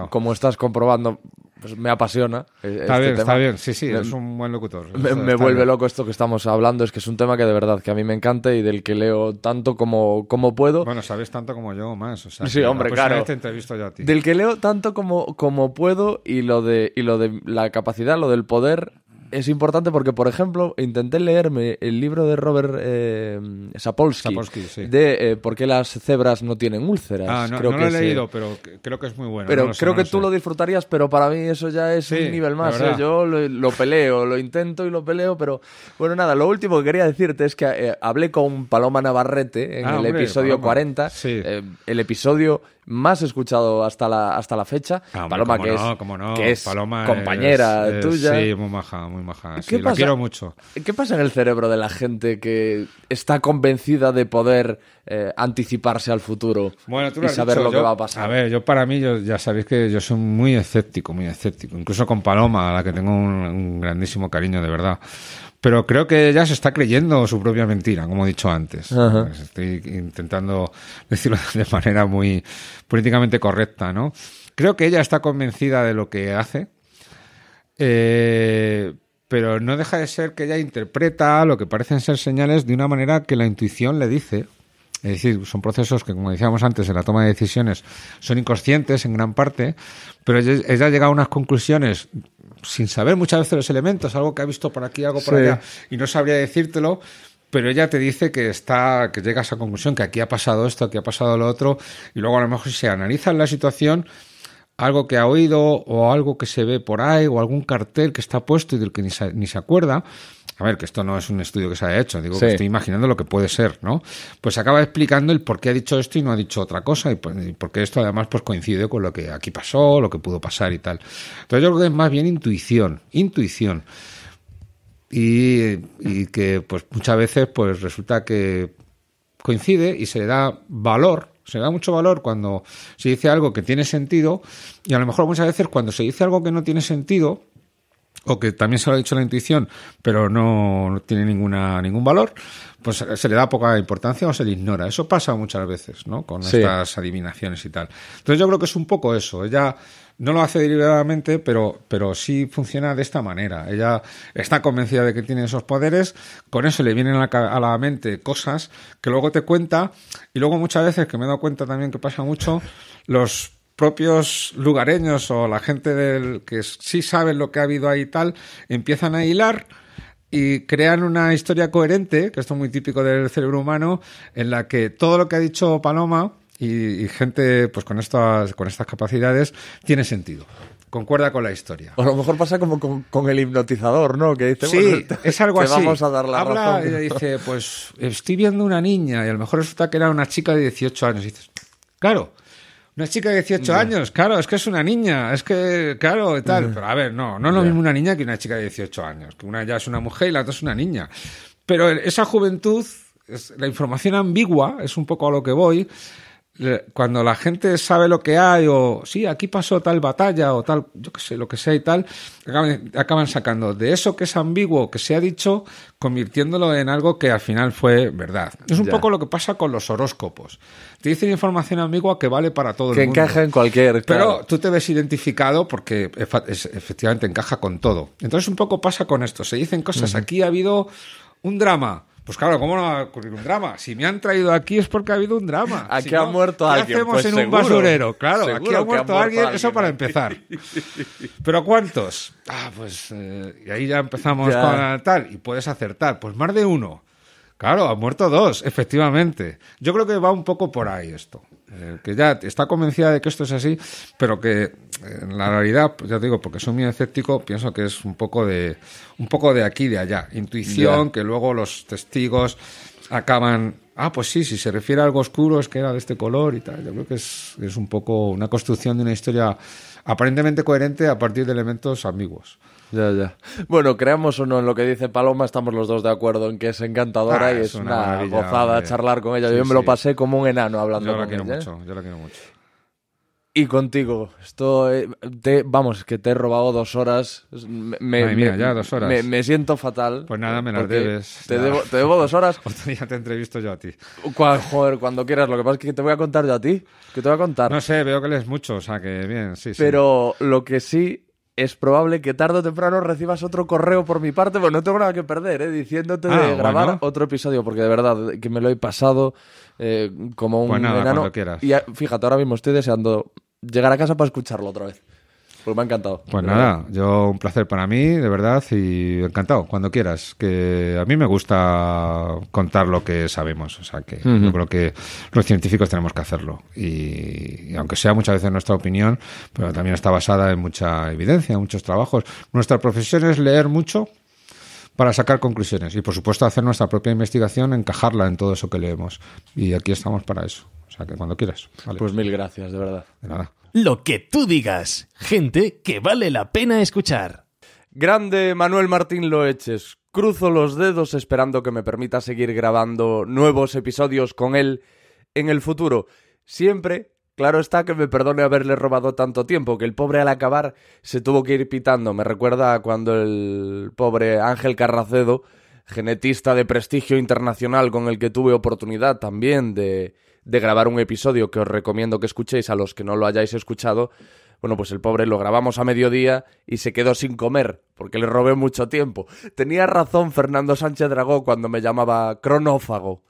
Speaker 2: como, estás comprobando, pues me apasiona. Eh, está este bien, está bien, sí, sí, es un buen locutor. Me, vuelve loco esto que estamos hablando, es que es un tema que de verdad que a mí me encanta y del que leo tanto como, como puedo. Bueno, sabes
Speaker 1: tanto como yo más, o sea, Sí, hombre, claro. Te entrevisto yo a ti. Del
Speaker 2: que leo tanto como, como puedo y lo, de, y lo de la capacidad, lo del poder es importante porque, por ejemplo, intenté leerme el libro de Robert eh, Sapolsky, de eh, por qué las cebras no tienen úlceras. Ah, no, no lo he leído,
Speaker 1: pero creo que es muy bueno. Pero creo que
Speaker 2: tú lo disfrutarías, pero para mí eso ya es un nivel más. ¿eh? Yo lo, peleo, lo intento y lo peleo, pero bueno, nada, lo último que quería decirte es que hablé con Paloma Navarrete en ah, el episodio 40, el episodio más escuchado hasta la, hasta la fecha.
Speaker 1: Ah, Paloma, que, es, que es Paloma compañera tuya. Sí, muy maja, muy muy quiero mucho.
Speaker 2: ¿Qué pasa en el cerebro de la gente que está convencida de poder eh, anticiparse al futuro y saber lo que va a pasar?
Speaker 1: A ver, yo para mí, yo, ya sabéis que yo soy muy escéptico, muy escéptico. Incluso con Paloma, a la que tengo un, grandísimo cariño, de verdad pero creo que ella se está creyendo su propia mentira, como he dicho antes. Pues estoy intentando decirlo de manera muy políticamente correcta, ¿no? Creo que ella está convencida de lo que hace, eh, pero no deja de ser que ella interpreta lo que parecen ser señales de una manera que la intuición le dice. Es decir, son procesos que, como decíamos antes, en la toma de decisiones son inconscientes en gran parte, pero ella ha llegado a unas conclusiones sin saber muchas veces los elementos, algo que ha visto por aquí, algo por allá, y no sabría decírtelo, pero ella te dice que está, que llega a esa conclusión, que aquí ha pasado esto, aquí ha pasado lo otro, y luego a lo mejor se analiza la situación algo que ha oído o algo que se ve por ahí o algún cartel que está puesto y del que ni se, ni se acuerda. A ver, que esto no es un estudio que se haya hecho, digo que estoy imaginando lo que puede ser, ¿no? Pues acaba explicando el por qué ha dicho esto y no ha dicho otra cosa y, pues, esto además pues coincide con lo que aquí pasó, lo que pudo pasar y tal. Entonces yo creo que es más bien intuición, intuición. Y, y que pues muchas veces pues resulta que coincide y se le da valor se da mucho valor cuando se dice algo que tiene sentido y a lo mejor muchas veces cuando se dice algo que no tiene sentido o que también se lo ha dicho la intuición, pero no, tiene ninguna, ningún valor, pues se le da poca importancia o se le ignora. Eso pasa muchas veces, ¿no? Con estas adivinaciones y tal. Entonces yo creo que es un poco eso. Ella no lo hace deliberadamente, pero, sí funciona de esta manera. Ella está convencida de que tiene esos poderes, con eso le vienen a la, mente cosas que luego te cuenta y luego muchas veces, que me he dado cuenta también que pasa mucho, los propios lugareños o la gente del que sí saben lo que ha habido ahí y tal, empiezan a hilar y crean una historia coherente, que esto es muy típico del cerebro humano, en la que todo lo que ha dicho Paloma y, gente pues con estas, con estas capacidades tiene sentido concuerda con la historia. O a lo mejor pasa como con, el hipnotizador, ¿no?
Speaker 2: Que dice, sí, es algo así. vamos a dar la Habla y dice,
Speaker 1: pues estoy viendo una niña y a lo mejor resulta que era una chica de 18 años. Y dices, claro, una chica de 18 años, claro, es que es una niña, es que, claro, tal. Pero a ver, no, no es lo mismo una niña que una chica de 18 años, que una ya es una mujer y la otra es una niña. Pero esa juventud, la información ambigua, es un poco a lo que voy, cuando la gente sabe lo que hay o sí, aquí pasó tal batalla o tal, yo qué sé, lo que sea y tal, acaban, sacando de eso que es ambiguo, que se ha dicho, convirtiéndolo en algo que al final fue verdad. Es un poco lo que pasa con los horóscopos. Te dicen información ambigua que vale para todo el mundo. Que encaja en cualquier... Pero tú te ves identificado porque efectivamente encaja con todo. Entonces un poco pasa con esto. Se dicen cosas, aquí ha habido un drama pues claro, ¿cómo no va a ocurrir un drama? Si me han traído aquí es porque ha habido un drama. Aquí ha muerto ¿qué alguien. hacemos pues en un basurero? Claro, aquí ha muerto, alguien, eso para empezar. Pero ¿cuántos? Ah, pues y eh, ahí ya empezamos con tal. Y puedes acertar, pues más de uno. Claro, ha muerto dos, efectivamente. Yo creo que va un poco por ahí esto. Eh, que ya está convencida de que esto es así, pero que en la realidad, pues, ya digo, porque soy muy escéptico, pienso que es un poco de, un poco de aquí, de allá, intuición, que luego los testigos acaban ah, pues sí, si se refiere a algo oscuro es que era de este color y tal. Yo creo que es, es un poco una construcción de una historia aparentemente coherente a partir de elementos ambiguos. Ya, ya.
Speaker 2: Bueno, creamos o no en lo que dice Paloma, estamos los dos de acuerdo en que es encantadora ah, y es una, gozada charlar con ella. yo me lo pasé como un enano hablando con ella. yo la quiero
Speaker 1: Mucho, yo la quiero mucho.
Speaker 2: Y contigo, esto, eh, te, vamos, que te he robado dos horas. Me, Ay, mira, ya dos horas. Me, siento fatal.
Speaker 1: Pues nada, me las debes. Te debo, dos horas. Otro día
Speaker 2: te entrevisto yo a ti. Cuando, joder, cuando quieras. Lo que pasa es que te voy a contar yo a ti. ¿Qué te voy a contar. No
Speaker 1: sé, veo que lees mucho, o sea que bien,
Speaker 2: sí, Pero lo que sí es probable que tarde o temprano recibas otro correo por mi parte, pues no tengo nada que perder, ¿eh? diciéndote ah, de grabar otro episodio, porque de verdad que me lo he pasado eh, como un pues enano. Y fíjate, ahora mismo estoy deseando llegar a casa para escucharlo otra vez. Pues me ha encantado. Pues nada,
Speaker 1: yo un placer para mí, de verdad, y encantado, cuando quieras. Que a mí me gusta contar lo que sabemos, o sea que yo creo que los científicos tenemos que hacerlo. Y, aunque sea muchas veces nuestra opinión, pero también está basada en mucha evidencia, en muchos trabajos. Nuestra profesión es leer mucho para sacar conclusiones y por supuesto hacer nuestra propia investigación, encajarla en todo eso que leemos. Y aquí estamos para eso. O sea que cuando quieras. Pues
Speaker 2: mil gracias, de verdad. De nada lo que tú digas. Gente que vale la pena escuchar. Grande Manuel Martín Loeches. Cruzo los dedos esperando que me permita seguir grabando nuevos episodios con él en el futuro. Siempre Claro está que me perdone haberle robado tanto tiempo, que el pobre al acabar se tuvo que ir pitando. Me recuerda cuando el pobre Ángel Carracedo, genetista de prestigio internacional con el que tuve oportunidad también de de grabar un episodio que os recomiendo que escuchéis a los que no lo hayáis escuchado. Bueno, pues el pobre lo grabamos a mediodía y se quedó sin comer, porque le robé mucho tiempo. Tenía razón Fernando Sánchez Dragó cuando me llamaba cronófago.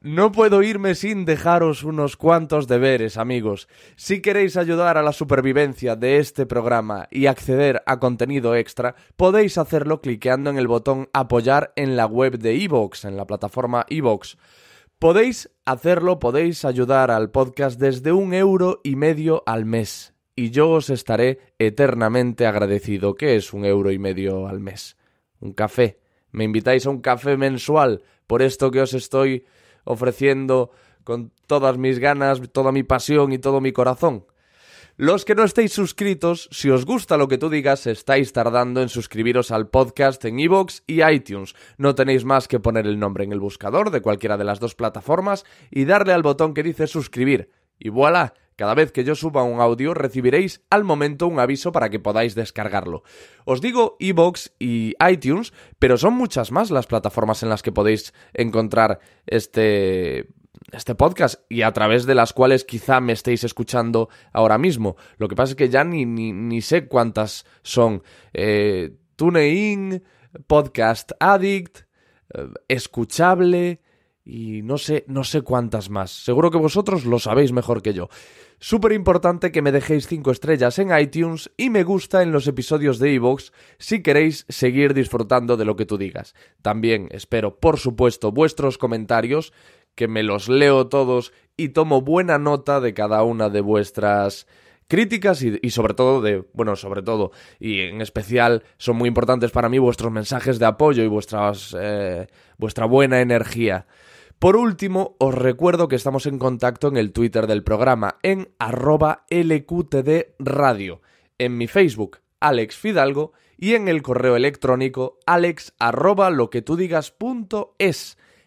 Speaker 2: No puedo irme sin dejaros unos cuantos deberes, amigos. Si queréis ayudar a la supervivencia de este programa y acceder a contenido extra, podéis hacerlo cliqueando en el botón apoyar en la web de Evox, en la plataforma Evox. Podéis hacerlo, podéis ayudar al podcast desde un euro y medio al mes. Y yo os estaré eternamente agradecido. ¿Qué es un euro y medio al mes? Un café. Me invitáis a un café mensual por esto que os estoy ofreciendo con todas mis ganas, toda mi pasión y todo mi corazón. Los que no estéis suscritos, si os gusta lo que tú digas, estáis tardando en suscribiros al podcast en iVoox y iTunes. No tenéis más que poner el nombre en el buscador de cualquiera de las dos plataformas y darle al botón que dice suscribir. Y voilà, cada vez que yo suba un audio recibiréis al momento un aviso para que podáis descargarlo. Os digo iBox y iTunes, pero son muchas más las plataformas en las que podéis encontrar este este podcast y a través de las cuales quizá me estéis escuchando ahora mismo. Lo que pasa es que ya ni, ni, sé cuántas son. Eh, TuneIn, Podcast Addict, eh, Escuchable y no sé, no sé cuántas más. Seguro que vosotros lo sabéis mejor que yo. Súper importante que me dejéis 5 estrellas en iTunes y me gusta en los episodios de iVoox si queréis seguir disfrutando de lo que tú digas. También espero, por supuesto, vuestros comentarios que me los leo todos y tomo buena nota de cada una de vuestras críticas y, sobre todo de, bueno, sobre todo y en especial son muy importantes para mí vuestros mensajes de apoyo y vuestras, eh, vuestra buena energía. Por último, os recuerdo que estamos en contacto en el Twitter del programa, en arroba LQTD Radio, en mi Facebook, Alex Fidalgo, y en el correo electrónico alex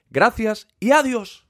Speaker 2: Gracias y adiós.